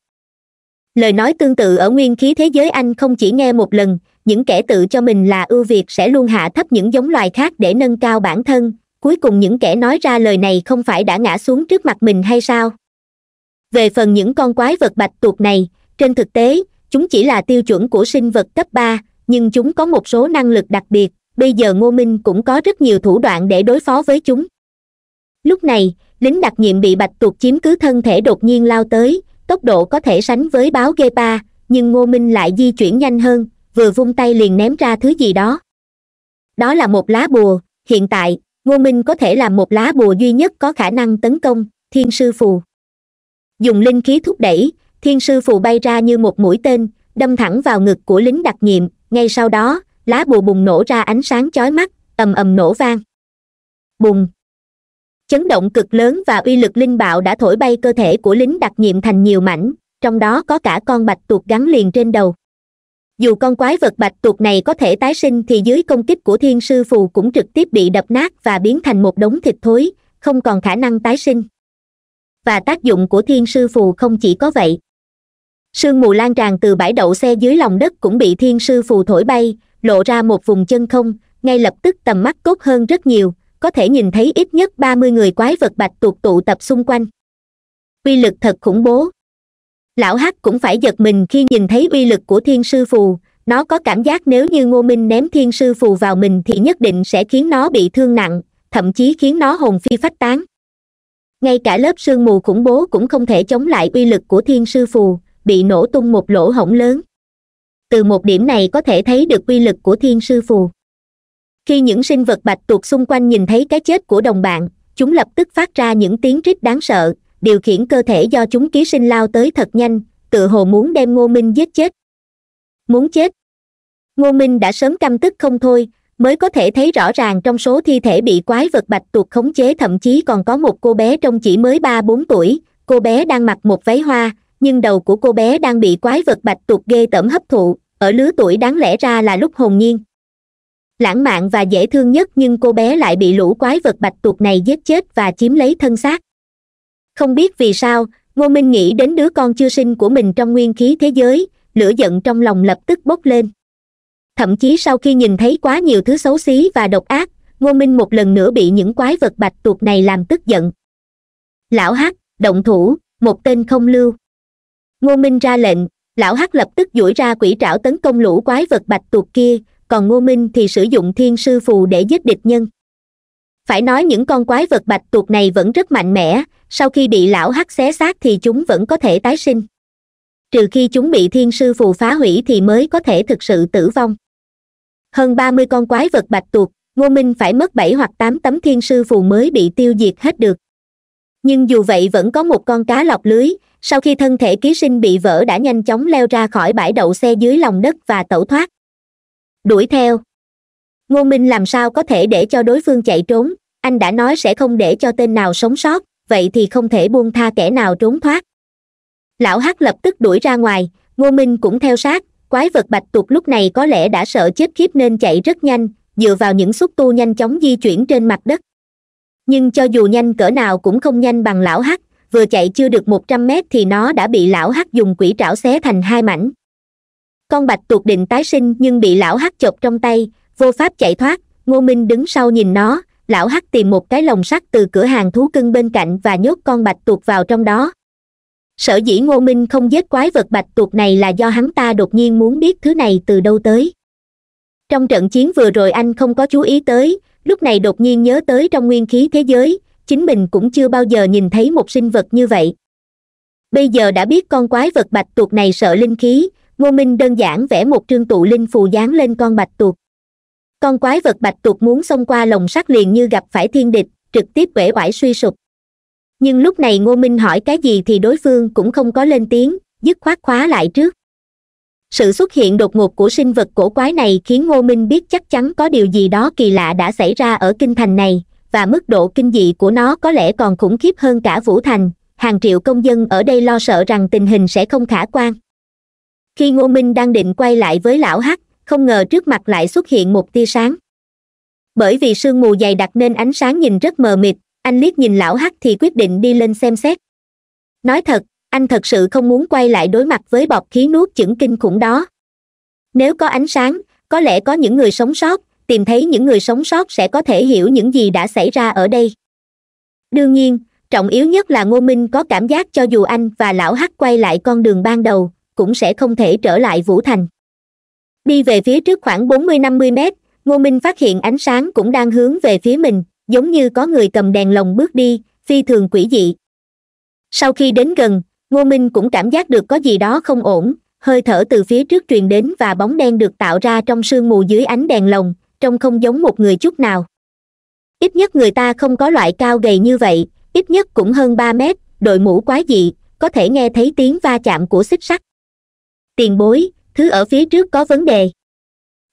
lời nói tương tự ở nguyên khí thế giới anh không chỉ nghe một lần những kẻ tự cho mình là ưu việt sẽ luôn hạ thấp những giống loài khác để nâng cao bản thân cuối cùng những kẻ nói ra lời này không phải đã ngã xuống trước mặt mình hay sao về phần những con quái vật bạch tuộc này trên thực tế chúng chỉ là tiêu chuẩn của sinh vật cấp ba nhưng chúng có một số năng lực đặc biệt bây giờ ngô minh cũng có rất nhiều thủ đoạn để đối phó với chúng lúc này lính đặc nhiệm bị bạch tuộc chiếm cứ thân thể đột nhiên lao tới tốc độ có thể sánh với báo ghê pa nhưng ngô minh lại di chuyển nhanh hơn vừa vung tay liền ném ra thứ gì đó đó là một lá bùa hiện tại ngô minh có thể làm một lá bùa duy nhất có khả năng tấn công thiên sư phù dùng linh khí thúc đẩy thiên sư phù bay ra như một mũi tên đâm thẳng vào ngực của lính đặc nhiệm ngay sau đó lá bùa bùng nổ ra ánh sáng chói mắt ầm ầm nổ vang bùng chấn động cực lớn và uy lực linh bạo đã thổi bay cơ thể của lính đặc nhiệm thành nhiều mảnh trong đó có cả con bạch tuộc gắn liền trên đầu dù con quái vật bạch tuộc này có thể tái sinh thì dưới công kích của thiên sư phù cũng trực tiếp bị đập nát và biến thành một đống thịt thối không còn khả năng tái sinh và tác dụng của thiên sư phù không chỉ có vậy sương mù lan tràn từ bãi đậu xe dưới lòng đất cũng bị thiên sư phù thổi bay lộ ra một vùng chân không ngay lập tức tầm mắt tốt hơn rất nhiều có thể nhìn thấy ít nhất ba mươi người quái vật bạch tuộc tụ tập xung quanh uy lực thật khủng bố lão hắc cũng phải giật mình khi nhìn thấy uy lực của thiên sư phù nó có cảm giác nếu như ngô minh ném thiên sư phù vào mình thì nhất định sẽ khiến nó bị thương nặng thậm chí khiến nó hồn phi phách tán ngay cả lớp sương mù khủng bố cũng không thể chống lại uy lực của thiên sư phù bị nổ tung một lỗ hổng lớn từ một điểm này có thể thấy được uy lực của thiên sư phù khi những sinh vật bạch tuộc xung quanh nhìn thấy cái chết của đồng bạn chúng lập tức phát ra những tiếng rít đáng sợ điều khiển cơ thể do chúng ký sinh lao tới thật nhanh tự hồ muốn đem ngô minh giết chết muốn chết ngô minh đã sớm căm tức không thôi mới có thể thấy rõ ràng trong số thi thể bị quái vật bạch tuộc khống chế thậm chí còn có một cô bé trong chỉ mới ba bốn tuổi cô bé đang mặc một váy hoa nhưng đầu của cô bé đang bị quái vật bạch tuộc ghê tởm hấp thụ ở lứa tuổi đáng lẽ ra là lúc hồn nhiên lãng mạn và dễ thương nhất nhưng cô bé lại bị lũ quái vật bạch tuộc này giết chết và chiếm lấy thân xác không biết vì sao ngô minh nghĩ đến đứa con chưa sinh của mình trong nguyên khí thế giới lửa giận trong lòng lập tức bốc lên thậm chí sau khi nhìn thấy quá nhiều thứ xấu xí và độc ác ngô minh một lần nữa bị những quái vật bạch tuộc này làm tức giận lão hắc động thủ một tên không lưu ngô minh ra lệnh lão hắc lập tức duỗi ra quỷ trảo tấn công lũ quái vật bạch tuộc kia còn ngô minh thì sử dụng thiên sư phù để giết địch nhân phải nói những con quái vật bạch tuộc này vẫn rất mạnh mẽ sau khi bị lão hắc xé xác thì chúng vẫn có thể tái sinh trừ khi chúng bị thiên sư phù phá hủy thì mới có thể thực sự tử vong hơn ba mươi con quái vật bạch tuộc ngô minh phải mất bảy hoặc tám tấm thiên sư phù mới bị tiêu diệt hết được nhưng dù vậy vẫn có một con cá lọc lưới sau khi thân thể ký sinh bị vỡ đã nhanh chóng leo ra khỏi bãi đậu xe dưới lòng đất và tẩu thoát đuổi theo ngô minh làm sao có thể để cho đối phương chạy trốn anh đã nói sẽ không để cho tên nào sống sót vậy thì không thể buông tha kẻ nào trốn thoát lão hắc lập tức đuổi ra ngoài ngô minh cũng theo sát quái vật bạch tuộc lúc này có lẽ đã sợ chết khiếp nên chạy rất nhanh dựa vào những xúc tu nhanh chóng di chuyển trên mặt đất nhưng cho dù nhanh cỡ nào cũng không nhanh bằng lão hắc vừa chạy chưa được một trăm mét thì nó đã bị lão hắc dùng quỷ trảo xé thành hai mảnh con bạch tuộc định tái sinh nhưng bị lão hắc chộp trong tay vô pháp chạy thoát ngô minh đứng sau nhìn nó lão hắc tìm một cái lồng sắt từ cửa hàng thú cưng bên cạnh và nhốt con bạch tuộc vào trong đó sở dĩ ngô minh không giết quái vật bạch tuộc này là do hắn ta đột nhiên muốn biết thứ này từ đâu tới trong trận chiến vừa rồi anh không có chú ý tới lúc này đột nhiên nhớ tới trong nguyên khí thế giới chính mình cũng chưa bao giờ nhìn thấy một sinh vật như vậy bây giờ đã biết con quái vật bạch tuộc này sợ linh khí ngô minh đơn giản vẽ một trương tụ linh phù dán lên con bạch tuộc con quái vật bạch tuộc muốn xông qua lồng sắt liền như gặp phải thiên địch trực tiếp uể oải suy sụp nhưng lúc này ngô minh hỏi cái gì thì đối phương cũng không có lên tiếng dứt khoát khóa lại trước sự xuất hiện đột ngột của sinh vật cổ quái này khiến ngô minh biết chắc chắn có điều gì đó kỳ lạ đã xảy ra ở kinh thành này và mức độ kinh dị của nó có lẽ còn khủng khiếp hơn cả vũ thành hàng triệu công dân ở đây lo sợ rằng tình hình sẽ không khả quan khi ngô minh đang định quay lại với lão hắc không ngờ trước mặt lại xuất hiện một tia sáng bởi vì sương mù dày đặc nên ánh sáng nhìn rất mờ mịt anh liếc nhìn lão hắc thì quyết định đi lên xem xét nói thật anh thật sự không muốn quay lại đối mặt với bọc khí nuốt chửng kinh khủng đó nếu có ánh sáng có lẽ có những người sống sót tìm thấy những người sống sót sẽ có thể hiểu những gì đã xảy ra ở đây đương nhiên trọng yếu nhất là ngô minh có cảm giác cho dù anh và lão hắc quay lại con đường ban đầu cũng sẽ không thể trở lại vũ thành đi về phía trước khoảng bốn mươi năm mươi mét ngô minh phát hiện ánh sáng cũng đang hướng về phía mình giống như có người cầm đèn lồng bước đi phi thường quỷ dị sau khi đến gần ngô minh cũng cảm giác được có gì đó không ổn hơi thở từ phía trước truyền đến và bóng đen được tạo ra trong sương mù dưới ánh đèn lồng trông không giống một người chút nào ít nhất người ta không có loại cao gầy như vậy ít nhất cũng hơn ba mét đội mũ quái dị có thể nghe thấy tiếng va chạm của xích sắt tiền bối thứ ở phía trước có vấn đề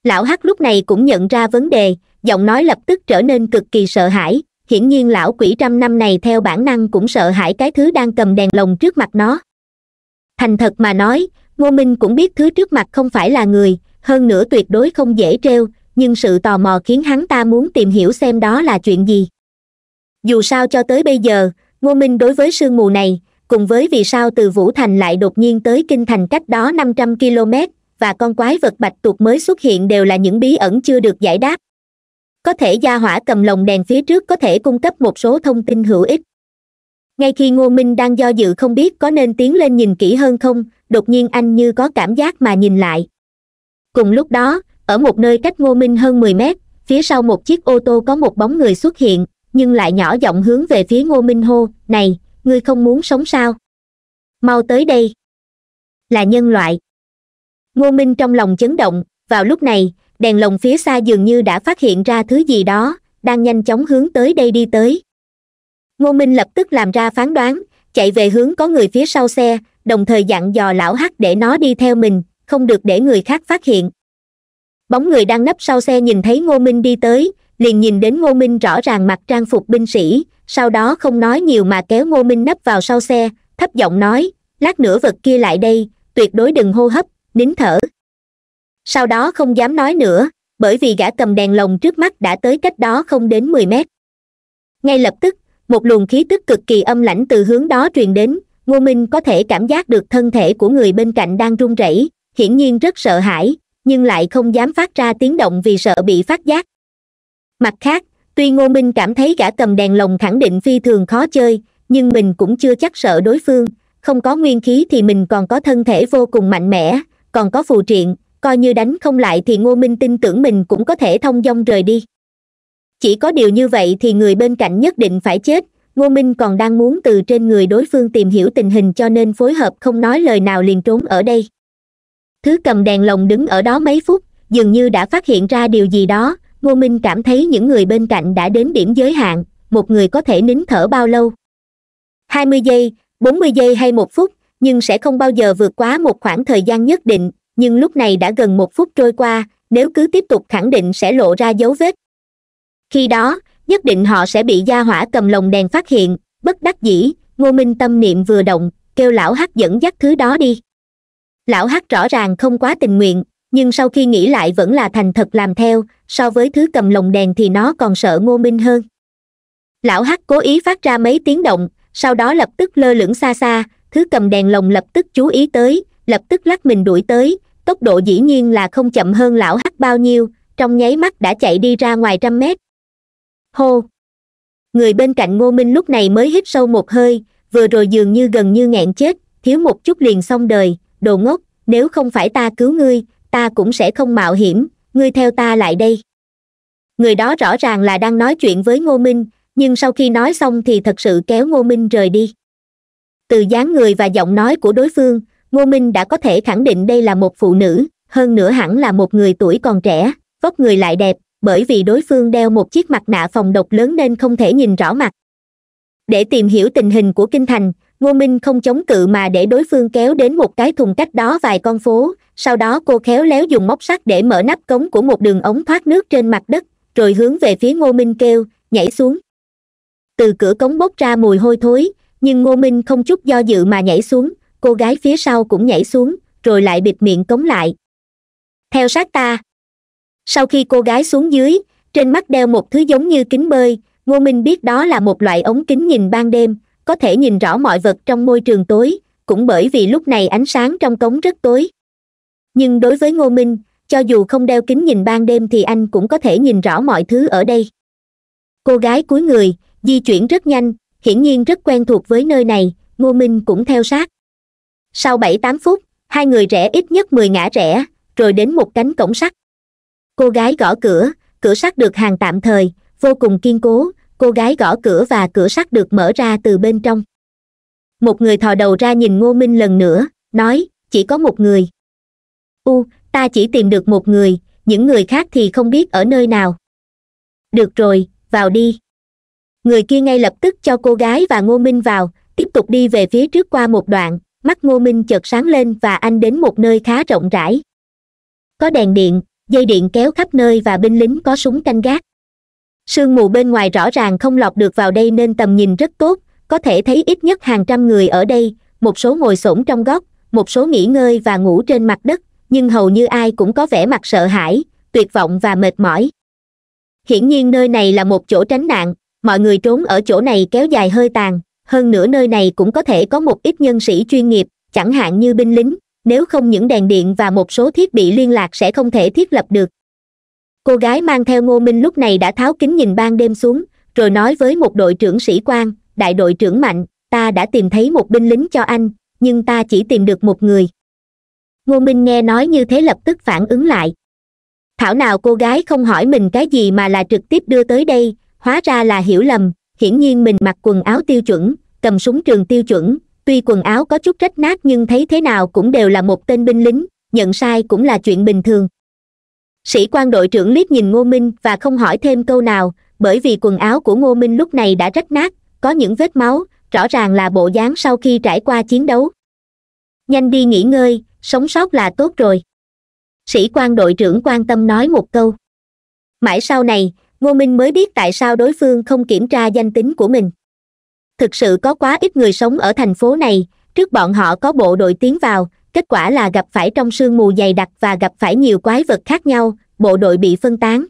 lão hắc lúc này cũng nhận ra vấn đề giọng nói lập tức trở nên cực kỳ sợ hãi hiển nhiên lão quỷ trăm năm này theo bản năng cũng sợ hãi cái thứ đang cầm đèn lồng trước mặt nó thành thật mà nói ngô minh cũng biết thứ trước mặt không phải là người hơn nữa tuyệt đối không dễ trêu nhưng sự tò mò khiến hắn ta muốn tìm hiểu xem đó là chuyện gì dù sao cho tới bây giờ ngô minh đối với sương mù này cùng với vì sao từ vũ thành lại đột nhiên tới kinh thành cách đó năm trăm km và con quái vật bạch tuộc mới xuất hiện đều là những bí ẩn chưa được giải đáp có thể gia hỏa cầm lồng đèn phía trước có thể cung cấp một số thông tin hữu ích ngay khi ngô minh đang do dự không biết có nên tiến lên nhìn kỹ hơn không đột nhiên anh như có cảm giác mà nhìn lại cùng lúc đó ở một nơi cách ngô minh hơn mười mét phía sau một chiếc ô tô có một bóng người xuất hiện nhưng lại nhỏ giọng hướng về phía ngô minh hô này ngươi không muốn sống sao mau tới đây là nhân loại ngô minh trong lòng chấn động vào lúc này đèn lồng phía xa dường như đã phát hiện ra thứ gì đó đang nhanh chóng hướng tới đây đi tới ngô minh lập tức làm ra phán đoán chạy về hướng có người phía sau xe đồng thời dặn dò lão hắc để nó đi theo mình không được để người khác phát hiện bóng người đang nấp sau xe nhìn thấy ngô minh đi tới liền nhìn đến ngô minh rõ ràng mặc trang phục binh sĩ sau đó không nói nhiều mà kéo ngô minh nấp vào sau xe thấp giọng nói lát nữa vật kia lại đây tuyệt đối đừng hô hấp nín thở sau đó không dám nói nữa bởi vì gã cầm đèn lồng trước mắt đã tới cách đó không đến mười mét ngay lập tức một luồng khí tức cực kỳ âm lãnh từ hướng đó truyền đến ngô minh có thể cảm giác được thân thể của người bên cạnh đang run rẩy hiển nhiên rất sợ hãi nhưng lại không dám phát ra tiếng động vì sợ bị phát giác mặt khác tuy ngô minh cảm thấy gã cầm đèn lồng khẳng định phi thường khó chơi nhưng mình cũng chưa chắc sợ đối phương không có nguyên khí thì mình còn có thân thể vô cùng mạnh mẽ còn có phù triện coi như đánh không lại thì ngô minh tin tưởng mình cũng có thể thông dong rời đi chỉ có điều như vậy thì người bên cạnh nhất định phải chết ngô minh còn đang muốn từ trên người đối phương tìm hiểu tình hình cho nên phối hợp không nói lời nào liền trốn ở đây thứ cầm đèn lồng đứng ở đó mấy phút dường như đã phát hiện ra điều gì đó ngô minh cảm thấy những người bên cạnh đã đến điểm giới hạn một người có thể nín thở bao lâu hai mươi giây bốn mươi giây hay một phút nhưng sẽ không bao giờ vượt quá một khoảng thời gian nhất định nhưng lúc này đã gần một phút trôi qua nếu cứ tiếp tục khẳng định sẽ lộ ra dấu vết khi đó nhất định họ sẽ bị gia hỏa cầm lồng đèn phát hiện bất đắc dĩ ngô minh tâm niệm vừa động kêu lão hắc dẫn dắt thứ đó đi lão hắc rõ ràng không quá tình nguyện nhưng sau khi nghĩ lại vẫn là thành thật làm theo so với thứ cầm lồng đèn thì nó còn sợ ngô minh hơn lão hắc cố ý phát ra mấy tiếng động sau đó lập tức lơ lửng xa xa thứ cầm đèn lồng lập tức chú ý tới lập tức lắc mình đuổi tới tốc độ dĩ nhiên là không chậm hơn lão hắc bao nhiêu trong nháy mắt đã chạy đi ra ngoài trăm mét hô người bên cạnh ngô minh lúc này mới hít sâu một hơi vừa rồi dường như gần như ngạn chết thiếu một chút liền xong đời đồ ngốc nếu không phải ta cứu ngươi ta cũng sẽ không mạo hiểm ngươi theo ta lại đây người đó rõ ràng là đang nói chuyện với ngô minh nhưng sau khi nói xong thì thật sự kéo ngô minh rời đi từ dáng người và giọng nói của đối phương ngô minh đã có thể khẳng định đây là một phụ nữ hơn nữa hẳn là một người tuổi còn trẻ vóc người lại đẹp bởi vì đối phương đeo một chiếc mặt nạ phòng độc lớn nên không thể nhìn rõ mặt để tìm hiểu tình hình của kinh thành ngô minh không chống cự mà để đối phương kéo đến một cái thùng cách đó vài con phố sau đó cô khéo léo dùng móc sắt để mở nắp cống của một đường ống thoát nước trên mặt đất rồi hướng về phía ngô minh kêu nhảy xuống từ cửa cống bốc ra mùi hôi thối nhưng ngô minh không chút do dự mà nhảy xuống cô gái phía sau cũng nhảy xuống rồi lại bịt miệng cống lại theo sát ta sau khi cô gái xuống dưới trên mắt đeo một thứ giống như kính bơi ngô minh biết đó là một loại ống kính nhìn ban đêm có thể nhìn rõ mọi vật trong môi trường tối cũng bởi vì lúc này ánh sáng trong cống rất tối nhưng đối với ngô minh cho dù không đeo kính nhìn ban đêm thì anh cũng có thể nhìn rõ mọi thứ ở đây cô gái cuối người di chuyển rất nhanh hiển nhiên rất quen thuộc với nơi này ngô minh cũng theo sát sau bảy tám phút hai người rẽ ít nhất mười ngã rẽ rồi đến một cánh cổng sắt cô gái gõ cửa cửa sắt được hàng tạm thời vô cùng kiên cố cô gái gõ cửa và cửa sắt được mở ra từ bên trong một người thò đầu ra nhìn ngô minh lần nữa nói chỉ có một người u ta chỉ tìm được một người những người khác thì không biết ở nơi nào được rồi vào đi người kia ngay lập tức cho cô gái và ngô minh vào tiếp tục đi về phía trước qua một đoạn mắt ngô minh chợt sáng lên và anh đến một nơi khá rộng rãi có đèn điện dây điện kéo khắp nơi và binh lính có súng canh gác sương mù bên ngoài rõ ràng không lọt được vào đây nên tầm nhìn rất tốt có thể thấy ít nhất hàng trăm người ở đây một số ngồi xổm trong góc một số nghỉ ngơi và ngủ trên mặt đất nhưng hầu như ai cũng có vẻ mặt sợ hãi tuyệt vọng và mệt mỏi hiển nhiên nơi này là một chỗ tránh nạn mọi người trốn ở chỗ này kéo dài hơi tàn hơn nữa nơi này cũng có thể có một ít nhân sĩ chuyên nghiệp chẳng hạn như binh lính nếu không những đèn điện và một số thiết bị liên lạc sẽ không thể thiết lập được cô gái mang theo ngô minh lúc này đã tháo kính nhìn ban đêm xuống rồi nói với một đội trưởng sĩ quan đại đội trưởng mạnh ta đã tìm thấy một binh lính cho anh nhưng ta chỉ tìm được một người ngô minh nghe nói như thế lập tức phản ứng lại thảo nào cô gái không hỏi mình cái gì mà là trực tiếp đưa tới đây hóa ra là hiểu lầm hiển nhiên mình mặc quần áo tiêu chuẩn cầm súng trường tiêu chuẩn tuy quần áo có chút rách nát nhưng thấy thế nào cũng đều là một tên binh lính nhận sai cũng là chuyện bình thường sĩ quan đội trưởng liếc nhìn ngô minh và không hỏi thêm câu nào bởi vì quần áo của ngô minh lúc này đã rách nát có những vết máu rõ ràng là bộ dáng sau khi trải qua chiến đấu nhanh đi nghỉ ngơi sống sót là tốt rồi sĩ quan đội trưởng quan tâm nói một câu mãi sau này ngô minh mới biết tại sao đối phương không kiểm tra danh tính của mình thực sự có quá ít người sống ở thành phố này trước bọn họ có bộ đội tiến vào kết quả là gặp phải trong sương mù dày đặc và gặp phải nhiều quái vật khác nhau bộ đội bị phân tán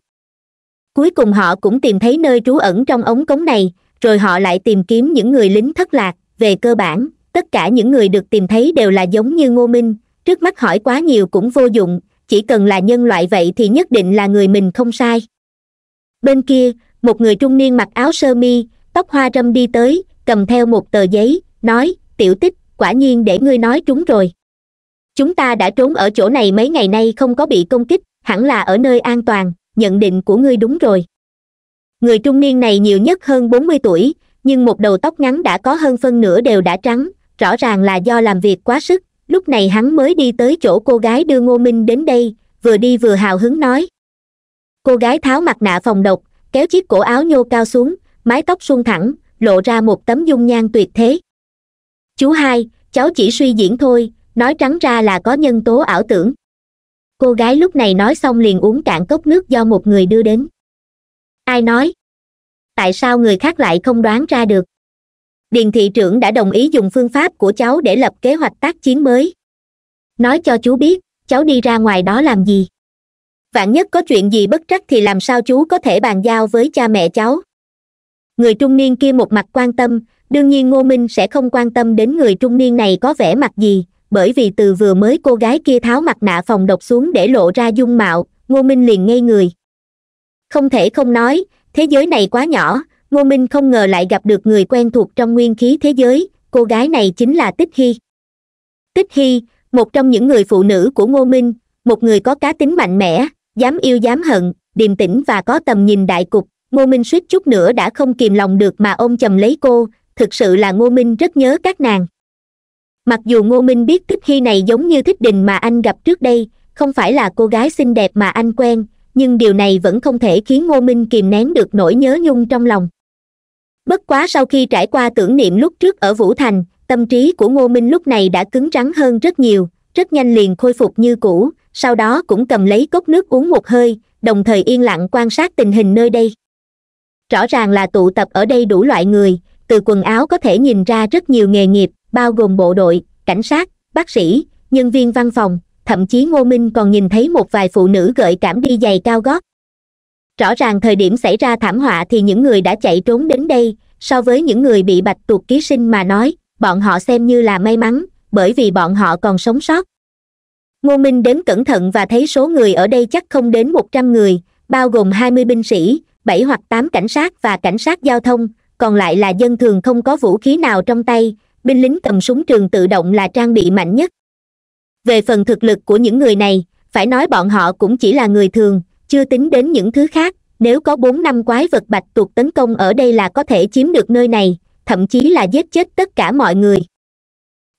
cuối cùng họ cũng tìm thấy nơi trú ẩn trong ống cống này rồi họ lại tìm kiếm những người lính thất lạc về cơ bản tất cả những người được tìm thấy đều là giống như ngô minh trước mắt hỏi quá nhiều cũng vô dụng chỉ cần là nhân loại vậy thì nhất định là người mình không sai bên kia một người trung niên mặc áo sơ mi tóc hoa râm đi tới cầm theo một tờ giấy nói tiểu tích quả nhiên để ngươi nói trúng rồi chúng ta đã trốn ở chỗ này mấy ngày nay không có bị công kích hẳn là ở nơi an toàn nhận định của ngươi đúng rồi người trung niên này nhiều nhất hơn bốn mươi tuổi nhưng một đầu tóc ngắn đã có hơn phân nửa đều đã trắng rõ ràng là do làm việc quá sức lúc này hắn mới đi tới chỗ cô gái đưa ngô minh đến đây vừa đi vừa hào hứng nói cô gái tháo mặt nạ phòng độc kéo chiếc cổ áo nhô cao xuống mái tóc suôn thẳng lộ ra một tấm dung nhan tuyệt thế chú hai cháu chỉ suy diễn thôi nói trắng ra là có nhân tố ảo tưởng cô gái lúc này nói xong liền uống cạn cốc nước do một người đưa đến ai nói tại sao người khác lại không đoán ra được điền thị trưởng đã đồng ý dùng phương pháp của cháu để lập kế hoạch tác chiến mới nói cho chú biết cháu đi ra ngoài đó làm gì vạn nhất có chuyện gì bất trắc thì làm sao chú có thể bàn giao với cha mẹ cháu người trung niên kia một mặt quan tâm đương nhiên ngô minh sẽ không quan tâm đến người trung niên này có vẻ mặt gì bởi vì từ vừa mới cô gái kia tháo mặt nạ phòng độc xuống để lộ ra dung mạo ngô minh liền ngây người không thể không nói thế giới này quá nhỏ ngô minh không ngờ lại gặp được người quen thuộc trong nguyên khí thế giới cô gái này chính là tích hy tích hy một trong những người phụ nữ của ngô minh một người có cá tính mạnh mẽ dám yêu dám hận điềm tĩnh và có tầm nhìn đại cục ngô minh suýt chút nữa đã không kìm lòng được mà ôm chầm lấy cô thực sự là ngô minh rất nhớ các nàng mặc dù ngô minh biết thích hy này giống như thích đình mà anh gặp trước đây không phải là cô gái xinh đẹp mà anh quen nhưng điều này vẫn không thể khiến ngô minh kìm nén được nỗi nhớ nhung trong lòng bất quá sau khi trải qua tưởng niệm lúc trước ở vũ thành tâm trí của ngô minh lúc này đã cứng rắn hơn rất nhiều rất nhanh liền khôi phục như cũ sau đó cũng cầm lấy cốc nước uống một hơi đồng thời yên lặng quan sát tình hình nơi đây rõ ràng là tụ tập ở đây đủ loại người từ quần áo có thể nhìn ra rất nhiều nghề nghiệp bao gồm bộ đội cảnh sát bác sĩ nhân viên văn phòng thậm chí ngô minh còn nhìn thấy một vài phụ nữ gợi cảm đi giày cao gót rõ ràng thời điểm xảy ra thảm họa thì những người đã chạy trốn đến đây so với những người bị bạch tuộc ký sinh mà nói bọn họ xem như là may mắn bởi vì bọn họ còn sống sót ngô minh đến cẩn thận và thấy số người ở đây chắc không đến một trăm người bao gồm hai mươi binh sĩ bảy hoặc tám cảnh sát và cảnh sát giao thông còn lại là dân thường không có vũ khí nào trong tay binh lính cầm súng trường tự động là trang bị mạnh nhất về phần thực lực của những người này phải nói bọn họ cũng chỉ là người thường chưa tính đến những thứ khác nếu có bốn năm quái vật bạch tuộc tấn công ở đây là có thể chiếm được nơi này thậm chí là giết chết tất cả mọi người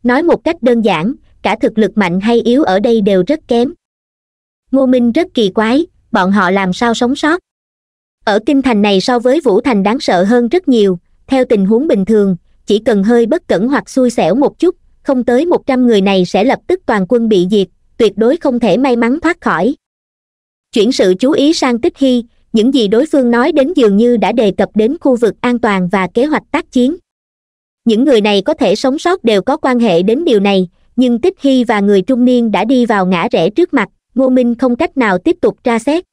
nói một cách đơn giản cả thực lực mạnh hay yếu ở đây đều rất kém ngô minh rất kỳ quái bọn họ làm sao sống sót ở kinh thành này so với vũ thành đáng sợ hơn rất nhiều theo tình huống bình thường chỉ cần hơi bất cẩn hoặc xui xẻo một chút không tới một trăm người này sẽ lập tức toàn quân bị diệt tuyệt đối không thể may mắn thoát khỏi chuyển sự chú ý sang tích hy những gì đối phương nói đến dường như đã đề cập đến khu vực an toàn và kế hoạch tác chiến những người này có thể sống sót đều có quan hệ đến điều này nhưng tích hy và người trung niên đã đi vào ngã rẽ trước mặt ngô minh không cách nào tiếp tục tra xét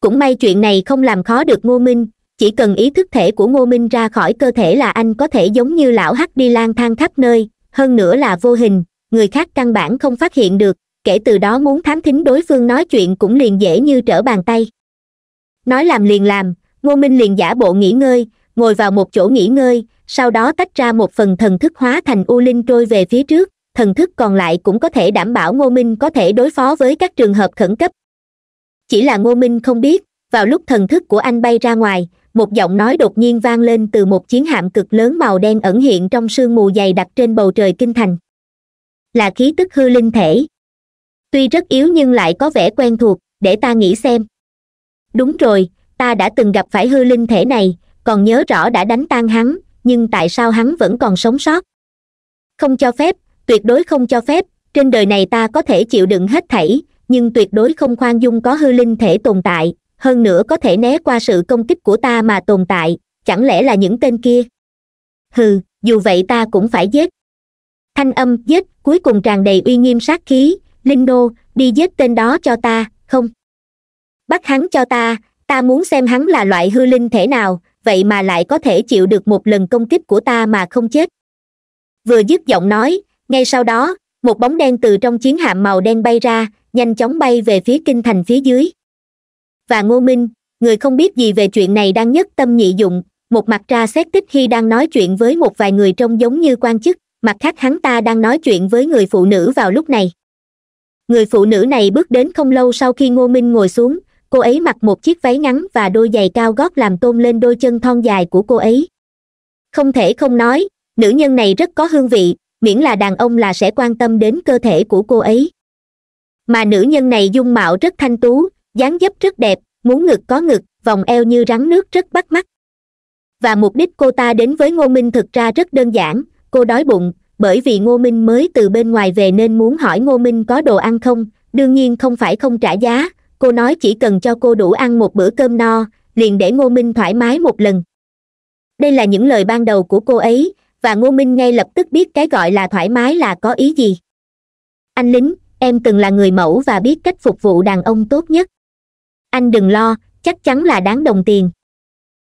cũng may chuyện này không làm khó được ngô minh chỉ cần ý thức thể của ngô minh ra khỏi cơ thể là anh có thể giống như lão hắc đi lang thang khắp nơi hơn nữa là vô hình người khác căn bản không phát hiện được kể từ đó muốn thám thính đối phương nói chuyện cũng liền dễ như trở bàn tay nói làm liền làm ngô minh liền giả bộ nghỉ ngơi ngồi vào một chỗ nghỉ ngơi sau đó tách ra một phần thần thức hóa thành u linh trôi về phía trước thần thức còn lại cũng có thể đảm bảo ngô minh có thể đối phó với các trường hợp khẩn cấp chỉ là ngô minh không biết vào lúc thần thức của anh bay ra ngoài một giọng nói đột nhiên vang lên từ một chiến hạm cực lớn màu đen ẩn hiện trong sương mù dày đặc trên bầu trời kinh thành là khí tức hư linh thể tuy rất yếu nhưng lại có vẻ quen thuộc để ta nghĩ xem đúng rồi ta đã từng gặp phải hư linh thể này còn nhớ rõ đã đánh tan hắn nhưng tại sao hắn vẫn còn sống sót không cho phép tuyệt đối không cho phép trên đời này ta có thể chịu đựng hết thảy nhưng tuyệt đối không khoan dung có hư linh thể tồn tại hơn nữa có thể né qua sự công kích của ta mà tồn tại chẳng lẽ là những tên kia hừ dù vậy ta cũng phải giết thanh âm giết cuối cùng tràn đầy uy nghiêm sát khí linh đô đi giết tên đó cho ta không bắt hắn cho ta ta muốn xem hắn là loại hư linh thể nào vậy mà lại có thể chịu được một lần công kích của ta mà không chết vừa dứt giọng nói ngay sau đó một bóng đen từ trong chiến hạm màu đen bay ra nhanh chóng bay về phía kinh thành phía dưới và ngô minh người không biết gì về chuyện này đang nhất tâm nhị dụng một mặt ra xét tích khi đang nói chuyện với một vài người trông giống như quan chức mặt khác hắn ta đang nói chuyện với người phụ nữ vào lúc này người phụ nữ này bước đến không lâu sau khi ngô minh ngồi xuống cô ấy mặc một chiếc váy ngắn và đôi giày cao gót làm tôn lên đôi chân thon dài của cô ấy không thể không nói nữ nhân này rất có hương vị miễn là đàn ông là sẽ quan tâm đến cơ thể của cô ấy mà nữ nhân này dung mạo rất thanh tú dáng dấp rất đẹp muốn ngực có ngực vòng eo như rắn nước rất bắt mắt và mục đích cô ta đến với ngô minh thực ra rất đơn giản cô đói bụng bởi vì ngô minh mới từ bên ngoài về nên muốn hỏi ngô minh có đồ ăn không đương nhiên không phải không trả giá cô nói chỉ cần cho cô đủ ăn một bữa cơm no liền để ngô minh thoải mái một lần đây là những lời ban đầu của cô ấy và ngô minh ngay lập tức biết cái gọi là thoải mái là có ý gì anh lính em từng là người mẫu và biết cách phục vụ đàn ông tốt nhất anh đừng lo chắc chắn là đáng đồng tiền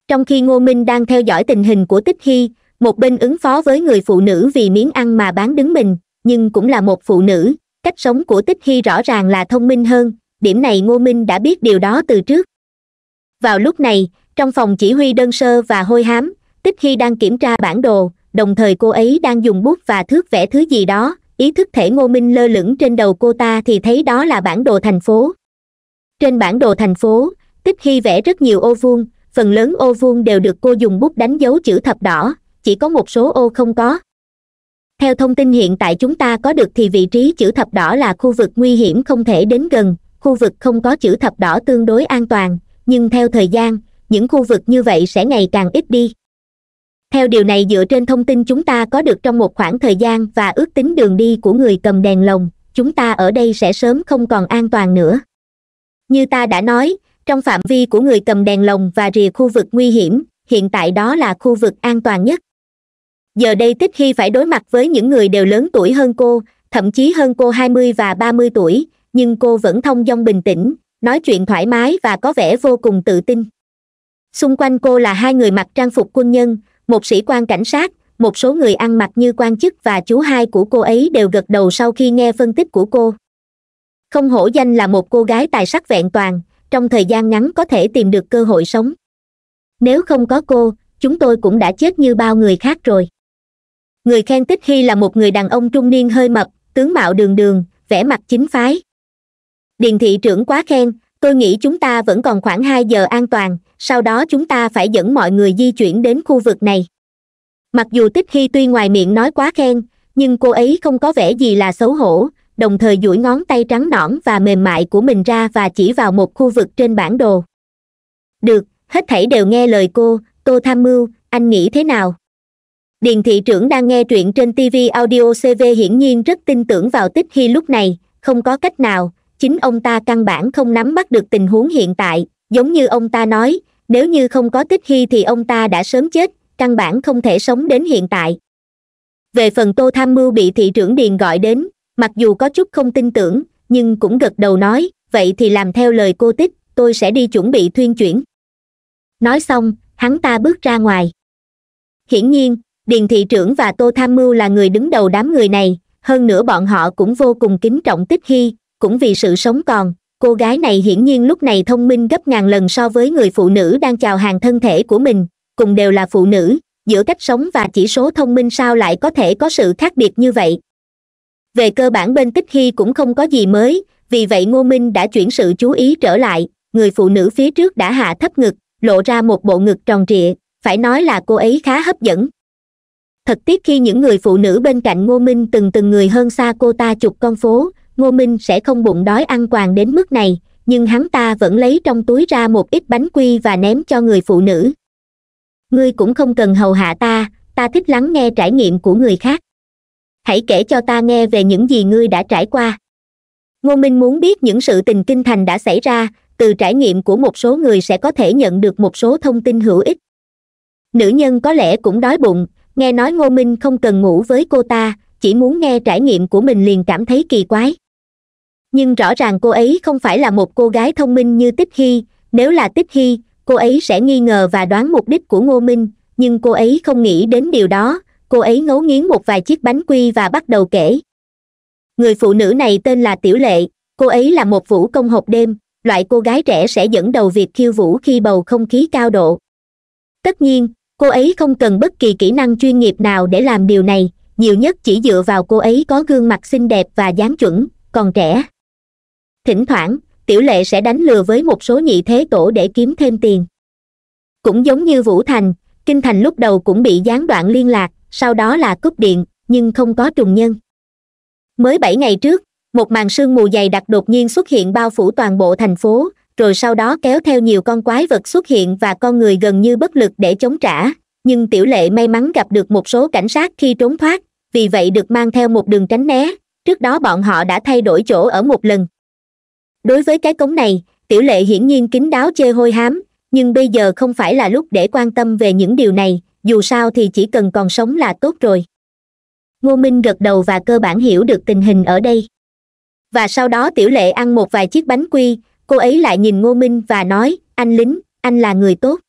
trong khi ngô minh đang theo dõi tình hình của tích hy một bên ứng phó với người phụ nữ vì miếng ăn mà bán đứng mình nhưng cũng là một phụ nữ cách sống của tích hy rõ ràng là thông minh hơn điểm này ngô minh đã biết điều đó từ trước vào lúc này trong phòng chỉ huy đơn sơ và hôi hám tích hy đang kiểm tra bản đồ đồng thời cô ấy đang dùng bút và thước vẽ thứ gì đó ý thức thể ngô minh lơ lửng trên đầu cô ta thì thấy đó là bản đồ thành phố trên bản đồ thành phố tích hy vẽ rất nhiều ô vuông phần lớn ô vuông đều được cô dùng bút đánh dấu chữ thập đỏ chỉ có một số ô không có theo thông tin hiện tại chúng ta có được thì vị trí chữ thập đỏ là khu vực nguy hiểm không thể đến gần khu vực không có chữ thập đỏ tương đối an toàn nhưng theo thời gian những khu vực như vậy sẽ ngày càng ít đi theo điều này dựa trên thông tin chúng ta có được trong một khoảng thời gian và ước tính đường đi của người cầm đèn lồng chúng ta ở đây sẽ sớm không còn an toàn nữa như ta đã nói trong phạm vi của người cầm đèn lồng và rìa khu vực nguy hiểm hiện tại đó là khu vực an toàn nhất giờ đây tích khi phải đối mặt với những người đều lớn tuổi hơn cô thậm chí hơn cô hai mươi và ba mươi tuổi nhưng cô vẫn thông dong bình tĩnh nói chuyện thoải mái và có vẻ vô cùng tự tin xung quanh cô là hai người mặc trang phục quân nhân một sĩ quan cảnh sát một số người ăn mặc như quan chức và chú hai của cô ấy đều gật đầu sau khi nghe phân tích của cô không hổ danh là một cô gái tài sắc vẹn toàn trong thời gian ngắn có thể tìm được cơ hội sống nếu không có cô chúng tôi cũng đã chết như bao người khác rồi người khen tích hy là một người đàn ông trung niên hơi mập tướng mạo đường đường vẻ mặt chính phái điền thị trưởng quá khen tôi nghĩ chúng ta vẫn còn khoảng hai giờ an toàn sau đó chúng ta phải dẫn mọi người di chuyển đến khu vực này mặc dù tích hy tuy ngoài miệng nói quá khen nhưng cô ấy không có vẻ gì là xấu hổ đồng thời duỗi ngón tay trắng nõn và mềm mại của mình ra và chỉ vào một khu vực trên bản đồ được hết thảy đều nghe lời cô tô tham mưu anh nghĩ thế nào điền thị trưởng đang nghe truyện trên tv audio cv hiển nhiên rất tin tưởng vào tích hy lúc này không có cách nào chính ông ta căn bản không nắm bắt được tình huống hiện tại giống như ông ta nói nếu như không có tích hy thì ông ta đã sớm chết căn bản không thể sống đến hiện tại về phần tô tham mưu bị thị trưởng điền gọi đến mặc dù có chút không tin tưởng nhưng cũng gật đầu nói vậy thì làm theo lời cô tích tôi sẽ đi chuẩn bị thuyên chuyển nói xong hắn ta bước ra ngoài hiển nhiên điền thị trưởng và tô tham mưu là người đứng đầu đám người này hơn nữa bọn họ cũng vô cùng kính trọng tích hy cũng vì sự sống còn cô gái này hiển nhiên lúc này thông minh gấp ngàn lần so với người phụ nữ đang chào hàng thân thể của mình cùng đều là phụ nữ giữa cách sống và chỉ số thông minh sao lại có thể có sự khác biệt như vậy về cơ bản bên tích khi cũng không có gì mới vì vậy ngô minh đã chuyển sự chú ý trở lại người phụ nữ phía trước đã hạ thấp ngực lộ ra một bộ ngực tròn trịa phải nói là cô ấy khá hấp dẫn thật tiếc khi những người phụ nữ bên cạnh ngô minh từng từng người hơn xa cô ta chục con phố ngô minh sẽ không bụng đói ăn quàng đến mức này nhưng hắn ta vẫn lấy trong túi ra một ít bánh quy và ném cho người phụ nữ ngươi cũng không cần hầu hạ ta ta thích lắng nghe trải nghiệm của người khác hãy kể cho ta nghe về những gì ngươi đã trải qua ngô minh muốn biết những sự tình kinh thành đã xảy ra từ trải nghiệm của một số người sẽ có thể nhận được một số thông tin hữu ích nữ nhân có lẽ cũng đói bụng nghe nói ngô minh không cần ngủ với cô ta chỉ muốn nghe trải nghiệm của mình liền cảm thấy kỳ quái nhưng rõ ràng cô ấy không phải là một cô gái thông minh như tích hy nếu là tích hy cô ấy sẽ nghi ngờ và đoán mục đích của ngô minh nhưng cô ấy không nghĩ đến điều đó cô ấy ngấu nghiến một vài chiếc bánh quy và bắt đầu kể người phụ nữ này tên là tiểu lệ cô ấy là một vũ công hộp đêm loại cô gái trẻ sẽ dẫn đầu việc khiêu vũ khi bầu không khí cao độ tất nhiên cô ấy không cần bất kỳ kỹ năng chuyên nghiệp nào để làm điều này nhiều nhất chỉ dựa vào cô ấy có gương mặt xinh đẹp và dáng chuẩn còn trẻ thỉnh thoảng tiểu lệ sẽ đánh lừa với một số nhị thế tổ để kiếm thêm tiền cũng giống như vũ thành kinh thành lúc đầu cũng bị gián đoạn liên lạc sau đó là cúp điện nhưng không có trùng nhân mới bảy ngày trước một màn sương mù dày đặc đột nhiên xuất hiện bao phủ toàn bộ thành phố rồi sau đó kéo theo nhiều con quái vật xuất hiện và con người gần như bất lực để chống trả nhưng tiểu lệ may mắn gặp được một số cảnh sát khi trốn thoát vì vậy được mang theo một đường tránh né trước đó bọn họ đã thay đổi chỗ ở một lần đối với cái cống này tiểu lệ hiển nhiên kín đáo chê hôi hám nhưng bây giờ không phải là lúc để quan tâm về những điều này dù sao thì chỉ cần còn sống là tốt rồi ngô minh gật đầu và cơ bản hiểu được tình hình ở đây và sau đó tiểu lệ ăn một vài chiếc bánh quy cô ấy lại nhìn ngô minh và nói anh lính anh là người tốt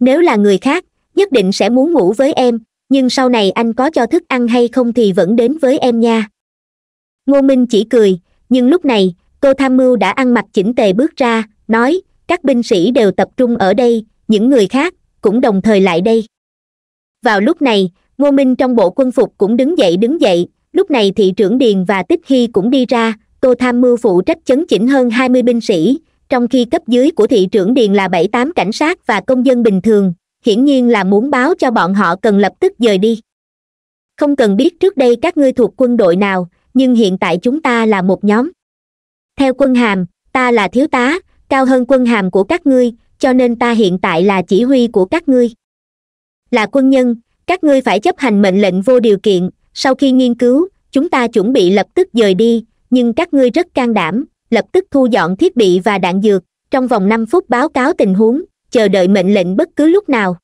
nếu là người khác nhất định sẽ muốn ngủ với em nhưng sau này anh có cho thức ăn hay không thì vẫn đến với em nha ngô minh chỉ cười nhưng lúc này cô tham mưu đã ăn mặc chỉnh tề bước ra nói các binh sĩ đều tập trung ở đây những người khác cũng đồng thời lại đây vào lúc này ngô minh trong bộ quân phục cũng đứng dậy đứng dậy lúc này thị trưởng điền và tích hy cũng đi ra tô tham mưu phụ trách chấn chỉnh hơn hai mươi binh sĩ trong khi cấp dưới của thị trưởng điền là bảy tám cảnh sát và công dân bình thường hiển nhiên là muốn báo cho bọn họ cần lập tức dời đi không cần biết trước đây các ngươi thuộc quân đội nào nhưng hiện tại chúng ta là một nhóm theo quân hàm ta là thiếu tá cao hơn quân hàm của các ngươi cho nên ta hiện tại là chỉ huy của các ngươi là quân nhân các ngươi phải chấp hành mệnh lệnh vô điều kiện sau khi nghiên cứu chúng ta chuẩn bị lập tức dời đi nhưng các ngươi rất can đảm lập tức thu dọn thiết bị và đạn dược trong vòng năm phút báo cáo tình huống chờ đợi mệnh lệnh bất cứ lúc nào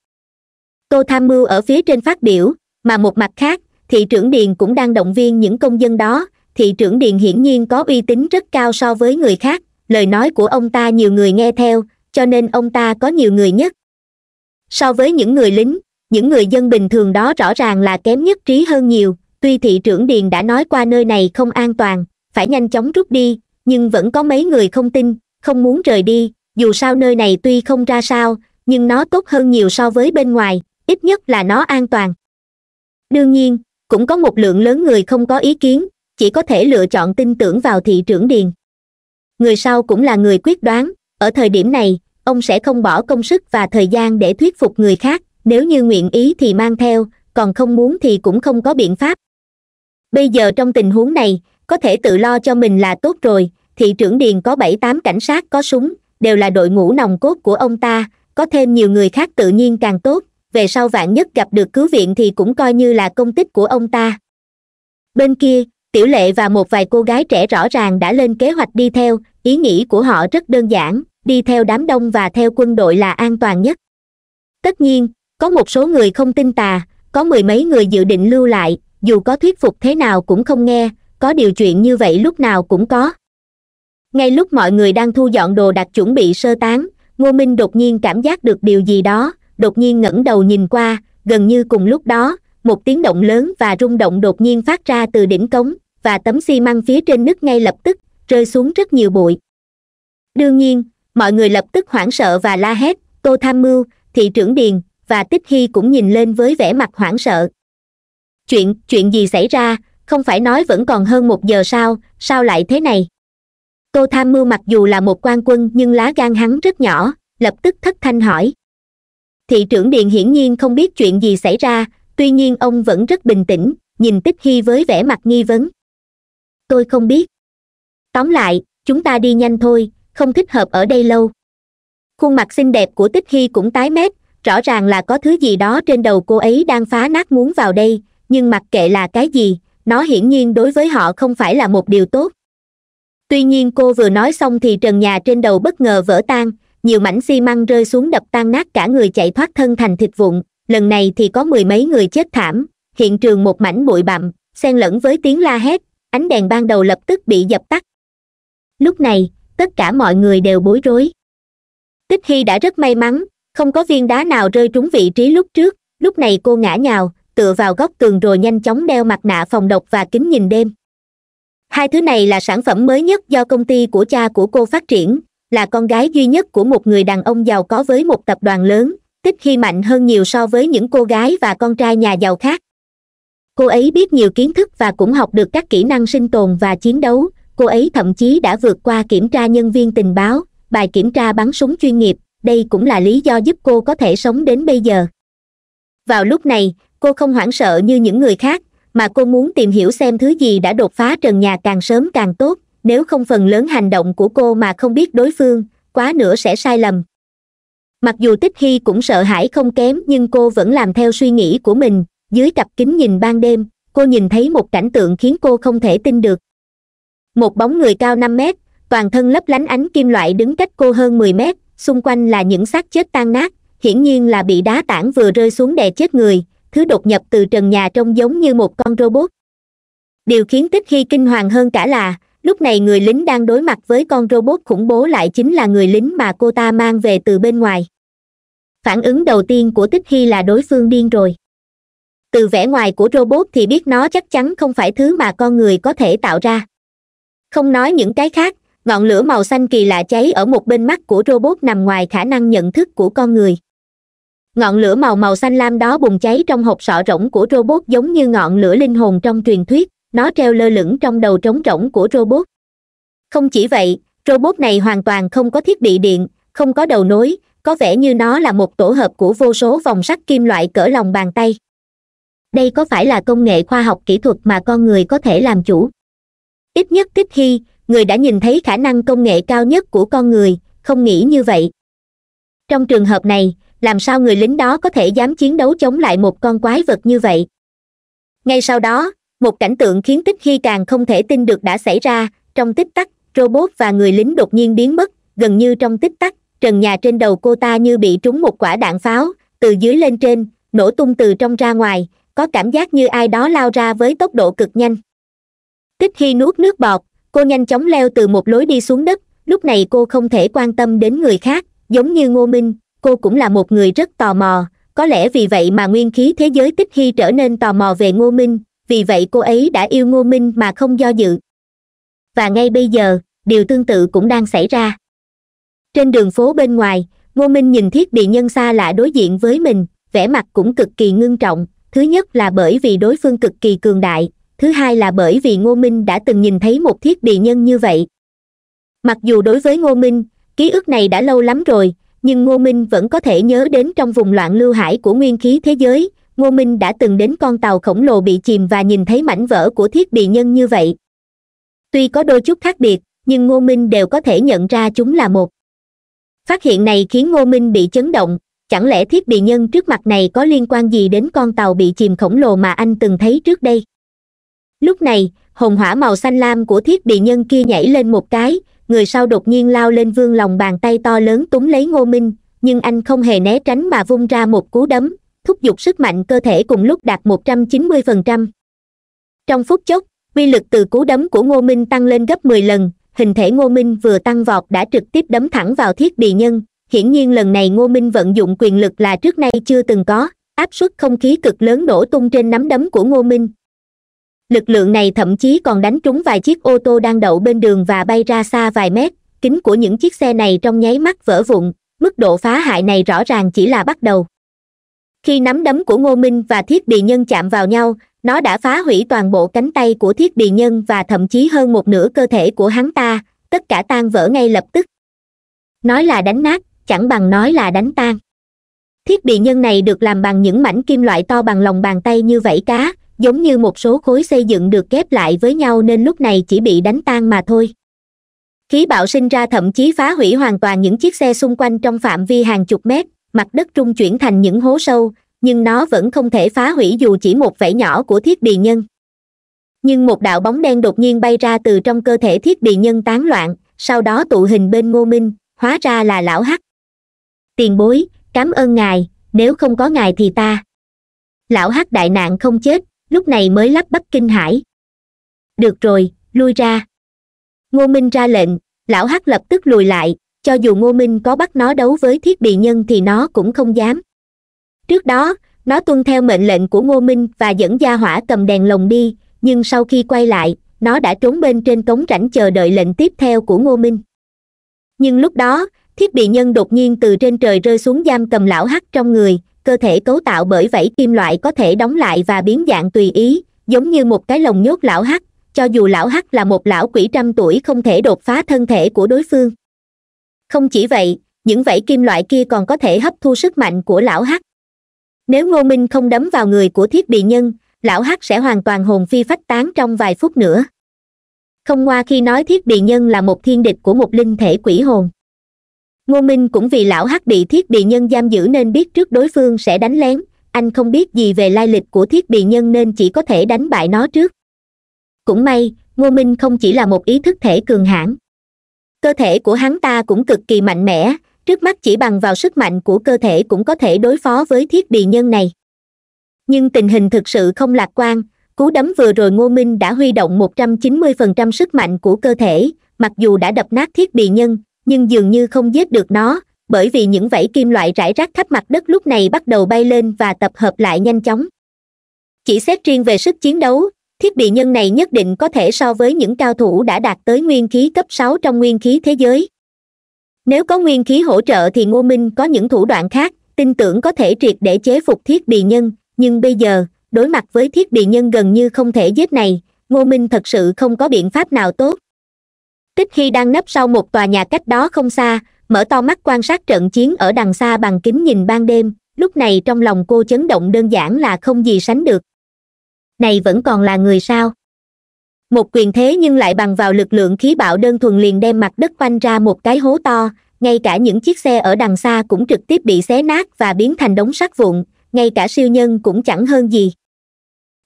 Cô tham mưu ở phía trên phát biểu mà một mặt khác thị trưởng điền cũng đang động viên những công dân đó thị trưởng điền hiển nhiên có uy tín rất cao so với người khác lời nói của ông ta nhiều người nghe theo cho nên ông ta có nhiều người nhất so với những người lính những người dân bình thường đó rõ ràng là kém nhất trí hơn nhiều tuy thị trưởng điền đã nói qua nơi này không an toàn phải nhanh chóng rút đi nhưng vẫn có mấy người không tin không muốn rời đi dù sao nơi này tuy không ra sao nhưng nó tốt hơn nhiều so với bên ngoài ít nhất là nó an toàn đương nhiên cũng có một lượng lớn người không có ý kiến chỉ có thể lựa chọn tin tưởng vào thị trưởng điền người sau cũng là người quyết đoán ở thời điểm này ông sẽ không bỏ công sức và thời gian để thuyết phục người khác nếu như nguyện ý thì mang theo còn không muốn thì cũng không có biện pháp bây giờ trong tình huống này có thể tự lo cho mình là tốt rồi thị trưởng điền có bảy tám cảnh sát có súng đều là đội ngũ nòng cốt của ông ta có thêm nhiều người khác tự nhiên càng tốt về sau vạn nhất gặp được cứu viện thì cũng coi như là công tích của ông ta bên kia tiểu lệ và một vài cô gái trẻ rõ ràng đã lên kế hoạch đi theo ý nghĩ của họ rất đơn giản đi theo đám đông và theo quân đội là an toàn nhất tất nhiên có một số người không tin tà có mười mấy người dự định lưu lại dù có thuyết phục thế nào cũng không nghe có điều chuyện như vậy lúc nào cũng có ngay lúc mọi người đang thu dọn đồ đặt chuẩn bị sơ tán ngô minh đột nhiên cảm giác được điều gì đó đột nhiên ngẩng đầu nhìn qua gần như cùng lúc đó một tiếng động lớn và rung động đột nhiên phát ra từ đỉnh cống và tấm xi măng phía trên nứt ngay lập tức rơi xuống rất nhiều bụi đương nhiên mọi người lập tức hoảng sợ và la hét tô tham mưu thị trưởng điền và tích hy cũng nhìn lên với vẻ mặt hoảng sợ chuyện chuyện gì xảy ra không phải nói vẫn còn hơn một giờ sao sao lại thế này tô tham mưu mặc dù là một quan quân nhưng lá gan hắn rất nhỏ lập tức thất thanh hỏi thị trưởng điện hiển nhiên không biết chuyện gì xảy ra tuy nhiên ông vẫn rất bình tĩnh nhìn tích hy với vẻ mặt nghi vấn tôi không biết tóm lại chúng ta đi nhanh thôi không thích hợp ở đây lâu khuôn mặt xinh đẹp của tích hy cũng tái mét rõ ràng là có thứ gì đó trên đầu cô ấy đang phá nát muốn vào đây nhưng mặc kệ là cái gì nó hiển nhiên đối với họ không phải là một điều tốt tuy nhiên cô vừa nói xong thì trần nhà trên đầu bất ngờ vỡ tan nhiều mảnh xi măng rơi xuống đập tan nát cả người chạy thoát thân thành thịt vụn lần này thì có mười mấy người chết thảm hiện trường một mảnh bụi bặm xen lẫn với tiếng la hét ánh đèn ban đầu lập tức bị dập tắt lúc này tất cả mọi người đều bối rối tích hy đã rất may mắn không có viên đá nào rơi trúng vị trí lúc trước lúc này cô ngã nhào tựa vào góc tường rồi nhanh chóng đeo mặt nạ phòng độc và kính nhìn đêm hai thứ này là sản phẩm mới nhất do công ty của cha của cô phát triển là con gái duy nhất của một người đàn ông giàu có với một tập đoàn lớn tích khi mạnh hơn nhiều so với những cô gái và con trai nhà giàu khác cô ấy biết nhiều kiến thức và cũng học được các kỹ năng sinh tồn và chiến đấu cô ấy thậm chí đã vượt qua kiểm tra nhân viên tình báo bài kiểm tra bắn súng chuyên nghiệp đây cũng là lý do giúp cô có thể sống đến bây giờ vào lúc này cô không hoảng sợ như những người khác mà cô muốn tìm hiểu xem thứ gì đã đột phá trần nhà càng sớm càng tốt nếu không phần lớn hành động của cô mà không biết đối phương quá nữa sẽ sai lầm mặc dù tích hy cũng sợ hãi không kém nhưng cô vẫn làm theo suy nghĩ của mình dưới cặp kính nhìn ban đêm cô nhìn thấy một cảnh tượng khiến cô không thể tin được một bóng người cao năm mét toàn thân lấp lánh ánh kim loại đứng cách cô hơn mười mét xung quanh là những xác chết tan nát hiển nhiên là bị đá tảng vừa rơi xuống đè chết người thứ đột nhập từ trần nhà trông giống như một con robot điều khiến tích khi kinh hoàng hơn cả là lúc này người lính đang đối mặt với con robot khủng bố lại chính là người lính mà cô ta mang về từ bên ngoài phản ứng đầu tiên của tích hy là đối phương điên rồi từ vẻ ngoài của robot thì biết nó chắc chắn không phải thứ mà con người có thể tạo ra không nói những cái khác ngọn lửa màu xanh kỳ lạ cháy ở một bên mắt của robot nằm ngoài khả năng nhận thức của con người ngọn lửa màu màu xanh lam đó bùng cháy trong hộp sọ rỗng của robot giống như ngọn lửa linh hồn trong truyền thuyết nó treo lơ lửng trong đầu trống rỗng của robot không chỉ vậy robot này hoàn toàn không có thiết bị điện không có đầu nối có vẻ như nó là một tổ hợp của vô số vòng sắt kim loại cỡ lòng bàn tay đây có phải là công nghệ khoa học kỹ thuật mà con người có thể làm chủ ít nhất tích hy người đã nhìn thấy khả năng công nghệ cao nhất của con người không nghĩ như vậy trong trường hợp này làm sao người lính đó có thể dám chiến đấu chống lại một con quái vật như vậy ngay sau đó một cảnh tượng khiến tích hy càng không thể tin được đã xảy ra trong tích tắc robot và người lính đột nhiên biến mất gần như trong tích tắc trần nhà trên đầu cô ta như bị trúng một quả đạn pháo từ dưới lên trên nổ tung từ trong ra ngoài có cảm giác như ai đó lao ra với tốc độ cực nhanh tích hy nuốt nước bọt cô nhanh chóng leo từ một lối đi xuống đất lúc này cô không thể quan tâm đến người khác giống như ngô minh cô cũng là một người rất tò mò có lẽ vì vậy mà nguyên khí thế giới tích hy trở nên tò mò về ngô minh vì vậy cô ấy đã yêu ngô minh mà không do dự và ngay bây giờ điều tương tự cũng đang xảy ra trên đường phố bên ngoài ngô minh nhìn thiết bị nhân xa lạ đối diện với mình vẻ mặt cũng cực kỳ ngưng trọng thứ nhất là bởi vì đối phương cực kỳ cường đại thứ hai là bởi vì ngô minh đã từng nhìn thấy một thiết bị nhân như vậy mặc dù đối với ngô minh ký ức này đã lâu lắm rồi nhưng ngô minh vẫn có thể nhớ đến trong vùng loạn lưu hải của nguyên khí thế giới ngô minh đã từng đến con tàu khổng lồ bị chìm và nhìn thấy mảnh vỡ của thiết bị nhân như vậy tuy có đôi chút khác biệt nhưng ngô minh đều có thể nhận ra chúng là một phát hiện này khiến ngô minh bị chấn động chẳng lẽ thiết bị nhân trước mặt này có liên quan gì đến con tàu bị chìm khổng lồ mà anh từng thấy trước đây lúc này hồng hỏa màu xanh lam của thiết bị nhân kia nhảy lên một cái người sau đột nhiên lao lên vương lòng bàn tay to lớn túng lấy ngô minh nhưng anh không hề né tránh mà vung ra một cú đấm thúc giục sức mạnh cơ thể cùng lúc đạt một trăm chín mươi phần trăm trong phút chốc uy lực từ cú đấm của ngô minh tăng lên gấp mười lần hình thể ngô minh vừa tăng vọt đã trực tiếp đấm thẳng vào thiết bị nhân hiển nhiên lần này ngô minh vận dụng quyền lực là trước nay chưa từng có áp suất không khí cực lớn đổ tung trên nắm đấm của ngô minh lực lượng này thậm chí còn đánh trúng vài chiếc ô tô đang đậu bên đường và bay ra xa vài mét kính của những chiếc xe này trong nháy mắt vỡ vụn mức độ phá hại này rõ ràng chỉ là bắt đầu khi nắm đấm của ngô minh và thiết bị nhân chạm vào nhau nó đã phá hủy toàn bộ cánh tay của thiết bị nhân và thậm chí hơn một nửa cơ thể của hắn ta tất cả tan vỡ ngay lập tức nói là đánh nát chẳng bằng nói là đánh tan thiết bị nhân này được làm bằng những mảnh kim loại to bằng lòng bàn tay như vảy cá giống như một số khối xây dựng được ghép lại với nhau nên lúc này chỉ bị đánh tan mà thôi khí bạo sinh ra thậm chí phá hủy hoàn toàn những chiếc xe xung quanh trong phạm vi hàng chục mét mặt đất trung chuyển thành những hố sâu nhưng nó vẫn không thể phá hủy dù chỉ một vảy nhỏ của thiết bị nhân nhưng một đạo bóng đen đột nhiên bay ra từ trong cơ thể thiết bị nhân tán loạn sau đó tụ hình bên ngô minh hóa ra là lão hắc tiền bối cám ơn ngài nếu không có ngài thì ta lão hắc đại nạn không chết lúc này mới lắp bắp kinh hãi được rồi lui ra ngô minh ra lệnh lão hắc lập tức lùi lại cho dù ngô minh có bắt nó đấu với thiết bị nhân thì nó cũng không dám trước đó nó tuân theo mệnh lệnh của ngô minh và dẫn gia hỏa cầm đèn lồng đi nhưng sau khi quay lại nó đã trốn bên trên cống rãnh chờ đợi lệnh tiếp theo của ngô minh nhưng lúc đó thiết bị nhân đột nhiên từ trên trời rơi xuống giam cầm lão hắc trong người cơ thể cấu tạo bởi vảy kim loại có thể đóng lại và biến dạng tùy ý giống như một cái lồng nhốt lão hắc cho dù lão hắc là một lão quỷ trăm tuổi không thể đột phá thân thể của đối phương không chỉ vậy những vảy kim loại kia còn có thể hấp thu sức mạnh của lão hắc nếu ngô minh không đấm vào người của thiết bị nhân lão hắc sẽ hoàn toàn hồn phi phách tán trong vài phút nữa không qua khi nói thiết bị nhân là một thiên địch của một linh thể quỷ hồn ngô minh cũng vì lão hắc bị thiết bị nhân giam giữ nên biết trước đối phương sẽ đánh lén anh không biết gì về lai lịch của thiết bị nhân nên chỉ có thể đánh bại nó trước cũng may ngô minh không chỉ là một ý thức thể cường hãn cơ thể của hắn ta cũng cực kỳ mạnh mẽ trước mắt chỉ bằng vào sức mạnh của cơ thể cũng có thể đối phó với thiết bị nhân này nhưng tình hình thực sự không lạc quan cú đấm vừa rồi ngô minh đã huy động một trăm chín mươi phần trăm sức mạnh của cơ thể mặc dù đã đập nát thiết bị nhân nhưng dường như không giết được nó bởi vì những vảy kim loại rải rác khắp mặt đất lúc này bắt đầu bay lên và tập hợp lại nhanh chóng chỉ xét riêng về sức chiến đấu thiết bị nhân này nhất định có thể so với những cao thủ đã đạt tới nguyên khí cấp sáu trong nguyên khí thế giới nếu có nguyên khí hỗ trợ thì ngô minh có những thủ đoạn khác tin tưởng có thể triệt để chế phục thiết bị nhân nhưng bây giờ đối mặt với thiết bị nhân gần như không thể giết này ngô minh thật sự không có biện pháp nào tốt tích khi đang nấp sau một tòa nhà cách đó không xa mở to mắt quan sát trận chiến ở đằng xa bằng kính nhìn ban đêm lúc này trong lòng cô chấn động đơn giản là không gì sánh được này vẫn còn là người sao một quyền thế nhưng lại bằng vào lực lượng khí bạo đơn thuần liền đem mặt đất quanh ra một cái hố to ngay cả những chiếc xe ở đằng xa cũng trực tiếp bị xé nát và biến thành đống sắt vụn ngay cả siêu nhân cũng chẳng hơn gì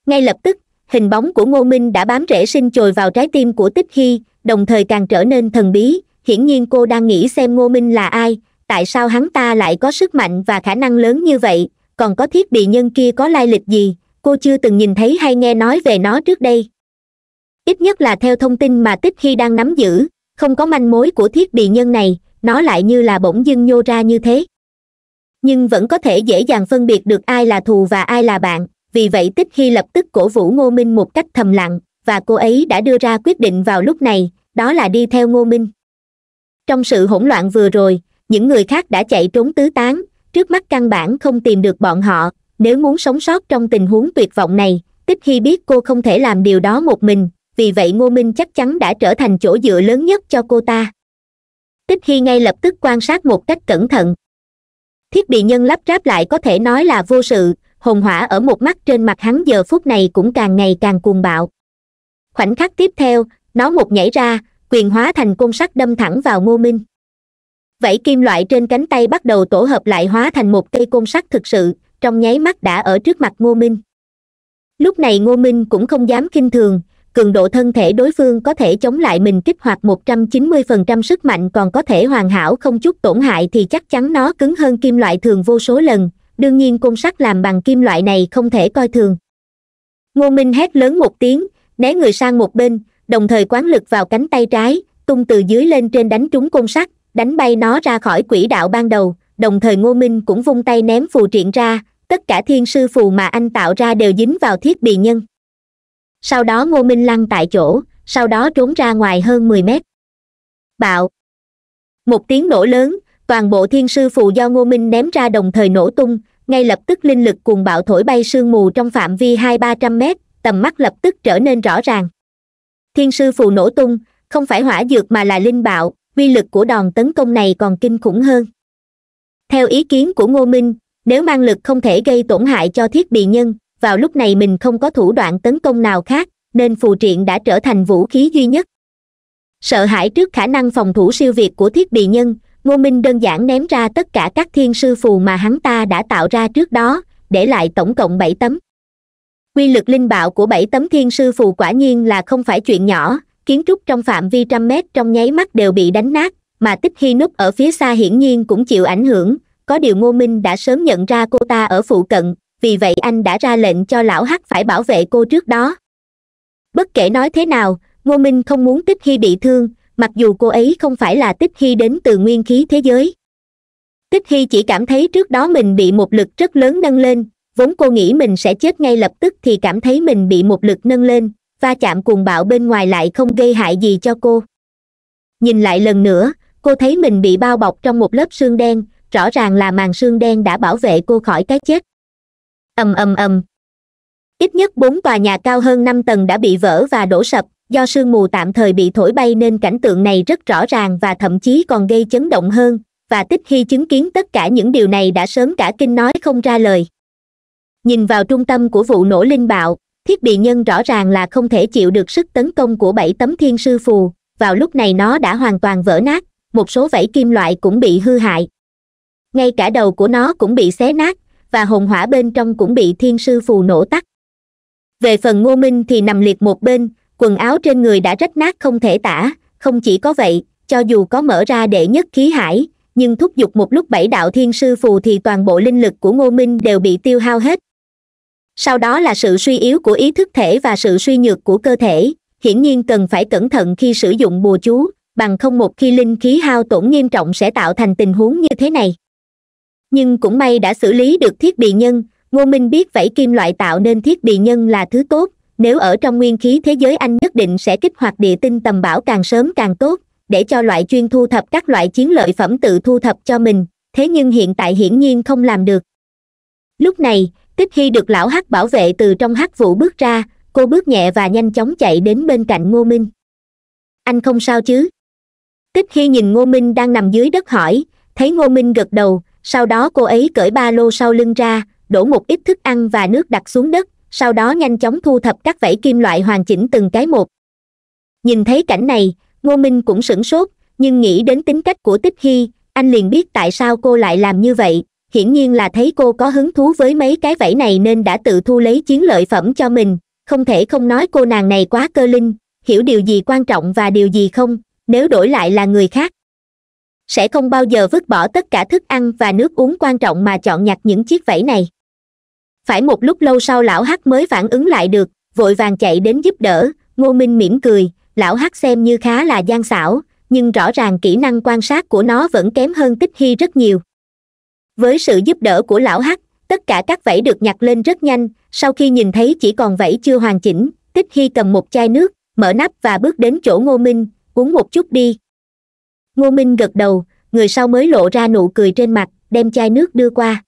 ngay lập tức hình bóng của ngô minh đã bám rễ sinh chồi vào trái tim của tích hy đồng thời càng trở nên thần bí hiển nhiên cô đang nghĩ xem ngô minh là ai tại sao hắn ta lại có sức mạnh và khả năng lớn như vậy còn có thiết bị nhân kia có lai lịch gì cô chưa từng nhìn thấy hay nghe nói về nó trước đây ít nhất là theo thông tin mà tích Hy đang nắm giữ không có manh mối của thiết bị nhân này nó lại như là bỗng dưng nhô ra như thế nhưng vẫn có thể dễ dàng phân biệt được ai là thù và ai là bạn vì vậy tích Hy lập tức cổ vũ ngô minh một cách thầm lặng và cô ấy đã đưa ra quyết định vào lúc này đó là đi theo ngô minh trong sự hỗn loạn vừa rồi những người khác đã chạy trốn tứ tán trước mắt căn bản không tìm được bọn họ nếu muốn sống sót trong tình huống tuyệt vọng này tích khi biết cô không thể làm điều đó một mình vì vậy ngô minh chắc chắn đã trở thành chỗ dựa lớn nhất cho cô ta tích khi ngay lập tức quan sát một cách cẩn thận thiết bị nhân lắp ráp lại có thể nói là vô sự hồn hỏa ở một mắt trên mặt hắn giờ phút này cũng càng ngày càng cuồng bạo khoảnh khắc tiếp theo nó một nhảy ra quyền hóa thành côn sắt đâm thẳng vào ngô minh vẫy kim loại trên cánh tay bắt đầu tổ hợp lại hóa thành một cây côn sắt thực sự trong nháy mắt đã ở trước mặt ngô minh lúc này ngô minh cũng không dám kinh thường cường độ thân thể đối phương có thể chống lại mình kích hoạt một trăm chín mươi phần trăm sức mạnh còn có thể hoàn hảo không chút tổn hại thì chắc chắn nó cứng hơn kim loại thường vô số lần đương nhiên côn sắt làm bằng kim loại này không thể coi thường ngô minh hét lớn một tiếng né người sang một bên đồng thời quán lực vào cánh tay trái tung từ dưới lên trên đánh trúng côn sắt đánh bay nó ra khỏi quỹ đạo ban đầu đồng thời ngô minh cũng vung tay ném phù triện ra tất cả thiên sư phù mà anh tạo ra đều dính vào thiết bị nhân sau đó ngô minh lăn tại chỗ sau đó trốn ra ngoài hơn mười mét bạo một tiếng nổ lớn toàn bộ thiên sư phù do ngô minh ném ra đồng thời nổ tung ngay lập tức linh lực cuồng bạo thổi bay sương mù trong phạm vi hai ba trăm mét tầm mắt lập tức trở nên rõ ràng thiên sư phù nổ tung không phải hỏa dược mà là linh bạo uy lực của đòn tấn công này còn kinh khủng hơn theo ý kiến của ngô minh nếu mang lực không thể gây tổn hại cho thiết bị nhân vào lúc này mình không có thủ đoạn tấn công nào khác nên phù triện đã trở thành vũ khí duy nhất sợ hãi trước khả năng phòng thủ siêu việt của thiết bị nhân ngô minh đơn giản ném ra tất cả các thiên sư phù mà hắn ta đã tạo ra trước đó để lại tổng cộng bảy tấm quy lực linh bạo của bảy tấm thiên sư phù quả nhiên là không phải chuyện nhỏ kiến trúc trong phạm vi trăm mét trong nháy mắt đều bị đánh nát mà tích hy núp ở phía xa hiển nhiên cũng chịu ảnh hưởng có điều ngô minh đã sớm nhận ra cô ta ở phụ cận vì vậy anh đã ra lệnh cho lão hắc phải bảo vệ cô trước đó bất kể nói thế nào ngô minh không muốn tích hy bị thương mặc dù cô ấy không phải là tích hy đến từ nguyên khí thế giới tích hy chỉ cảm thấy trước đó mình bị một lực rất lớn nâng lên vốn cô nghĩ mình sẽ chết ngay lập tức thì cảm thấy mình bị một lực nâng lên va chạm cuồng bạo bên ngoài lại không gây hại gì cho cô nhìn lại lần nữa cô thấy mình bị bao bọc trong một lớp xương đen rõ ràng là màn xương đen đã bảo vệ cô khỏi cái chết ầm ầm ầm ít nhất bốn tòa nhà cao hơn năm tầng đã bị vỡ và đổ sập do sương mù tạm thời bị thổi bay nên cảnh tượng này rất rõ ràng và thậm chí còn gây chấn động hơn và tích khi chứng kiến tất cả những điều này đã sớm cả kinh nói không ra lời nhìn vào trung tâm của vụ nổ linh bạo thiết bị nhân rõ ràng là không thể chịu được sức tấn công của bảy tấm thiên sư phù vào lúc này nó đã hoàn toàn vỡ nát một số vảy kim loại cũng bị hư hại ngay cả đầu của nó cũng bị xé nát và hồn hỏa bên trong cũng bị thiên sư phù nổ tắt về phần ngô minh thì nằm liệt một bên quần áo trên người đã rách nát không thể tả không chỉ có vậy cho dù có mở ra đệ nhất khí hải nhưng thúc giục một lúc bảy đạo thiên sư phù thì toàn bộ linh lực của ngô minh đều bị tiêu hao hết sau đó là sự suy yếu của ý thức thể và sự suy nhược của cơ thể hiển nhiên cần phải cẩn thận khi sử dụng bùa chú bằng không một khi linh khí hao tổn nghiêm trọng sẽ tạo thành tình huống như thế này nhưng cũng may đã xử lý được thiết bị nhân ngô minh biết vảy kim loại tạo nên thiết bị nhân là thứ tốt nếu ở trong nguyên khí thế giới anh nhất định sẽ kích hoạt địa tinh tầm bảo càng sớm càng tốt để cho loại chuyên thu thập các loại chiến lợi phẩm tự thu thập cho mình thế nhưng hiện tại hiển nhiên không làm được lúc này tức khi được lão hắc bảo vệ từ trong hắc vũ bước ra cô bước nhẹ và nhanh chóng chạy đến bên cạnh ngô minh anh không sao chứ tích khi nhìn ngô minh đang nằm dưới đất hỏi thấy ngô minh gật đầu sau đó cô ấy cởi ba lô sau lưng ra đổ một ít thức ăn và nước đặt xuống đất sau đó nhanh chóng thu thập các vảy kim loại hoàn chỉnh từng cái một nhìn thấy cảnh này ngô minh cũng sửng sốt nhưng nghĩ đến tính cách của tích hy anh liền biết tại sao cô lại làm như vậy hiển nhiên là thấy cô có hứng thú với mấy cái vẫy này nên đã tự thu lấy chiến lợi phẩm cho mình không thể không nói cô nàng này quá cơ linh hiểu điều gì quan trọng và điều gì không nếu đổi lại là người khác sẽ không bao giờ vứt bỏ tất cả thức ăn và nước uống quan trọng mà chọn nhặt những chiếc vẫy này phải một lúc lâu sau lão hắc mới phản ứng lại được vội vàng chạy đến giúp đỡ ngô minh mỉm cười lão hắc xem như khá là gian xảo nhưng rõ ràng kỹ năng quan sát của nó vẫn kém hơn tích hy rất nhiều với sự giúp đỡ của lão hắc tất cả các vẫy được nhặt lên rất nhanh sau khi nhìn thấy chỉ còn vẫy chưa hoàn chỉnh tích hy cầm một chai nước mở nắp và bước đến chỗ ngô minh uống một chút đi ngô minh gật đầu người sau mới lộ ra nụ cười trên mặt đem chai nước đưa qua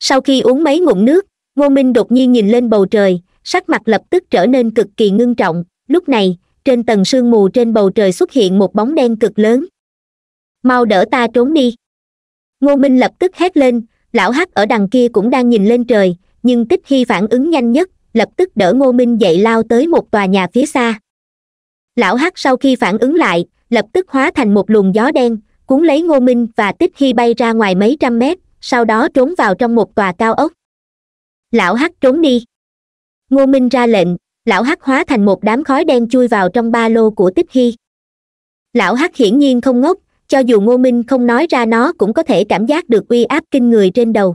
sau khi uống mấy ngụm nước ngô minh đột nhiên nhìn lên bầu trời sắc mặt lập tức trở nên cực kỳ ngưng trọng lúc này trên tầng sương mù trên bầu trời xuất hiện một bóng đen cực lớn mau đỡ ta trốn đi ngô minh lập tức hét lên lão hắc ở đằng kia cũng đang nhìn lên trời nhưng tích hy phản ứng nhanh nhất lập tức đỡ ngô minh dậy lao tới một tòa nhà phía xa lão hắc sau khi phản ứng lại lập tức hóa thành một luồng gió đen cuốn lấy ngô minh và tích hy bay ra ngoài mấy trăm mét sau đó trốn vào trong một tòa cao ốc lão hắc trốn đi ngô minh ra lệnh lão hắc hóa thành một đám khói đen chui vào trong ba lô của tích hy lão hắc hiển nhiên không ngốc cho dù ngô minh không nói ra nó cũng có thể cảm giác được uy áp kinh người trên đầu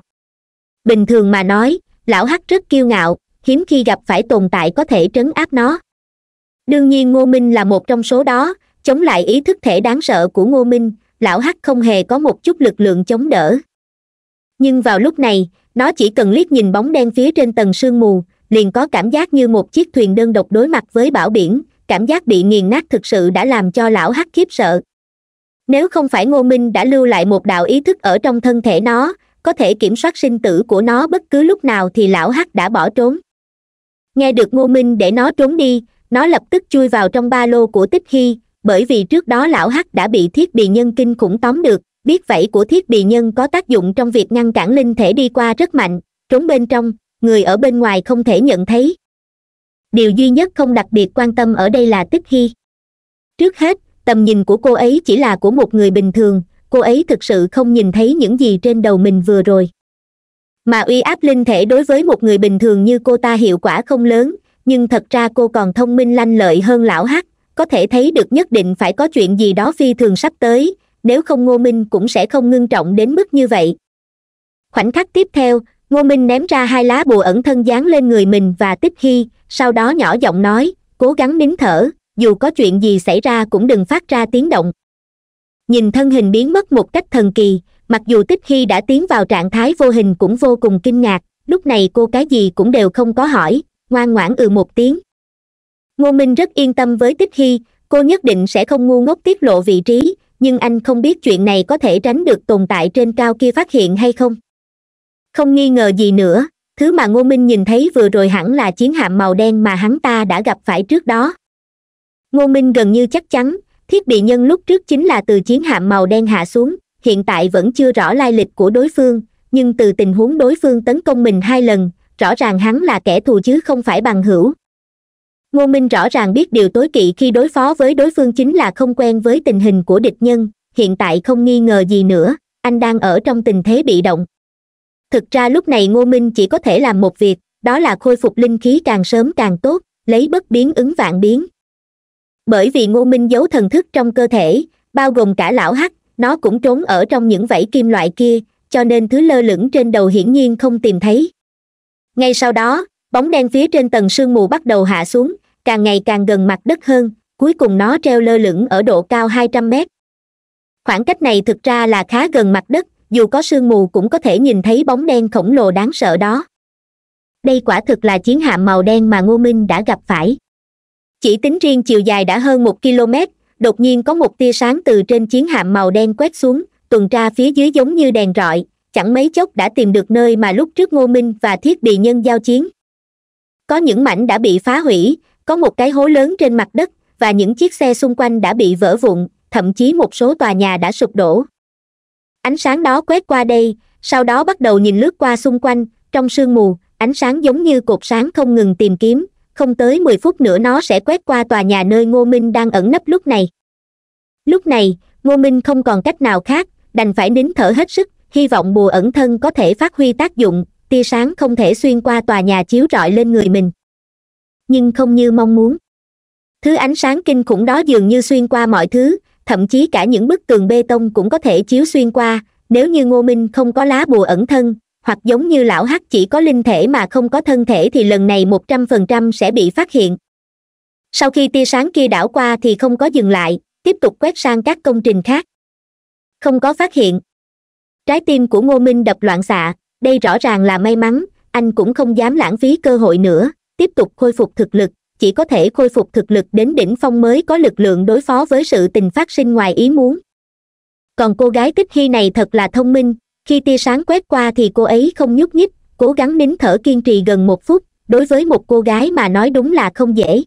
bình thường mà nói lão hắc rất kiêu ngạo hiếm khi gặp phải tồn tại có thể trấn áp nó đương nhiên ngô minh là một trong số đó chống lại ý thức thể đáng sợ của ngô minh lão hắc không hề có một chút lực lượng chống đỡ nhưng vào lúc này nó chỉ cần liếc nhìn bóng đen phía trên tầng sương mù liền có cảm giác như một chiếc thuyền đơn độc đối mặt với bão biển cảm giác bị nghiền nát thực sự đã làm cho lão hắc khiếp sợ nếu không phải ngô minh đã lưu lại một đạo ý thức ở trong thân thể nó có thể kiểm soát sinh tử của nó bất cứ lúc nào thì lão hắc đã bỏ trốn nghe được ngô minh để nó trốn đi nó lập tức chui vào trong ba lô của tích hy bởi vì trước đó lão hắc đã bị thiết bị nhân kinh khủng tóm được biết vậy của thiết bị nhân có tác dụng trong việc ngăn cản linh thể đi qua rất mạnh trốn bên trong người ở bên ngoài không thể nhận thấy điều duy nhất không đặc biệt quan tâm ở đây là tích hy trước hết tầm nhìn của cô ấy chỉ là của một người bình thường cô ấy thực sự không nhìn thấy những gì trên đầu mình vừa rồi mà uy áp linh thể đối với một người bình thường như cô ta hiệu quả không lớn nhưng thật ra cô còn thông minh lanh lợi hơn lão hắc có thể thấy được nhất định phải có chuyện gì đó phi thường sắp tới nếu không ngô minh cũng sẽ không ngưng trọng đến mức như vậy khoảnh khắc tiếp theo ngô minh ném ra hai lá bùa ẩn thân dán lên người mình và tích hy sau đó nhỏ giọng nói cố gắng nín thở dù có chuyện gì xảy ra cũng đừng phát ra tiếng động nhìn thân hình biến mất một cách thần kỳ mặc dù tích khi đã tiến vào trạng thái vô hình cũng vô cùng kinh ngạc lúc này cô cái gì cũng đều không có hỏi ngoan ngoãn ừ một tiếng ngô minh rất yên tâm với tích khi cô nhất định sẽ không ngu ngốc tiết lộ vị trí nhưng anh không biết chuyện này có thể tránh được tồn tại trên cao kia phát hiện hay không không nghi ngờ gì nữa thứ mà ngô minh nhìn thấy vừa rồi hẳn là chiến hạm màu đen mà hắn ta đã gặp phải trước đó ngô minh gần như chắc chắn thiết bị nhân lúc trước chính là từ chiến hạm màu đen hạ xuống hiện tại vẫn chưa rõ lai lịch của đối phương nhưng từ tình huống đối phương tấn công mình hai lần rõ ràng hắn là kẻ thù chứ không phải bằng hữu ngô minh rõ ràng biết điều tối kỵ khi đối phó với đối phương chính là không quen với tình hình của địch nhân hiện tại không nghi ngờ gì nữa anh đang ở trong tình thế bị động thực ra lúc này ngô minh chỉ có thể làm một việc đó là khôi phục linh khí càng sớm càng tốt lấy bất biến ứng vạn biến bởi vì ngô minh giấu thần thức trong cơ thể bao gồm cả lão hắc nó cũng trốn ở trong những vảy kim loại kia cho nên thứ lơ lửng trên đầu hiển nhiên không tìm thấy ngay sau đó bóng đen phía trên tầng sương mù bắt đầu hạ xuống càng ngày càng gần mặt đất hơn cuối cùng nó treo lơ lửng ở độ cao hai trăm mét khoảng cách này thực ra là khá gần mặt đất dù có sương mù cũng có thể nhìn thấy bóng đen khổng lồ đáng sợ đó đây quả thực là chiến hạm màu đen mà ngô minh đã gặp phải chỉ tính riêng chiều dài đã hơn một km đột nhiên có một tia sáng từ trên chiến hạm màu đen quét xuống tuần tra phía dưới giống như đèn rọi chẳng mấy chốc đã tìm được nơi mà lúc trước ngô minh và thiết bị nhân giao chiến có những mảnh đã bị phá hủy có một cái hố lớn trên mặt đất và những chiếc xe xung quanh đã bị vỡ vụn thậm chí một số tòa nhà đã sụp đổ ánh sáng đó quét qua đây sau đó bắt đầu nhìn lướt qua xung quanh trong sương mù ánh sáng giống như cột sáng không ngừng tìm kiếm không tới mười phút nữa nó sẽ quét qua tòa nhà nơi ngô minh đang ẩn nấp lúc này lúc này ngô minh không còn cách nào khác đành phải nín thở hết sức hy vọng bùa ẩn thân có thể phát huy tác dụng tia sáng không thể xuyên qua tòa nhà chiếu rọi lên người mình nhưng không như mong muốn thứ ánh sáng kinh khủng đó dường như xuyên qua mọi thứ thậm chí cả những bức tường bê tông cũng có thể chiếu xuyên qua nếu như ngô minh không có lá bùa ẩn thân hoặc giống như lão hắc chỉ có linh thể mà không có thân thể thì lần này một trăm phần trăm sẽ bị phát hiện sau khi tia sáng kia đảo qua thì không có dừng lại tiếp tục quét sang các công trình khác không có phát hiện trái tim của ngô minh đập loạn xạ đây rõ ràng là may mắn anh cũng không dám lãng phí cơ hội nữa tiếp tục khôi phục thực lực chỉ có thể khôi phục thực lực đến đỉnh phong mới có lực lượng đối phó với sự tình phát sinh ngoài ý muốn còn cô gái tích hy này thật là thông minh khi tia sáng quét qua thì cô ấy không nhúc nhích cố gắng nín thở kiên trì gần một phút đối với một cô gái mà nói đúng là không dễ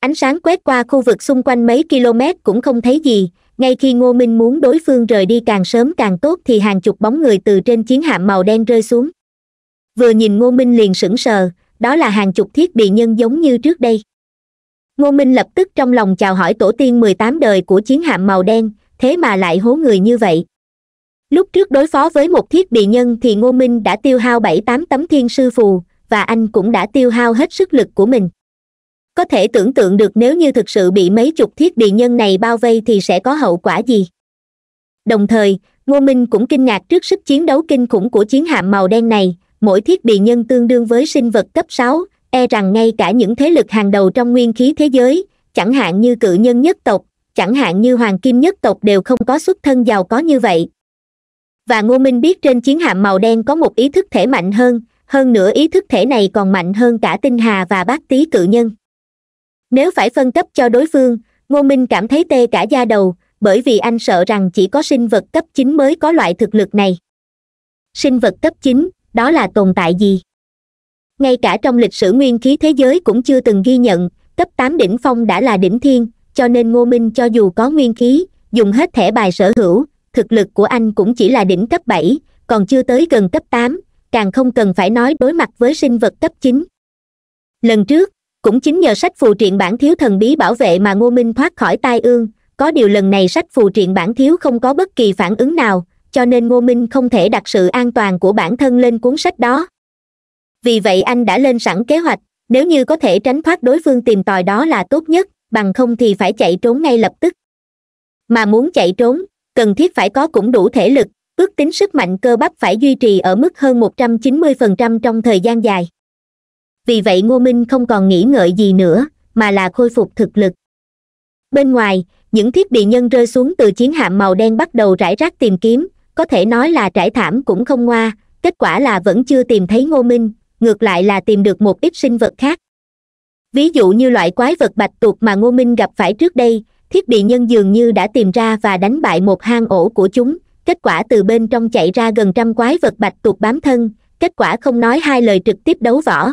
ánh sáng quét qua khu vực xung quanh mấy km cũng không thấy gì ngay khi ngô minh muốn đối phương rời đi càng sớm càng tốt thì hàng chục bóng người từ trên chiến hạm màu đen rơi xuống vừa nhìn ngô minh liền sững sờ đó là hàng chục thiết bị nhân giống như trước đây ngô minh lập tức trong lòng chào hỏi tổ tiên mười tám đời của chiến hạm màu đen thế mà lại hố người như vậy lúc trước đối phó với một thiết bị nhân thì ngô minh đã tiêu hao bảy tám tấm thiên sư phù và anh cũng đã tiêu hao hết sức lực của mình có thể tưởng tượng được nếu như thực sự bị mấy chục thiết bị nhân này bao vây thì sẽ có hậu quả gì đồng thời ngô minh cũng kinh ngạc trước sức chiến đấu kinh khủng của chiến hạm màu đen này mỗi thiết bị nhân tương đương với sinh vật cấp sáu e rằng ngay cả những thế lực hàng đầu trong nguyên khí thế giới chẳng hạn như cự nhân nhất tộc chẳng hạn như hoàng kim nhất tộc đều không có xuất thân giàu có như vậy và ngô minh biết trên chiến hạm màu đen có một ý thức thể mạnh hơn hơn nữa ý thức thể này còn mạnh hơn cả tinh hà và bát tý cự nhân nếu phải phân cấp cho đối phương ngô minh cảm thấy tê cả da đầu bởi vì anh sợ rằng chỉ có sinh vật cấp chín mới có loại thực lực này sinh vật cấp chín đó là tồn tại gì ngay cả trong lịch sử nguyên khí thế giới cũng chưa từng ghi nhận cấp tám đỉnh phong đã là đỉnh thiên cho nên ngô minh cho dù có nguyên khí dùng hết thẻ bài sở hữu thực lực của anh cũng chỉ là đỉnh cấp bảy còn chưa tới gần cấp tám càng không cần phải nói đối mặt với sinh vật cấp chín lần trước cũng chính nhờ sách phù truyện bản thiếu thần bí bảo vệ mà ngô minh thoát khỏi tai ương có điều lần này sách phù truyện bản thiếu không có bất kỳ phản ứng nào cho nên ngô minh không thể đặt sự an toàn của bản thân lên cuốn sách đó vì vậy anh đã lên sẵn kế hoạch nếu như có thể tránh thoát đối phương tìm tòi đó là tốt nhất bằng không thì phải chạy trốn ngay lập tức mà muốn chạy trốn cần thiết phải có cũng đủ thể lực ước tính sức mạnh cơ bắp phải duy trì ở mức hơn một trăm chín mươi phần trăm trong thời gian dài vì vậy ngô minh không còn nghĩ ngợi gì nữa mà là khôi phục thực lực bên ngoài những thiết bị nhân rơi xuống từ chiến hạm màu đen bắt đầu rải rác tìm kiếm có thể nói là trải thảm cũng không ngoa kết quả là vẫn chưa tìm thấy ngô minh ngược lại là tìm được một ít sinh vật khác ví dụ như loại quái vật bạch tuộc mà ngô minh gặp phải trước đây thiết bị nhân dường như đã tìm ra và đánh bại một hang ổ của chúng kết quả từ bên trong chạy ra gần trăm quái vật bạch tuộc bám thân kết quả không nói hai lời trực tiếp đấu võ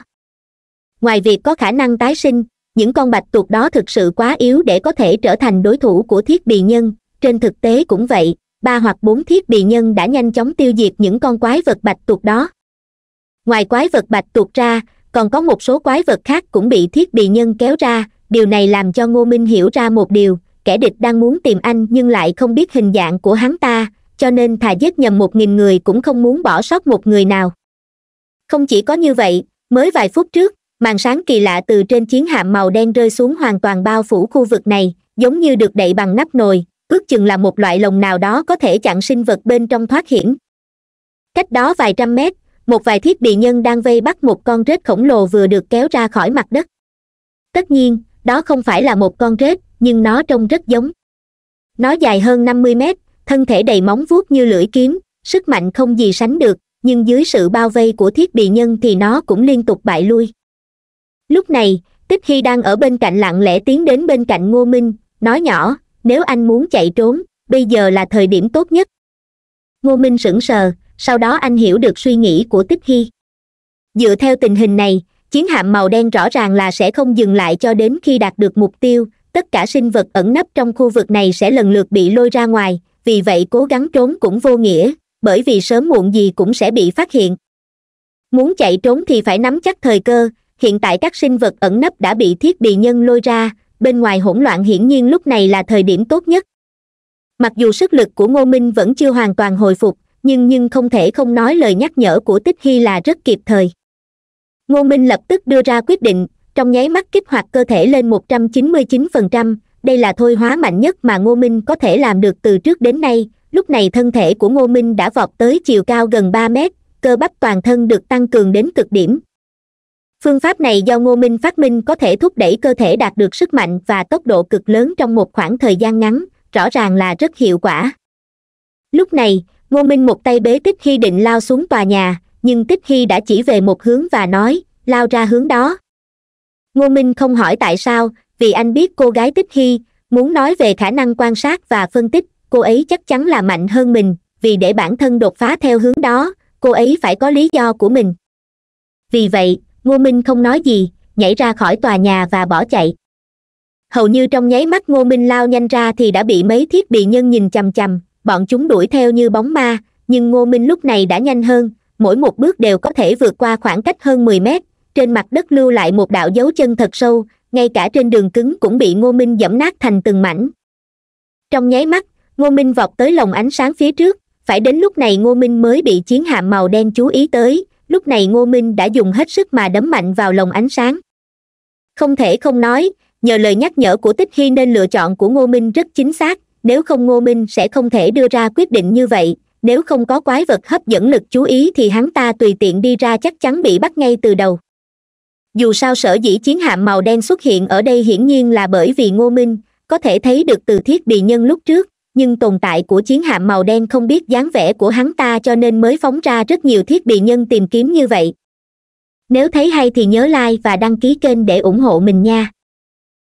ngoài việc có khả năng tái sinh những con bạch tuộc đó thực sự quá yếu để có thể trở thành đối thủ của thiết bị nhân trên thực tế cũng vậy ba hoặc bốn thiết bị nhân đã nhanh chóng tiêu diệt những con quái vật bạch tuộc đó ngoài quái vật bạch tuộc ra còn có một số quái vật khác cũng bị thiết bị nhân kéo ra điều này làm cho ngô minh hiểu ra một điều kẻ địch đang muốn tìm anh nhưng lại không biết hình dạng của hắn ta cho nên thà giết nhầm một nghìn người cũng không muốn bỏ sót một người nào không chỉ có như vậy mới vài phút trước màn sáng kỳ lạ từ trên chiến hạm màu đen rơi xuống hoàn toàn bao phủ khu vực này giống như được đậy bằng nắp nồi ước chừng là một loại lồng nào đó có thể chặn sinh vật bên trong thoát hiểm cách đó vài trăm mét một vài thiết bị nhân đang vây bắt một con rết khổng lồ vừa được kéo ra khỏi mặt đất tất nhiên đó không phải là một con rết nhưng nó trông rất giống nó dài hơn năm mươi mét thân thể đầy móng vuốt như lưỡi kiếm sức mạnh không gì sánh được nhưng dưới sự bao vây của thiết bị nhân thì nó cũng liên tục bại lui lúc này tích hy đang ở bên cạnh lặng lẽ tiến đến bên cạnh ngô minh nói nhỏ nếu anh muốn chạy trốn bây giờ là thời điểm tốt nhất ngô minh sững sờ sau đó anh hiểu được suy nghĩ của tích hy dựa theo tình hình này chiến hạm màu đen rõ ràng là sẽ không dừng lại cho đến khi đạt được mục tiêu tất cả sinh vật ẩn nấp trong khu vực này sẽ lần lượt bị lôi ra ngoài vì vậy cố gắng trốn cũng vô nghĩa bởi vì sớm muộn gì cũng sẽ bị phát hiện muốn chạy trốn thì phải nắm chắc thời cơ hiện tại các sinh vật ẩn nấp đã bị thiết bị nhân lôi ra bên ngoài hỗn loạn hiển nhiên lúc này là thời điểm tốt nhất mặc dù sức lực của ngô minh vẫn chưa hoàn toàn hồi phục nhưng nhưng không thể không nói lời nhắc nhở của tích hy là rất kịp thời ngô minh lập tức đưa ra quyết định trong nháy mắt kích hoạt cơ thể lên một trăm chín mươi chín phần trăm đây là thôi hóa mạnh nhất mà ngô minh có thể làm được từ trước đến nay lúc này thân thể của ngô minh đã vọt tới chiều cao gần ba mét cơ bắp toàn thân được tăng cường đến cực điểm phương pháp này do ngô minh phát minh có thể thúc đẩy cơ thể đạt được sức mạnh và tốc độ cực lớn trong một khoảng thời gian ngắn rõ ràng là rất hiệu quả lúc này ngô minh một tay bế tích khi định lao xuống tòa nhà nhưng tích hy đã chỉ về một hướng và nói lao ra hướng đó ngô minh không hỏi tại sao vì anh biết cô gái tích hy muốn nói về khả năng quan sát và phân tích cô ấy chắc chắn là mạnh hơn mình vì để bản thân đột phá theo hướng đó cô ấy phải có lý do của mình vì vậy ngô minh không nói gì nhảy ra khỏi tòa nhà và bỏ chạy hầu như trong nháy mắt ngô minh lao nhanh ra thì đã bị mấy thiết bị nhân nhìn chằm chằm bọn chúng đuổi theo như bóng ma nhưng ngô minh lúc này đã nhanh hơn mỗi một bước đều có thể vượt qua khoảng cách hơn 10 mét trên mặt đất lưu lại một đạo dấu chân thật sâu ngay cả trên đường cứng cũng bị ngô minh dẫm nát thành từng mảnh trong nháy mắt ngô minh vọt tới lồng ánh sáng phía trước phải đến lúc này ngô minh mới bị chiến hạm màu đen chú ý tới lúc này ngô minh đã dùng hết sức mà đấm mạnh vào lồng ánh sáng không thể không nói nhờ lời nhắc nhở của tích hy nên lựa chọn của ngô minh rất chính xác nếu không ngô minh sẽ không thể đưa ra quyết định như vậy nếu không có quái vật hấp dẫn lực chú ý thì hắn ta tùy tiện đi ra chắc chắn bị bắt ngay từ đầu dù sao sở dĩ chiến hạm màu đen xuất hiện ở đây hiển nhiên là bởi vì ngô minh có thể thấy được từ thiết bị nhân lúc trước nhưng tồn tại của chiến hạm màu đen không biết dáng vẻ của hắn ta cho nên mới phóng ra rất nhiều thiết bị nhân tìm kiếm như vậy nếu thấy hay thì nhớ like và đăng ký kênh để ủng hộ mình nha